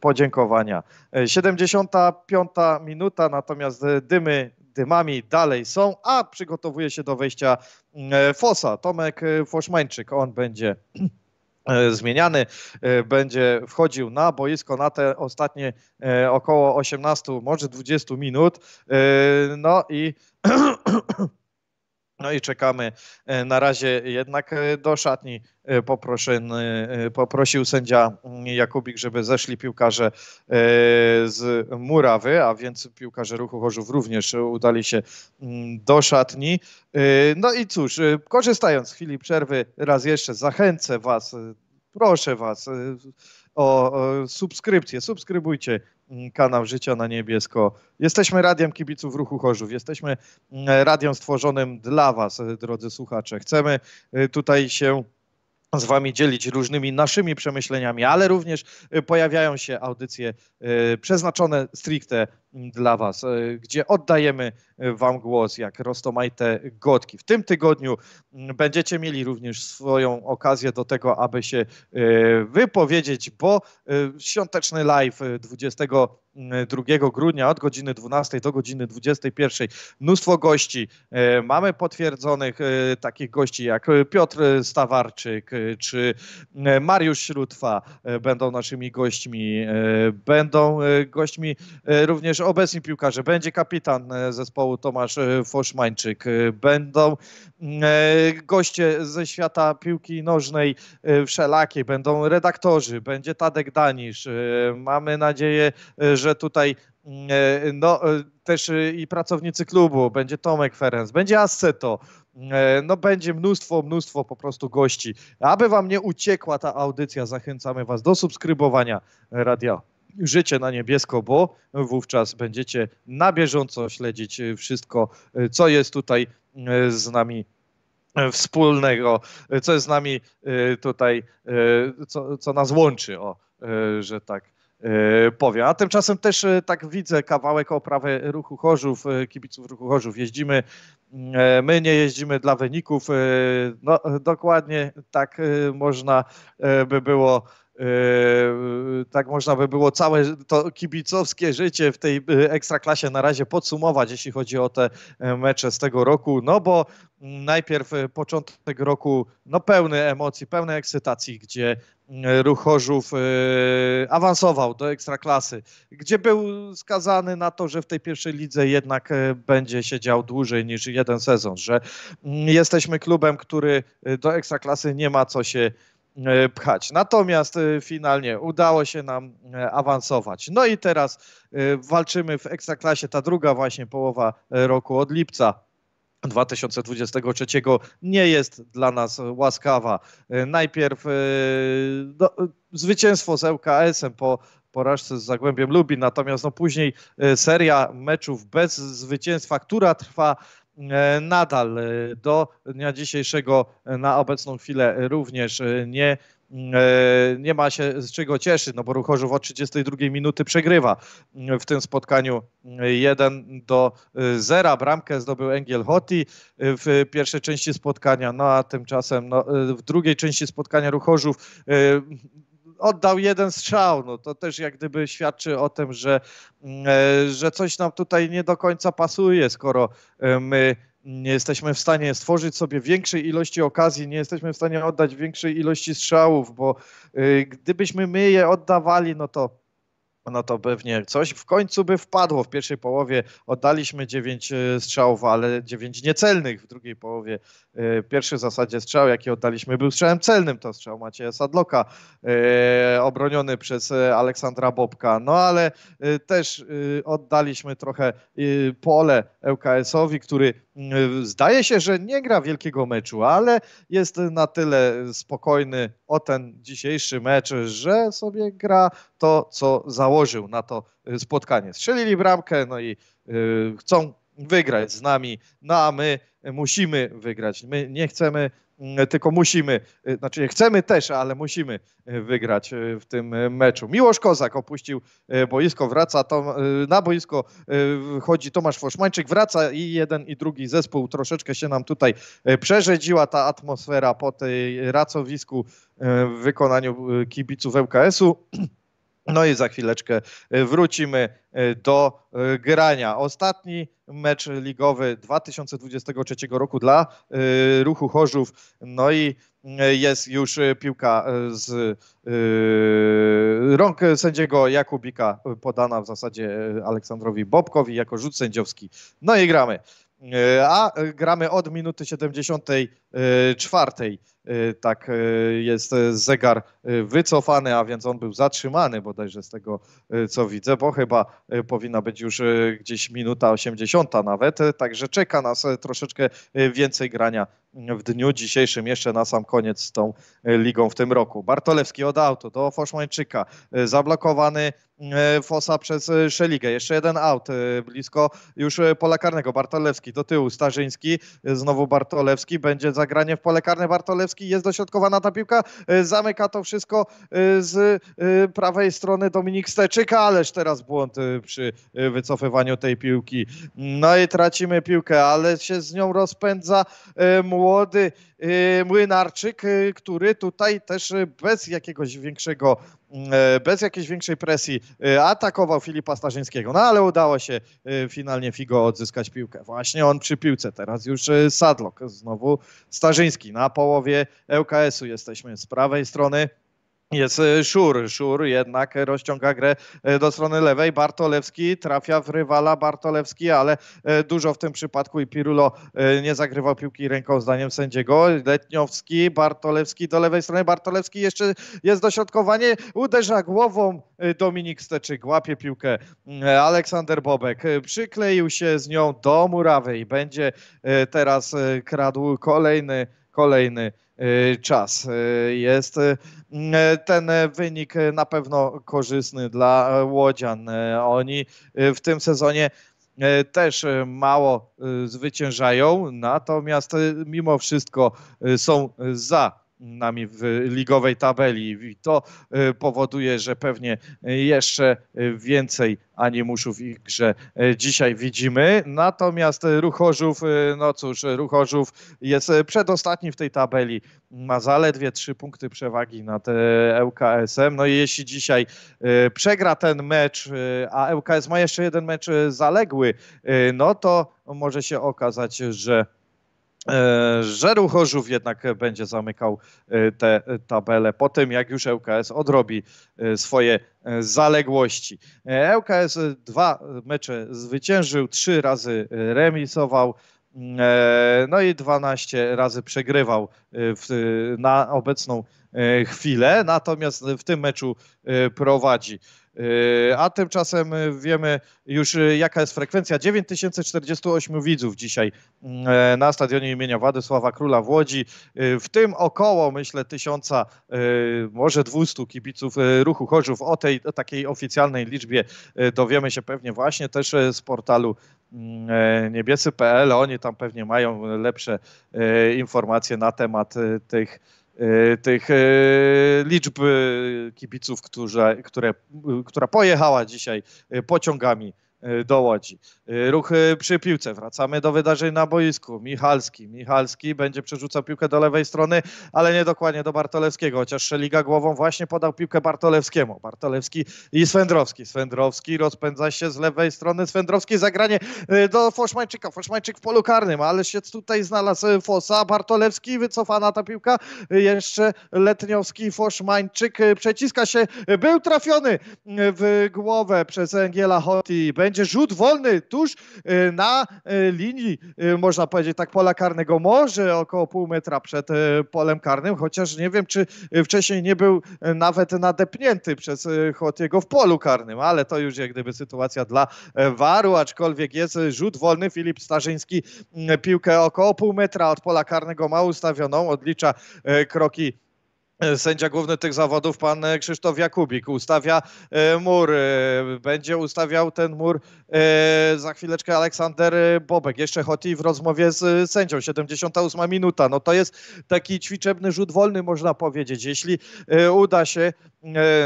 podziękowania. 75. minuta, natomiast dymy dymami dalej są, a przygotowuje się do wejścia Fosa, Tomek Foszmańczyk. On będzie zmieniany, będzie wchodził na boisko na te ostatnie około 18, może 20 minut. No i No i czekamy. E, na razie jednak e, do szatni e, poprosił sędzia mm, Jakubik, żeby zeszli piłkarze z Murawy, a więc piłkarze ruchu Chorzów również udali się mm, do szatni. No i cóż, korzystając z chwili przerwy, raz jeszcze zachęcę Was, proszę Was o subskrypcję. Subskrybujcie mm, kanał Życia na Niebiesko. Jesteśmy radiem kibiców Ruchu Chorzów. Jesteśmy mm, radiem stworzonym dla Was, e, drodzy słuchacze. Chcemy e, tutaj się z Wami dzielić różnymi naszymi przemyśleniami, ale również e, pojawiają się audycje przeznaczone stricte dla Was, e, gdzie oddajemy Wam głos jak roztomajte Gotki. W tym tygodniu mm, będziecie mieli również swoją okazję do tego, aby się e, wypowiedzieć, bo e, świąteczny live 22 grudnia od godziny 12 do godziny 21 mnóstwo gości. Mamy potwierdzonych takich gości jak Piotr Stawarczyk czy Mariusz Śrutwa będą naszymi gośćmi. Będą gośćmi również obecni piłkarze. Będzie kapitan e, zespołu Tomasz e, Foszmańczyk. E, będą goście ze świata piłki nożnej wszelakiej. Będą redaktorzy. Będzie Tadek Danisz. Mamy nadzieję, że tutaj mm, no, też i pracownicy klubu, będzie Tomek Ferenc, będzie Asceto, mm, no będzie mnóstwo, mnóstwo po prostu gości. Aby wam nie uciekła ta audycja, zachęcamy was do subskrybowania radio życie na niebiesko, bo wówczas będziecie na bieżąco śledzić e, wszystko, e, co jest tutaj e, z nami wspólnego, co jest z nami tutaj, co, co nas łączy, o, że tak powiem. A tymczasem też tak widzę kawałek oprawy ruchu Chorzów, kibiców ruchu Chorzów. Jeździmy, my nie jeździmy dla wyników. No, dokładnie tak można by było Yy, tak można by było całe to kibicowskie życie w tej yy, ekstraklasie na razie podsumować, jeśli chodzi o te e, mecze z tego roku, no bo mm, najpierw e, początek roku no pełny emocji, pełny ekscytacji, gdzie e, Ruch awansował do ekstraklasy, gdzie był skazany na to, że w tej pierwszej lidze jednak będzie siedział dłużej niż jeden sezon, że mm, jesteśmy klubem, który do ekstraklasy nie ma co się E, pchać. Natomiast e, finalnie udało się nam e, awansować. No i teraz walczymy w Ekstraklasie, ta druga właśnie połowa roku od lipca 2023 nie jest dla nas łaskawa. Najpierw no, zwycięstwo z ŁKS-em po porażce z Zagłębiem Lubin, natomiast no później seria meczów bez zwycięstwa, która trwa E, nadal e, do dnia dzisiejszego e, na obecną chwilę również nie nie ma się z czego cieszyć, no bo Ruchorzów od 32 minuty przegrywa w tym spotkaniu 1 do 0. Bramkę zdobył Engiel Hoti w pierwszej części spotkania, no a tymczasem no, w drugiej części spotkania Ruchorzów oddał jeden strzał. No, to też jak gdyby świadczy o tym, że, mm, e, że coś nam tutaj nie do końca pasuje, skoro e, my nie jesteśmy w stanie stworzyć sobie większej ilości okazji, nie jesteśmy w stanie oddać większej ilości strzałów, bo e, gdybyśmy my je oddawali, no to no to pewnie coś w końcu by wpadło. W pierwszej połowie oddaliśmy 9 strzałów, ale 9 niecelnych. W drugiej połowie E, pierwszy w zasadzie strzał, jaki oddaliśmy, był strzałem celnym, to strzał Macieja Sadloka, e, obroniony przez e, Aleksandra Bobka. No ale też oddaliśmy trochę pole ŁKS-owi, który zdaje się, że nie gra wielkiego meczu, ale jest na tyle spokojny o ten dzisiejszy mecz, że sobie gra to, co założył na to spotkanie. Strzelili bramkę, no i chcą wygrać z nami. No a my musimy wygrać. My nie chcemy, mm, tylko musimy, y, znaczy chcemy też, ale musimy y, wygrać y, w tym meczu. Miłosz Kozak opuścił boisko, wraca, to, na boisko chodzi Tomasz Foszmańczyk, wraca i jeden i drugi zespół. Troszeczkę się nam tutaj przerzedziła ta atmosfera po tej racowisku w wykonaniu kibiców ŁKS-u. No i za chwileczkę e, wrócimy e, do e, grania. Ostatni mecz ligowy 2023 roku dla ruchu Chorzów. No i jest już piłka z rąk sędziego Jakubika podana w zasadzie Aleksandrowi Bobkowi jako rzut sędziowski. No i gramy. A gramy od minuty 74. E, tak e, jest e, zegar wycofany, a więc on był zatrzymany bodajże z tego, co widzę, bo chyba powinna być już gdzieś minuta 80 nawet, także czeka nas troszeczkę więcej grania w dniu dzisiejszym jeszcze na sam koniec z tą e, ligą w tym roku. Bartolewski od autu do Foszmańczyka, e, zablokowany e, Fosa przez Szeligę. Jeszcze jeden aut, blisko już pola karnego. Bartolewski do tyłu, Starzyński, znowu Bartolewski, będzie zagranie w pole karne. Bartolewski, jest dośrodkowana ta piłka, zamyka to wszystko z prawej strony Dominik Steczyka, ależ teraz błąd przy wycofywaniu tej piłki. No i tracimy piłkę, ale się z nią rozpędza młody młody y, młynarczyk, y, który tutaj też bez jakiegoś większego mm, e, bez jakiejś większej presji y, atakował Filipa Starzyńskiego, no ale udało się finalnie Figo odzyskać piłkę. Właśnie on przy piłce, teraz już Sadlok, znowu Starzyński. Na połowie ŁKS-u jesteśmy z prawej strony jest e, Szur. Szur jednak rozciąga grę e, do strony lewej. Bartolewski trafia w rywala Bartolewski, ale e, dużo w tym przypadku i Pirulo nie zagrywał piłki ręką zdaniem sędziego. Letniowski, Bartolewski do lewej strony. Bartolewski jeszcze jest dośrodkowanie. Uderza głową Dominik Steczyk. Łapie piłkę Aleksander Bobek. Przykleił się z nią do murawy i będzie teraz kradł kolejny, kolejny Y, czas. Y, jest y, ten wynik na pewno korzystny dla Łodzian. Oni w tym sezonie też mało zwyciężają, natomiast mimo wszystko są za nami w ligowej tabeli i to y, powoduje, że pewnie jeszcze więcej animuszów w ich grze y, dzisiaj widzimy. Natomiast Ruchorzów, y, no cóż, Ruchorzów jest przedostatni w tej tabeli, ma zaledwie trzy punkty przewagi nad ŁKS-em. No i jeśli dzisiaj przegra ten mecz, a ŁKS ma jeszcze jeden mecz zaległy, no to może się okazać, że E, Żeru Chorzów jednak będzie zamykał e, tę tabelę po tym, jak już ŁKS odrobi e, swoje zaległości. ŁKS dwa mecze zwyciężył, trzy razy remisował, mm, no i 12 razy przegrywał w, na obecną chwilę, natomiast w tym meczu prowadzi. E, a tymczasem e, wiemy już, e, jaka jest frekwencja. 9048 widzów dzisiaj mm, na stadionie imienia Władysława Króla w Łodzi. W tym około, myślę, tysiąca, może 200 kibiców ruchu Chorzów. O tej takiej oficjalnej liczbie dowiemy się pewnie właśnie też z portalu mm, niebiesy.pl. Oni tam pewnie mają lepsze informacje na temat tych Y, tych y, liczb y, kibiców, które, która pojechała dzisiaj pociągami E, do Łodzi. E, ruchy przy piłce. Wracamy do wydarzeń na boisku. Michalski. Michalski będzie przerzucał piłkę do lewej strony, ale nie dokładnie do Bartolewskiego, chociaż Szeliga głową właśnie podał piłkę Bartolewskiemu. Bartolewski i Swędrowski. Swędrowski rozpędza się z lewej strony. Swędrowski zagranie e, do Foszmańczyka. Foszmańczyk w polu karnym, ale się tutaj znalazł Fosa. Bartolewski, wycofana ta piłka. Jeszcze Letniowski, Foszmańczyk przeciska się. Był trafiony w głowę przez Engiela Hoti będzie rzut wolny tuż e, na e, linii, e, można powiedzieć tak, pola karnego, może około pół metra przed polem karnym, chociaż nie wiem, czy wcześniej nie był nawet nadepnięty przez Chotiego w polu karnym, ale to już jak gdyby sytuacja dla Waru, aczkolwiek jest rzut wolny. Filip Starzyński piłkę około pół metra od pola karnego ma ustawioną, odlicza kroki E, sędzia główny tych zawodów, pan e, Krzysztof Jakubik, ustawia e, mur. Będzie ustawiał ten mur za chwileczkę Aleksander Bobek. Jeszcze Hoti w rozmowie z sędzią. 78 minuta. No to jest taki ćwiczebny rzut wolny, można powiedzieć. Jeśli uda się,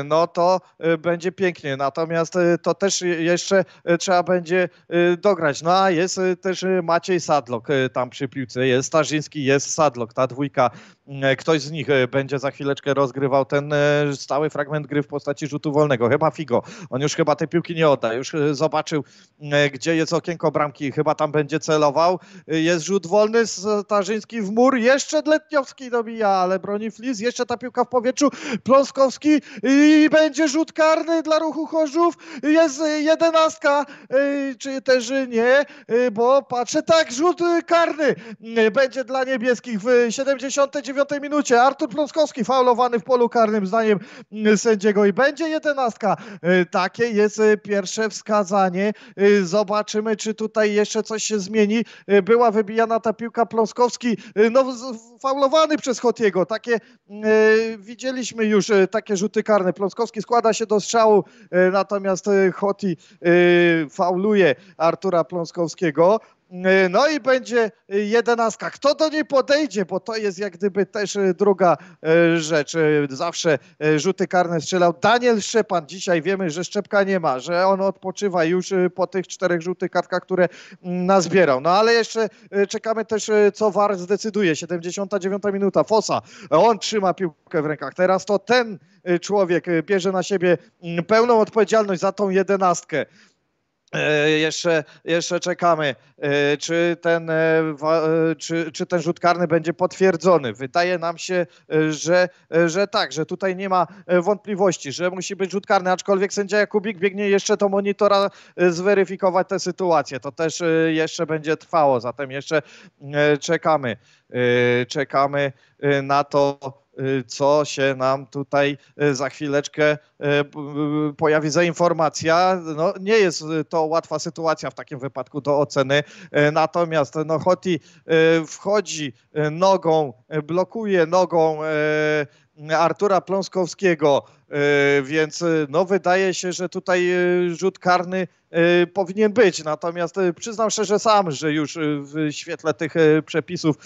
no to będzie pięknie. Natomiast to też jeszcze trzeba będzie dograć. No a jest też Maciej Sadlok tam przy piłce. Jest Starzyński, jest Sadlok. Ta dwójka E, ktoś z nich e, będzie za chwileczkę rozgrywał ten e, stały fragment gry w postaci rzutu wolnego. Chyba Figo. On już chyba tej piłki nie odda. Już zobaczył, gdzie jest okienko bramki. Chyba tam będzie celował. Jest rzut wolny, Starzyński w mur. Jeszcze Dletniowski dobija, ale broni Flis. Jeszcze ta piłka w powietrzu. Pląskowski i będzie rzut karny dla ruchu Chorzów. Jest jedenastka, czy też nie, bo patrzę, tak, rzut karny będzie dla niebieskich w 79 49 minucie. Artur Pląskowski faulowany w polu karnym zdaniem mm, sędziego i będzie jedenastka. E, takie jest e, pierwsze wskazanie. E, zobaczymy, czy tutaj jeszcze coś się zmieni. Była wybijana ta piłka Pląskowski, no faulowany przez Chotiego. Takie mm, widzieliśmy już, takie rzuty karne. Pląskowski składa się do strzału, natomiast Choti fauluje Artura Pląskowskiego. Y, no i będzie y, jedenastka. Kto do niej podejdzie, bo to jest jak gdyby też y, druga rzecz. Zawsze rzuty karne strzelał Daniel Szczepan. Dzisiaj wiemy, że Szczepka nie ma, że on odpoczywa już po tych czterech żółtych kartkach, które mm, nazbierał. No ale jeszcze czekamy też, co VAR zdecyduje. 79 minuta. Fosa, on trzyma piłkę w rękach. Teraz to ten człowiek bierze na siebie mm, pełną odpowiedzialność za tą jedenastkę. E, jeszcze, jeszcze czekamy, e, czy ten, e, czy, czy ten rzut karny będzie potwierdzony. Wydaje nam się, że, że tak, że tutaj nie ma wątpliwości, że musi być rzut karny, aczkolwiek sędzia Jakubik biegnie jeszcze do monitora zweryfikować tę sytuację. To też jeszcze będzie trwało, zatem jeszcze czekamy, czekamy na to, Y, co się nam tutaj y, za chwileczkę y, pojawi za informacja. No, nie jest to łatwa sytuacja w takim wypadku do oceny. Natomiast no, Hoti wchodzi nogą, blokuje nogą Artura Pląskowskiego, więc no, wydaje się, że tutaj rzut karny Y, powinien być. Natomiast y, przyznam szczerze sam, że już y, w świetle tych przepisów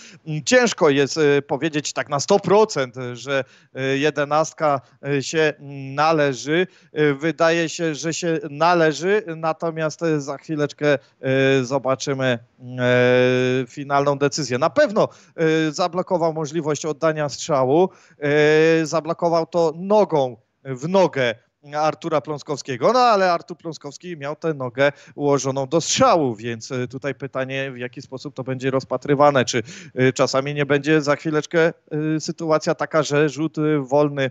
ciężko jest powiedzieć tak na 100%, że jedenastka się należy. Wydaje się, że się należy, natomiast za chwileczkę zobaczymy finalną decyzję. Na pewno zablokował możliwość oddania strzału. Zablokował to nogą w nogę Artura Pląskowskiego, no ale Artur Pląskowski miał tę nogę ułożoną do strzału, więc y, tutaj pytanie, w jaki sposób to będzie rozpatrywane, czy y, czasami nie będzie za chwileczkę y, sytuacja taka, że rzut wolny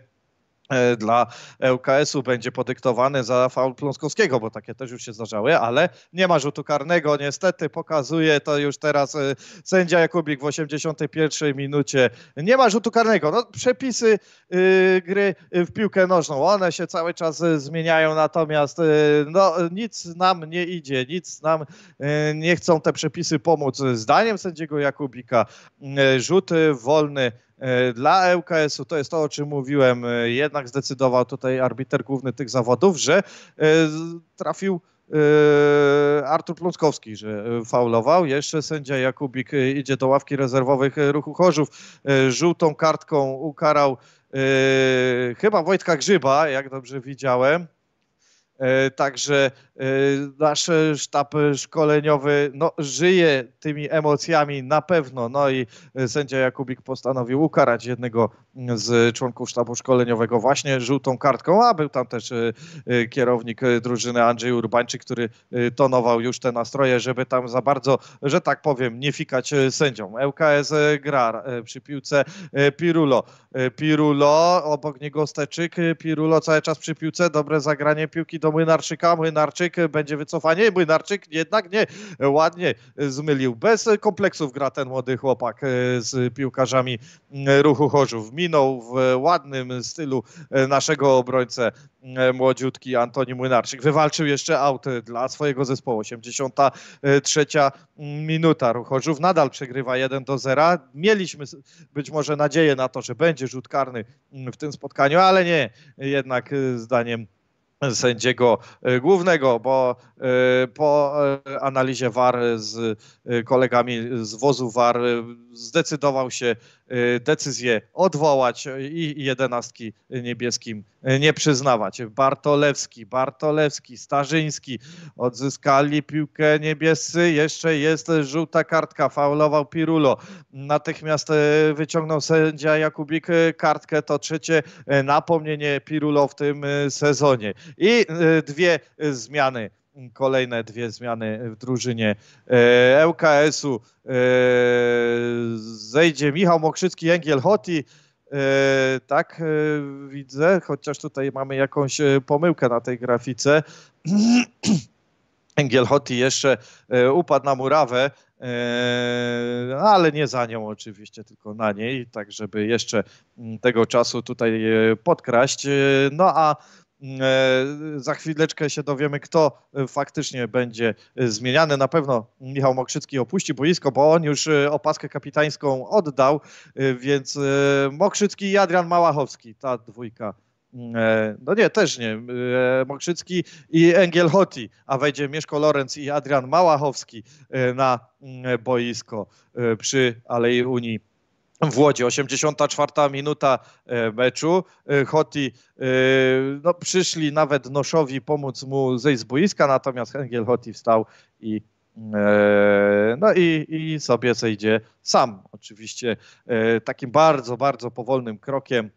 E, dla ŁKS-u będzie podyktowany za faul Pląskowskiego, bo takie też już się zdarzały, ale nie ma rzutu karnego. Niestety pokazuje to już teraz e, sędzia Jakubik w 81 minucie. Nie ma rzutu karnego. No, przepisy e, gry w piłkę nożną, one się cały czas zmieniają, natomiast no, nic nam nie idzie, nic nam nie chcą te przepisy pomóc. Zdaniem sędziego Jakubika rzut wolny E, dla ŁKS-u to jest to, o czym mówiłem, e, jednak zdecydował tutaj arbiter główny tych zawodów, że e, trafił Artur Plątkowski, że faulował. Jeszcze sędzia Jakubik idzie do ławki rezerwowych ruchu Chorzów. Żółtą kartką ukarał chyba Wojtka Grzyba, jak dobrze widziałem. E, także e, nasz sztab szkoleniowy no, żyje tymi emocjami na pewno. No i sędzia Jakubik postanowił ukarać jednego z członków sztabu szkoleniowego właśnie żółtą kartką, a był tam też e, kierownik drużyny Andrzej Urbańczyk, który tonował już te nastroje, żeby tam za bardzo, że tak powiem, nie fikać sędziom. ŁKS gra przy piłce Pirulo. Pirulo, obok niego Steczyk, Pirulo cały czas przy piłce, dobre zagranie piłki do Młynarczyka, Młynarczyk będzie wycofanie, Młynarczyk jednak nie, ładnie zmylił. Bez kompleksów gra ten młody chłopak e, z piłkarzami ruchu Chorzów. Minął w ładnym stylu e, naszego obrońcę młodziutki Antoni Młynarczyk. Wywalczył jeszcze aut dla swojego zespołu. 83 minuta. Ruch Chorzów nadal przegrywa 1 do 0. Mieliśmy być może nadzieję na to, że będzie rzut karny w tym spotkaniu, ale nie. Jednak e, zdaniem sędziego e, głównego, bo e, po e, analizie VAR z kolegami z wozu VAR zdecydował się decyzję odwołać i jedenastki niebieskim nie przyznawać. Bartolewski, Bartolewski, Starzyński odzyskali piłkę niebiescy, jeszcze jest żółta kartka, faulował Pirulo. Natychmiast wyciągnął sędzia Jakubik kartkę, to trzecie napomnienie Pirulo w tym sezonie. I e, dwie e, zmiany kolejne dwie zmiany w drużynie e, ŁKS-u. Zejdzie Michał Mokrzycki, Jęgiel Hoti. Tak widzę, chociaż tutaj mamy jakąś pomyłkę na tej grafice. Engiel Hoti jeszcze upadł na murawę, ale nie za nią oczywiście, tylko na niej, tak żeby jeszcze tego czasu tutaj podkraść. No a E, za chwileczkę się dowiemy, kto e, faktycznie będzie e, zmieniany. Na pewno Michał Mokrzycki opuści boisko, bo on już opaskę kapitańską oddał, więc Mokrzycki i Adrian Małachowski, ta dwójka. Mm, no nie, też nie. Mokrzycki i Engiel Hoti, a wejdzie Mieszko Lorenz i Adrian Małachowski na mm, boisko przy Alei Unii w Łodzi, 84 minuta e, meczu. E, Hoti e, no, przyszli nawet Noszowi pomóc mu zejść z boiska, natomiast Hengiel Hoti wstał i no i, i sobie zejdzie sam. Oczywiście takim bardzo, bardzo powolnym krokiem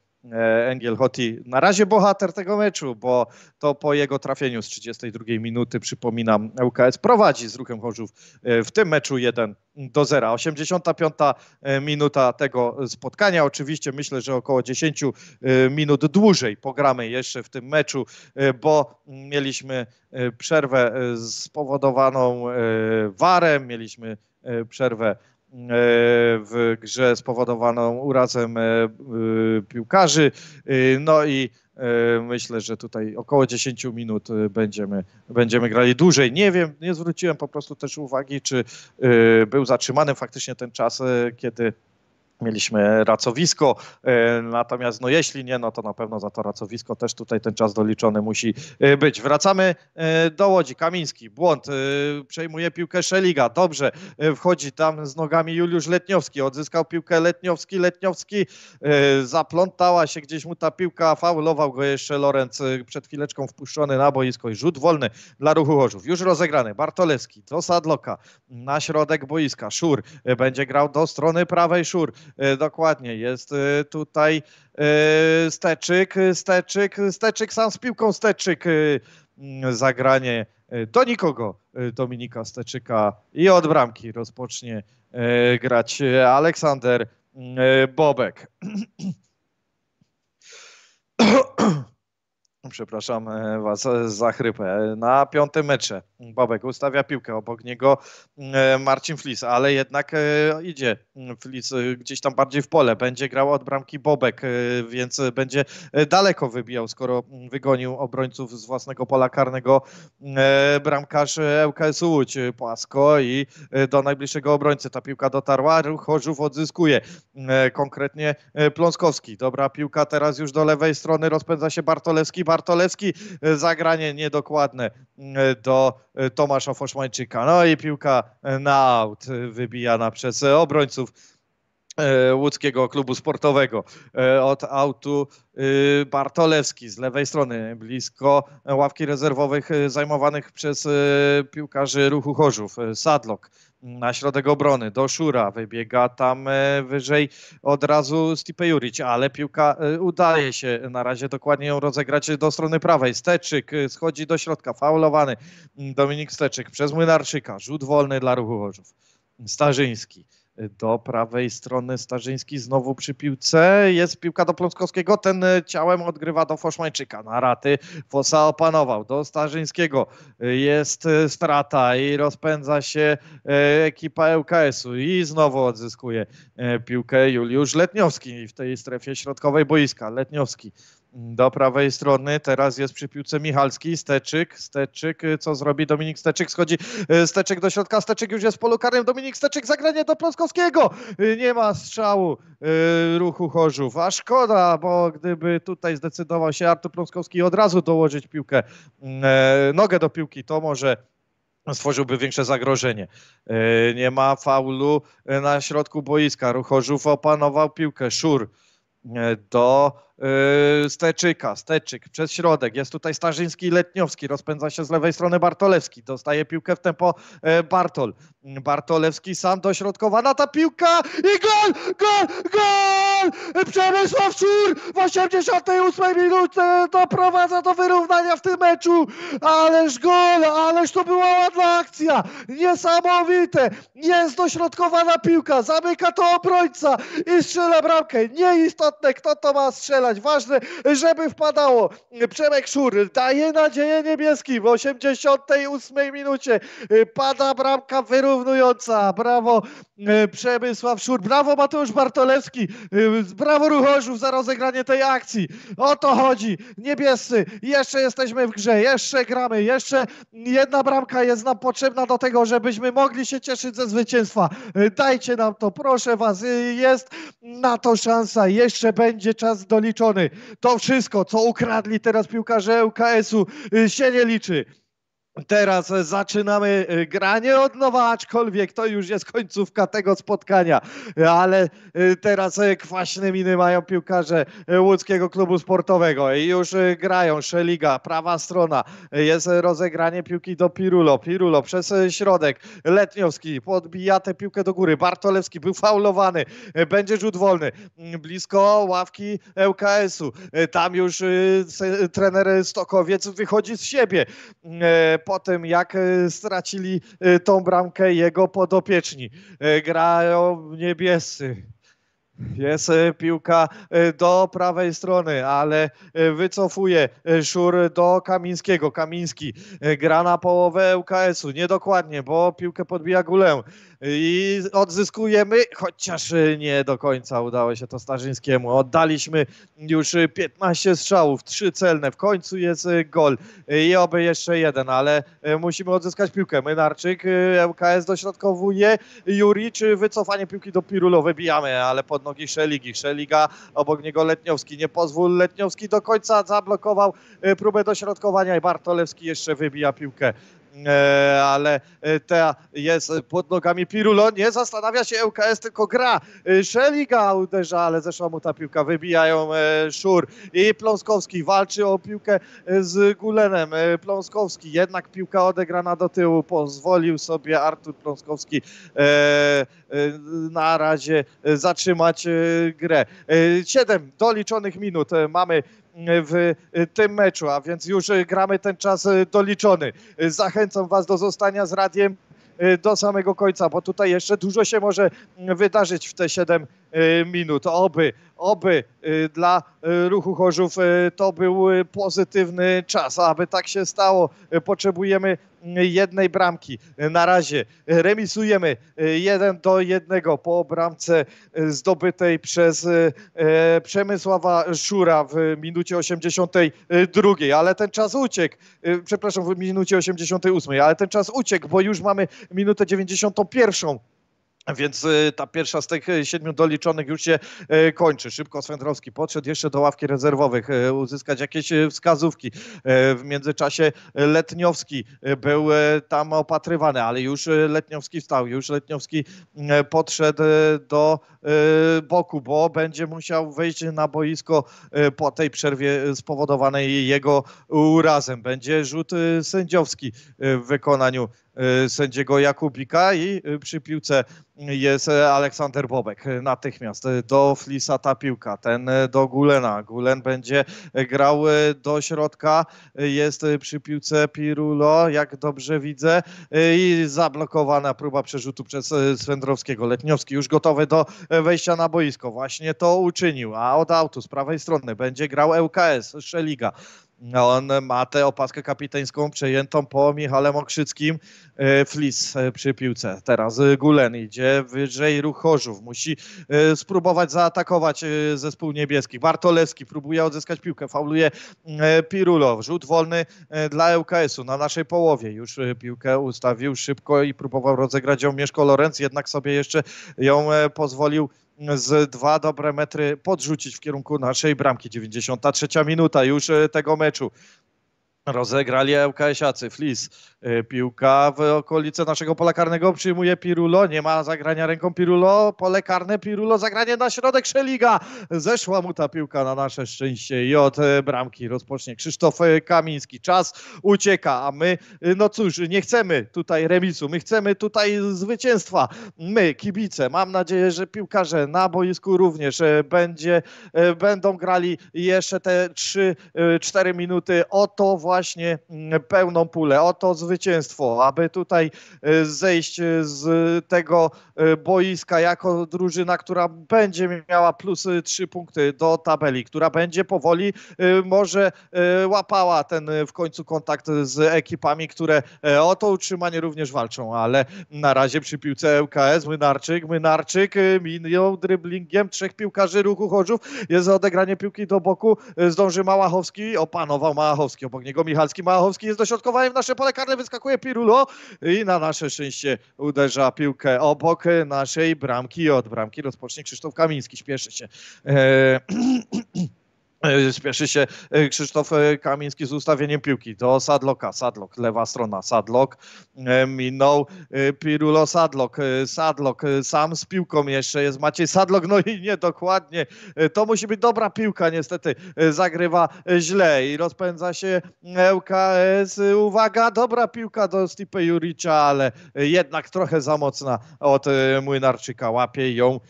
Engel Hoti. Na razie bohater tego meczu, bo to po jego trafieniu z 32 minuty, przypominam, ŁKS prowadzi z ruchem Chorzów e, w tym meczu 1 do 0. 85 e, minuta tego spotkania. Oczywiście myślę, że około 10 e, minut dłużej pogramy jeszcze w tym meczu, bo mieliśmy przerwę spowodowaną warem, mieliśmy przerwę E, w grze spowodowaną urazem e, e, piłkarzy. No i myślę, że tutaj około 10 minut będziemy, będziemy grali dłużej. Nie wiem, nie zwróciłem po prostu też uwagi, czy był zatrzymany faktycznie ten czas, kiedy mieliśmy racowisko, e, natomiast no jeśli nie, no to na pewno za to racowisko też tutaj ten czas doliczony musi e, być. Wracamy e, do Łodzi, Kamiński, błąd, przejmuje piłkę Szeliga, dobrze, wchodzi tam z nogami Juliusz Letniowski, odzyskał piłkę Letniowski, Letniowski zaplątała się gdzieś mu ta piłka, faulował go jeszcze Lorenz przed chwileczką wpuszczony na boisko i rzut wolny dla ruchu Łożów, już rozegrany, Bartolewski do Sadloka, na środek boiska, Szur będzie grał do strony prawej, Szur E, dokładnie, jest e, tutaj e, Steczyk, Steczyk, Steczyk sam z piłką Steczyk mm, zagranie do nikogo Dominika Steczyka i od bramki rozpocznie grać Aleksander mm, Bobek. przepraszam e, Was za chrypę, na piątym mecze Babek ustawia piłkę, obok niego e, Marcin Flis, ale jednak e, idzie Flis gdzieś tam bardziej w pole, będzie grał od bramki Bobek, więc będzie daleko wybijał, skoro wygonił obrońców z własnego pola karnego bramkarz ŁKS Łódź płasko i do najbliższego obrońcy ta piłka dotarła, Chorzów odzyskuje, konkretnie Pląskowski, dobra piłka teraz już do lewej strony, rozpędza się Bartolewski, Bartolewski, e, zagranie niedokładne e, do e, Tomasza Foszmańczyka. No i piłka na aut wybijana przez obrońców E, łódzkiego klubu sportowego. E, od autu y, Bartolewski z lewej strony, blisko ławki rezerwowych e, zajmowanych przez piłkarzy ruchu Chorzów. Sadlok na środek obrony do Szura, wybiega tam wyżej od razu Stipe Juric, ale piłka udaje się na razie dokładnie ją rozegrać do strony prawej. Steczyk schodzi do środka, faulowany Dominik Steczyk przez Młynarczyka, rzut wolny dla ruchu Chorzów. Starzyński do prawej strony Starzyński znowu przy piłce. Jest piłka do Pląskowskiego, ten e, ciałem odgrywa do Foszmańczyka. Na raty Fosa opanował. Do Starzyńskiego e, jest e, strata i rozpędza się ekipa ŁKS-u i znowu odzyskuje piłkę Juliusz Letniowski w tej strefie środkowej boiska. Letniowski do prawej strony teraz jest przy piłce Michalski, Steczyk, Steczyk, co zrobi Dominik Steczyk? Schodzi e, Steczyk do środka, Steczyk już jest w polu karnym, Dominik Steczyk zagranie do Pląskowskiego. E, nie ma strzału e, ruchu Chorzów, a szkoda, bo gdyby tutaj zdecydował się Artur Pląskowski od razu dołożyć piłkę, mm, nogę do piłki, to może stworzyłby większe zagrożenie. Nie ma faulu na środku boiska, Ruch Chorzów opanował piłkę, Szur E, do e, Steczyka. Steczyk przez środek. Jest tutaj Starzyński i Letniowski. Rozpędza się z lewej strony Bartolewski. Dostaje piłkę w tempo e, Bartol. Bartolewski sam dośrodkowana ta piłka i gol! Gol! Gol! gol! Przemysław Czur w 88 minucie doprowadza do wyrównania w tym meczu. Ależ gol, ależ to była ładna akcja. Niesamowite. Jest dośrodkowana piłka, zamyka to obrońca i strzela bramkę. Nieistotne, kto to ma strzelać. Ważne, żeby wpadało. Przemek Szur daje nadzieję Niebieski W 88 minucie pada bramka wyrównująca. Brawo e, Przemysław Szur, brawo Mateusz Bartolewski. Brawo Ruchorzów za rozegranie tej akcji. O to chodzi. Niebiescy, jeszcze jesteśmy w grze, jeszcze gramy, jeszcze jedna bramka jest nam potrzebna do tego, żebyśmy mogli się cieszyć ze zwycięstwa. Dajcie nam to, proszę was. Jest na to szansa, jeszcze będzie czas doliczony. To wszystko, co ukradli teraz piłkarze UKS-u się nie liczy. Teraz zaczynamy e, granie od nowa, aczkolwiek to już jest końcówka tego spotkania. Ale e, teraz e, kwaśne miny mają piłkarze łódzkiego klubu sportowego. Już grają Szeliga, prawa strona. Jest rozegranie piłki do Pirulo. Pirulo przez środek. Letniowski podbija tę piłkę do góry. Bartolewski był faulowany. Będzie rzut wolny. Mm, blisko ławki ŁKS-u. Tam już trener Stokowiec wychodzi z siebie po tym, jak e, stracili e, tą bramkę jego podopieczni. E, grają niebiescy. Jest piłka do prawej strony, ale wycofuje Szur do Kamińskiego. Kamiński gra na połowę UKS-u. Niedokładnie, bo piłkę podbija Gulę i odzyskujemy, chociaż y, nie do końca udało się to Starzyńskiemu. Oddaliśmy już 15 y, strzałów, 3 celne, w końcu jest y, gol i oby jeszcze jeden, ale musimy odzyskać piłkę. Mynarczyk, ŁKS dośrodkowuje, czy wycofanie piłki do Pirulo wybijamy, ale pod nogi Szeligi. Szeliga obok niego Letniowski, nie pozwól, Letniowski do końca zablokował próbę dośrodkowania i Bartolewski jeszcze wybija piłkę E, ale e, ta jest pod nogami Pirulo, nie zastanawia się ŁKS, tylko gra. E, Szeliga uderza, ale zeszła mu ta piłka, wybijają Szur i Pląskowski walczy o piłkę z Gulenem. Pląskowski, jednak piłka odegrana do tyłu, pozwolił sobie Artur Pląskowski na razie zatrzymać grę. Siedem doliczonych minut mamy w y, tym meczu, a więc już gramy ten czas y, doliczony. Zachęcam Was do zostania z radiem y, do samego końca, bo tutaj jeszcze dużo się może mm, wydarzyć w te 7 E, minut. Oby, oby e, dla e, ruchu Chorzów to był pozytywny czas. Aby tak się stało, potrzebujemy jednej bramki. Na razie remisujemy 1 do 1 po bramce zdobytej przez Przemysława Szura w minucie 82, ale ten czas uciekł. Przepraszam, w minucie 88, ale ten czas uciekł, bo już mamy minutę 91. Więc y, ta pierwsza z tych y, siedmiu doliczonych już się y, kończy. Szybko Swędrowski podszedł jeszcze do ławki rezerwowych, uzyskać jakieś wskazówki. W międzyczasie Letniowski był tam opatrywany, ale już Letniowski wstał, już Letniowski podszedł do boku, bo będzie musiał wejść na boisko po tej przerwie spowodowanej jego urazem. Będzie rzut sędziowski w wykonaniu Y, sędziego Jakubika i y, przy piłce jest y, Aleksander Bobek natychmiast. Do Flisa ta piłka, ten do Gulena. Gulen będzie grał do środka, jest przy piłce Pirulo, jak dobrze widzę i zablokowana próba przerzutu przez Swędrowskiego. Letniowski już gotowy do wejścia na boisko. Właśnie to uczynił, a od autu z prawej strony będzie grał ŁKS, Szeliga. No, on ma tę opaskę kapitańską przejętą po Michale Mokrzyckim. E, Flis e, przy piłce. Teraz e, Gulen idzie wyżej ruch Chorzów. Musi spróbować zaatakować zespół niebieskich. Bartolewski próbuje odzyskać piłkę. Fauluje Pirulow. Rzut wolny dla ŁKS-u na naszej połowie. Już piłkę ustawił szybko i próbował rozegrać ją Mieszko Lorenz. Jednak sobie jeszcze ją pozwolił z dwa dobre metry podrzucić w kierunku naszej bramki. 93 minuta już e, tego meczu. Rozegrali ŁKS-acy, Flis. Y, piłka w okolice naszego pola karnego przyjmuje Pirulo, nie ma zagrania ręką Pirulo, pole karne Pirulo, zagranie na środek Szeliga. Zeszła mu ta piłka na nasze szczęście i od y, bramki rozpocznie Krzysztof y, Kamiński. Czas ucieka, a my, no cóż, nie chcemy tutaj remisu, my chcemy tutaj zwycięstwa. My, kibice, mam nadzieję, że piłkarze na boisku również będzie, będą grali jeszcze te 3-4 minuty. Oto właśnie właśnie mm, pełną pulę, Oto zwycięstwo, aby tutaj e, zejść e, z tego e, boiska jako drużyna, która będzie miała plus trzy punkty do tabeli, która będzie powoli może łapała ten w końcu kontakt z ekipami, które o to utrzymanie również walczą, ale na razie przy piłce ŁKS Mynarczyk, Mynarczyk minął dryblingiem trzech piłkarzy ruchu Chorzów, jest odegranie piłki do boku, zdąży Małachowski, opanował Małachowski, obok niego Michalski. Małachowski jest dośrodkowany w nasze pole karne, wyskakuje Pirulo i na nasze szczęście uderza piłkę obok naszej bramki. Od bramki rozpocznie Krzysztof Kamiński, śpieszy się. Eee, Spieszy się e, Krzysztof e, Kamiński z ustawieniem piłki do Sadloka. Sadlok, lewa strona, Sadlok. E, minął Pirulo Sadlok. Sadlok sam z piłką jeszcze jest Maciej Sadlok. No i nie, dokładnie. To musi być dobra piłka, niestety. Zagrywa źle i rozpędza się ŁKS. Uwaga, dobra piłka do Stipe Juricza, ale jednak trochę za mocna od Młynarczyka. Łapie ją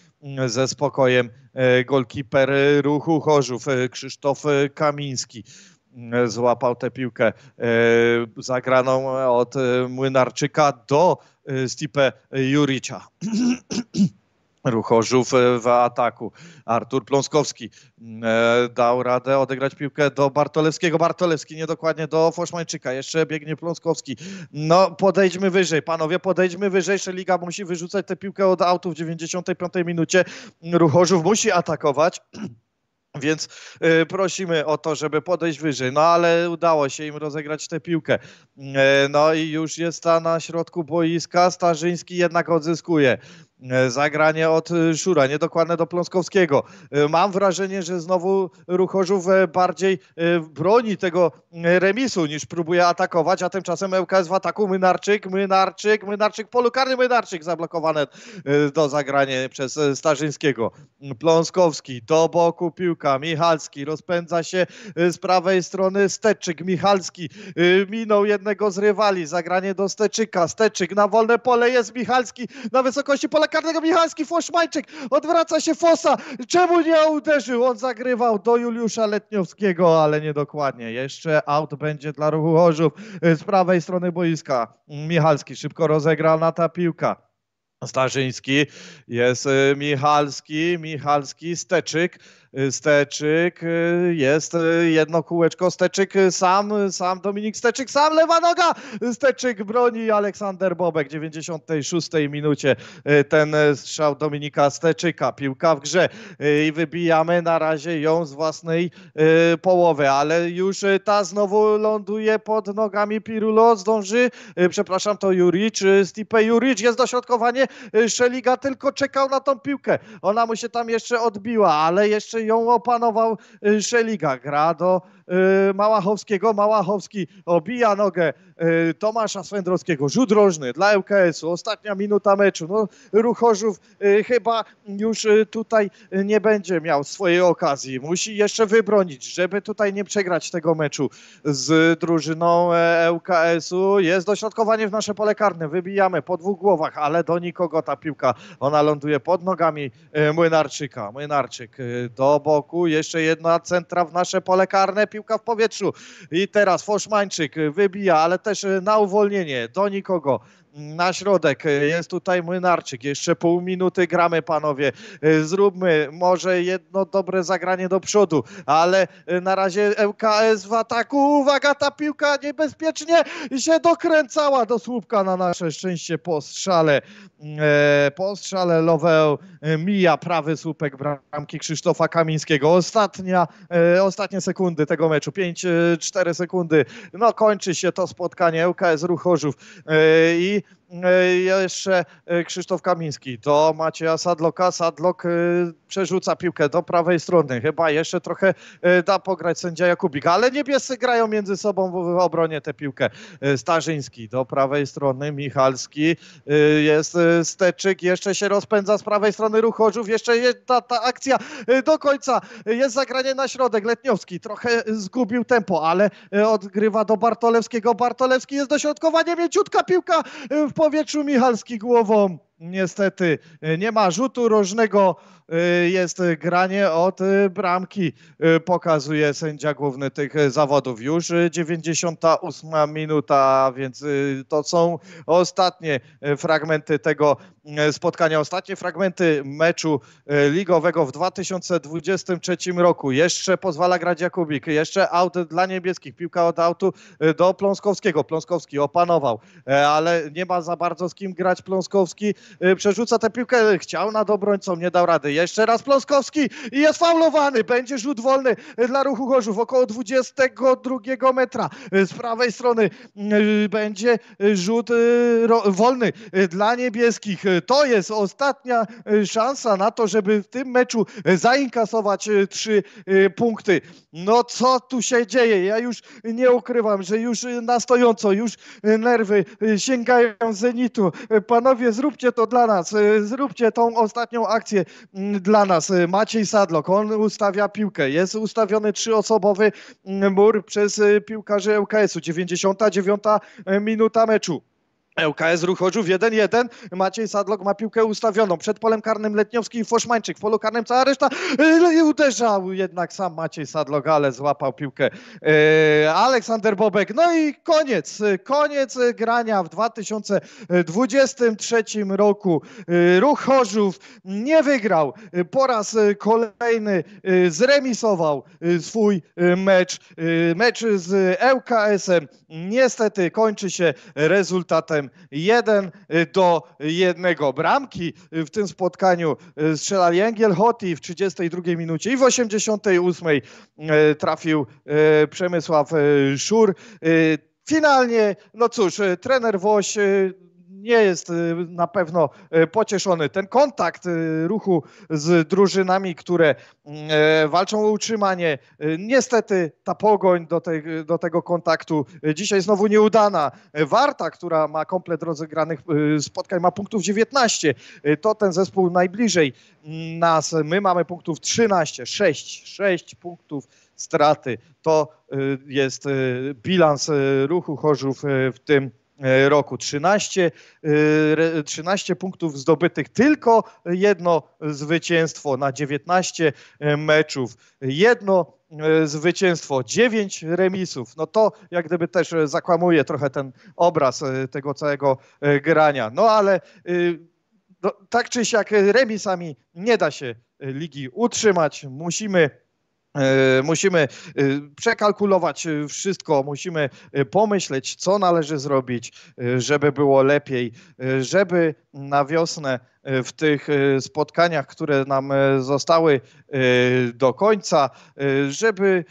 ze spokojem e, golkiper ruchu Chorzów e, Krzysztof Kamiński e, złapał tę piłkę zagraną od Młynarczyka do Stipe Juricza. Ruchorzów e, w ataku. Artur Pląskowski mm, e, dał radę odegrać piłkę do Bartolewskiego. Bartolewski niedokładnie do Foszmańczyka. Jeszcze biegnie Pląskowski. No podejdźmy wyżej, panowie, podejdźmy wyżej. Szeliga musi wyrzucać tę piłkę od autu w 95 minucie. Ruchorzów musi atakować. Więc e, prosimy o to, żeby podejść wyżej. No ale udało się im rozegrać tę piłkę. no i już jest ta na środku boiska. Starzyński jednak odzyskuje. E, zagranie od Szura, e, niedokładne do Pląskowskiego. E, mam wrażenie, że znowu Ruchorzów bardziej broni tego remisu niż próbuje atakować, a tymczasem ŁKS w ataku Mynarczyk, Mynarczyk, Mynarczyk, polu karny Mynarczyk zablokowane do zagrania przez Starzyńskiego. Pląskowski, do boku piłka, Michalski, rozpędza się z prawej strony Steczyk, Michalski minął jednego z rywali, zagranie do Steczyka, Steczyk na wolne pole jest Michalski na wysokości pola karnego Michalski, Foszmańczyk, odwraca się Fosa, czemu nie uderzył? On zagrywał do Juliusza Letniowskiego, ale niedokładnie. Jeszcze aut będzie dla ruchu Chorzów z prawej strony boiska. Michalski szybko rozegrał na ta piłka. Starzyński, jest y, Michalski, Michalski, Steczyk, Steczyk y, jest y, jedno kółeczko, Steczyk y, sam, sam Dominik Steczyk, sam lewa noga, Steczyk broni Aleksander Bobek, 96 minucie ten strzał Dominika Steczyka, piłka w grze i wybijamy na razie ją z własnej połowy, ale już ta znowu ląduje pod nogami Pirulo, zdąży, przepraszam, to Juric, Stipe Juric, jest dośrodkowanie, Szeliga tylko czekał na tą piłkę, ona mu się tam jeszcze odbiła, ale jeszcze ją opanował y, Szeliga. Gra do Y, Małachowskiego, Małachowski obija nogę y, Tomasza Swędrowskiego, rzut rożny dla ŁKS-u, ostatnia minuta meczu, no Ruchorzów y, chyba już tutaj nie będzie miał swojej okazji, musi jeszcze wybronić, żeby tutaj nie przegrać tego meczu z drużyną e, ŁKS-u, jest dośrodkowanie w nasze pole karne, wybijamy po dwóch głowach, ale do nikogo ta piłka, ona ląduje pod nogami e, Młynarczyka, Młynarczyk e, do boku, jeszcze jedna centra w nasze pole karne, piłka w powietrzu i teraz Foszmańczyk wybija, ale też e, na uwolnienie do nikogo na środek. E, jest tutaj Młynarczyk. Jeszcze pół minuty gramy, panowie. E, zróbmy może jedno dobre zagranie do przodu, ale e, na razie ŁKS w ataku. Uwaga, ta piłka niebezpiecznie się dokręcała do słupka na nasze szczęście po strzale. Po strzale Loweł mija prawy słupek bramki Krzysztofa Kamińskiego. Ostatnia, ostatnie sekundy tego meczu. 5-4 sekundy. No kończy się to spotkanie. ŁKS Ruchorzów i E, jeszcze e, Krzysztof Kamiński do Macieja Sadloka. Sadlok e, przerzuca piłkę do prawej strony. Chyba jeszcze trochę da pograć sędzia Jakubik, ale niebiescy grają między sobą w obronie tę piłkę. Starzyński do prawej strony, Michalski jest Steczyk, jeszcze się rozpędza z prawej strony Ruchorzów, jeszcze jedna ta akcja do końca. Jest zagranie na środek, Letniowski trochę zgubił tempo, ale odgrywa do Bartolewskiego. Bartolewski jest dośrodkowanie, mięciutka piłka w powietrzu Michalski głową. Niestety e, nie ma rzutu rożnego, e, jest granie od e, bramki, pokazuje sędzia główny tych zawodów. Już 98 minuta, więc to są ostatnie fragmenty tego spotkania, ostatnie fragmenty meczu ligowego w 2023 roku. Jeszcze pozwala grać Jakubik, jeszcze aut dla niebieskich, piłka od autu do Pląskowskiego. Pląskowski opanował, ale nie ma za bardzo z kim grać Pląskowski. Y, przerzuca tę piłkę, chciał nad obrońcą, nie dał rady. Jeszcze raz Pląskowski i jest faulowany, będzie rzut wolny dla ruchu Gorzów, około 22 metra. Y, z prawej strony y, będzie rzut wolny dla niebieskich. To jest ostatnia szansa na to, żeby w tym meczu zainkasować trzy punkty. No co tu się dzieje? Ja już nie ukrywam, że już na stojąco, już nerwy sięgają zenitu. Panowie, zróbcie to to dla nas, y, zróbcie tą ostatnią akcję mm, dla nas. Y, Maciej Sadlok, on ustawia piłkę, jest ustawiony trzyosobowy mm, mur przez piłkarzy lks u 99 minuta meczu. ŁKS e Ruch Chorzów 1-1. Maciej Sadlok ma piłkę ustawioną. Przed polem karnym Letniowski i Foszmańczyk. W polu karnym cała reszta e, uderzał jednak sam Maciej Sadlok, ale złapał piłkę e, Aleksander Bobek. No i koniec. Koniec grania w 2023 roku. Yy, Ruch Chorzów nie wygrał. Po raz kolejny zremisował swój mecz. Mecz z ŁKS-em niestety kończy się rezultatem 1 y, do 1. Bramki y, w tym spotkaniu y, strzelali Engel Hoti w 32 minucie i w 88 trafił Przemysław Szur. Finalnie, no cóż, trener Woś nie jest y, na pewno y, pocieszony. Ten kontakt y, ruchu z drużynami, które mm, e, walczą o utrzymanie, niestety ta pogoń do, do tego kontaktu dzisiaj znowu nieudana. Warta, która ma komplet rozegranych spotkań, ma punktów 19. To ten zespół najbliżej mm, nas. My mamy punktów 13, 6, 6 punktów straty. To jest bilans ruchu Chorzów w tym E, roku. 13, 13 e, punktów zdobytych, tylko jedno zwycięstwo na 19 e, meczów, jedno zwycięstwo, 9 remisów. No to jak gdyby też zakłamuje trochę ten obraz tego całego grania. No ale no, tak czy siak remisami nie da się ligi utrzymać. Musimy E, musimy e, przekalkulować e, wszystko, musimy pomyśleć, co należy zrobić, żeby było lepiej, żeby na wiosnę w tych spotkaniach, które nam zostały do końca, żeby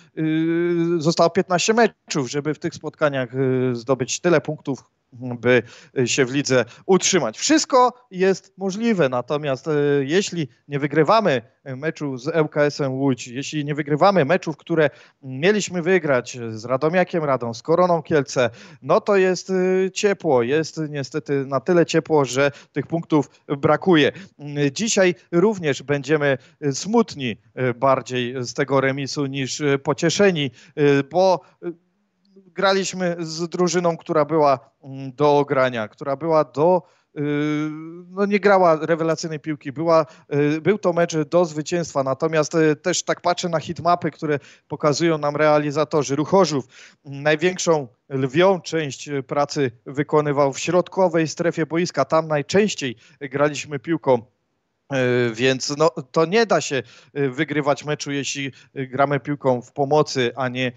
zostało 15 meczów, żeby w tych spotkaniach zdobyć tyle punktów, by e, się w lidze utrzymać. Wszystko jest możliwe, natomiast e, jeśli nie wygrywamy e, meczu z ŁKS-em Łódź, jeśli nie wygrywamy meczów, które mieliśmy wygrać z Radomiakiem Radą, z Koroną Kielce, no to jest ciepło, jest niestety na tyle ciepło, że tych punktów brakuje. Dzisiaj również będziemy smutni bardziej z tego remisu niż pocieszeni, bo graliśmy z drużyną, która była mm, do ogrania, która była do y, no nie grała rewelacyjnej piłki. Była, y, był to mecz do zwycięstwa, natomiast y, też tak patrzę na hitmapy, które pokazują nam realizatorzy. Ruchorzów największą lwią część pracy wykonywał w środkowej strefie boiska. Tam najczęściej graliśmy piłką E, więc no, to nie da się e, wygrywać meczu, jeśli e, gramy piłką w pomocy, a nie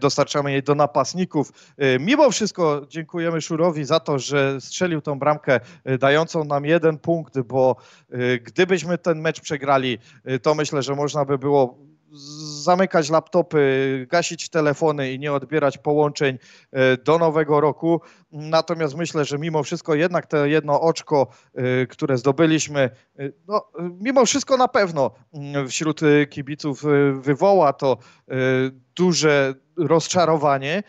dostarczamy jej do napastników. Mimo wszystko dziękujemy Szurowi za to, że strzelił tą bramkę dającą nam jeden punkt, bo gdybyśmy ten mecz przegrali, to myślę, że można by było zamykać laptopy, gasić telefony i nie odbierać połączeń e, do nowego roku. Natomiast myślę, że mimo wszystko jednak to jedno oczko, e, które zdobyliśmy, e, no, mimo wszystko na pewno mm, wśród kibiców wywoła to duże rozczarowanie,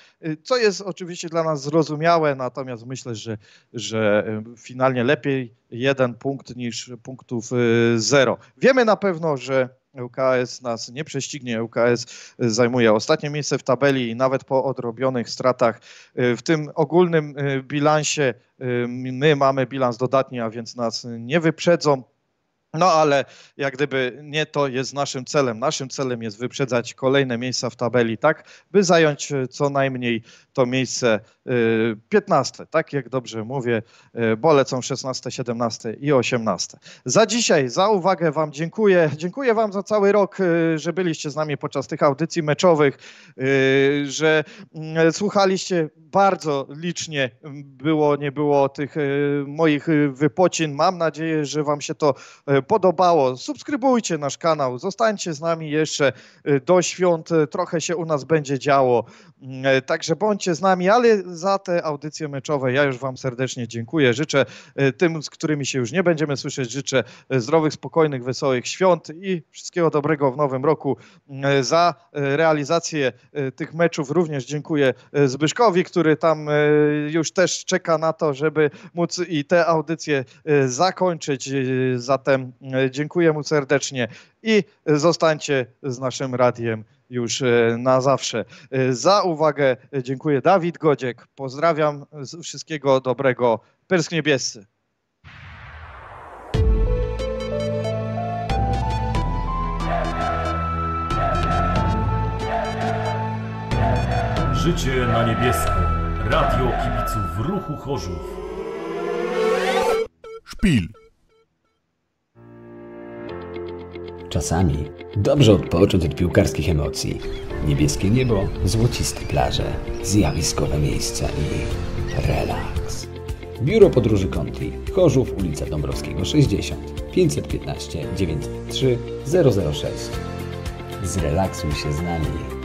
co jest oczywiście dla nas zrozumiałe, natomiast myślę, że, że finalnie lepiej jeden punkt niż punktów zero. Wiemy na pewno, że ŁKS nas nie prześcignie. ŁKS zajmuje ostatnie miejsce w tabeli i nawet po odrobionych stratach y, w tym ogólnym y, bilansie y, my mamy bilans dodatni, a więc nas nie wyprzedzą. No ale jak gdyby nie to jest naszym celem. Naszym celem jest wyprzedzać kolejne miejsca w tabeli, tak by zająć co najmniej to miejsce 15, y, tak jak dobrze mówię, y, bo lecą 16, 17 i 18. Za dzisiaj, za uwagę Wam dziękuję. Dziękuję Wam za cały rok, y, że byliście z nami podczas tych audycji meczowych, że mm, słuchaliście bardzo licznie, mm, było, nie było tych moich wypocin. Mam nadzieję, że Wam się to podobało. Subskrybujcie nasz kanał, zostańcie z nami jeszcze do świąt, trochę się u nas będzie działo. Mm, także bądźcie z nami, ale za te audycje meczowe. Ja już Wam serdecznie dziękuję. Życzę e, tym, z którymi się już nie będziemy słyszeć, życzę e, zdrowych, spokojnych, wesołych świąt i wszystkiego dobrego w nowym roku. E, za realizację tych meczów również dziękuję Zbyszkowi, który tam już też czeka na to, żeby móc i te audycje zakończyć. Zatem dziękuję mu serdecznie i zostańcie z naszym radiem już e, na zawsze. E, za uwagę e, dziękuję. Dawid Godziek, pozdrawiam. Wszystkiego dobrego. Pyrsk niebiescy. Życie na niebiesko. Radio kibiców ruchu Chorzów. Szpil. Czasami dobrze odpocząć od piłkarskich emocji. Niebieskie niebo, złociste plaże, zjawiskowe miejsca i relaks. Biuro Podróży Conti, Chorzów, ulica Dąbrowskiego 60, 515 903 006. Zrelaksuj się z nami.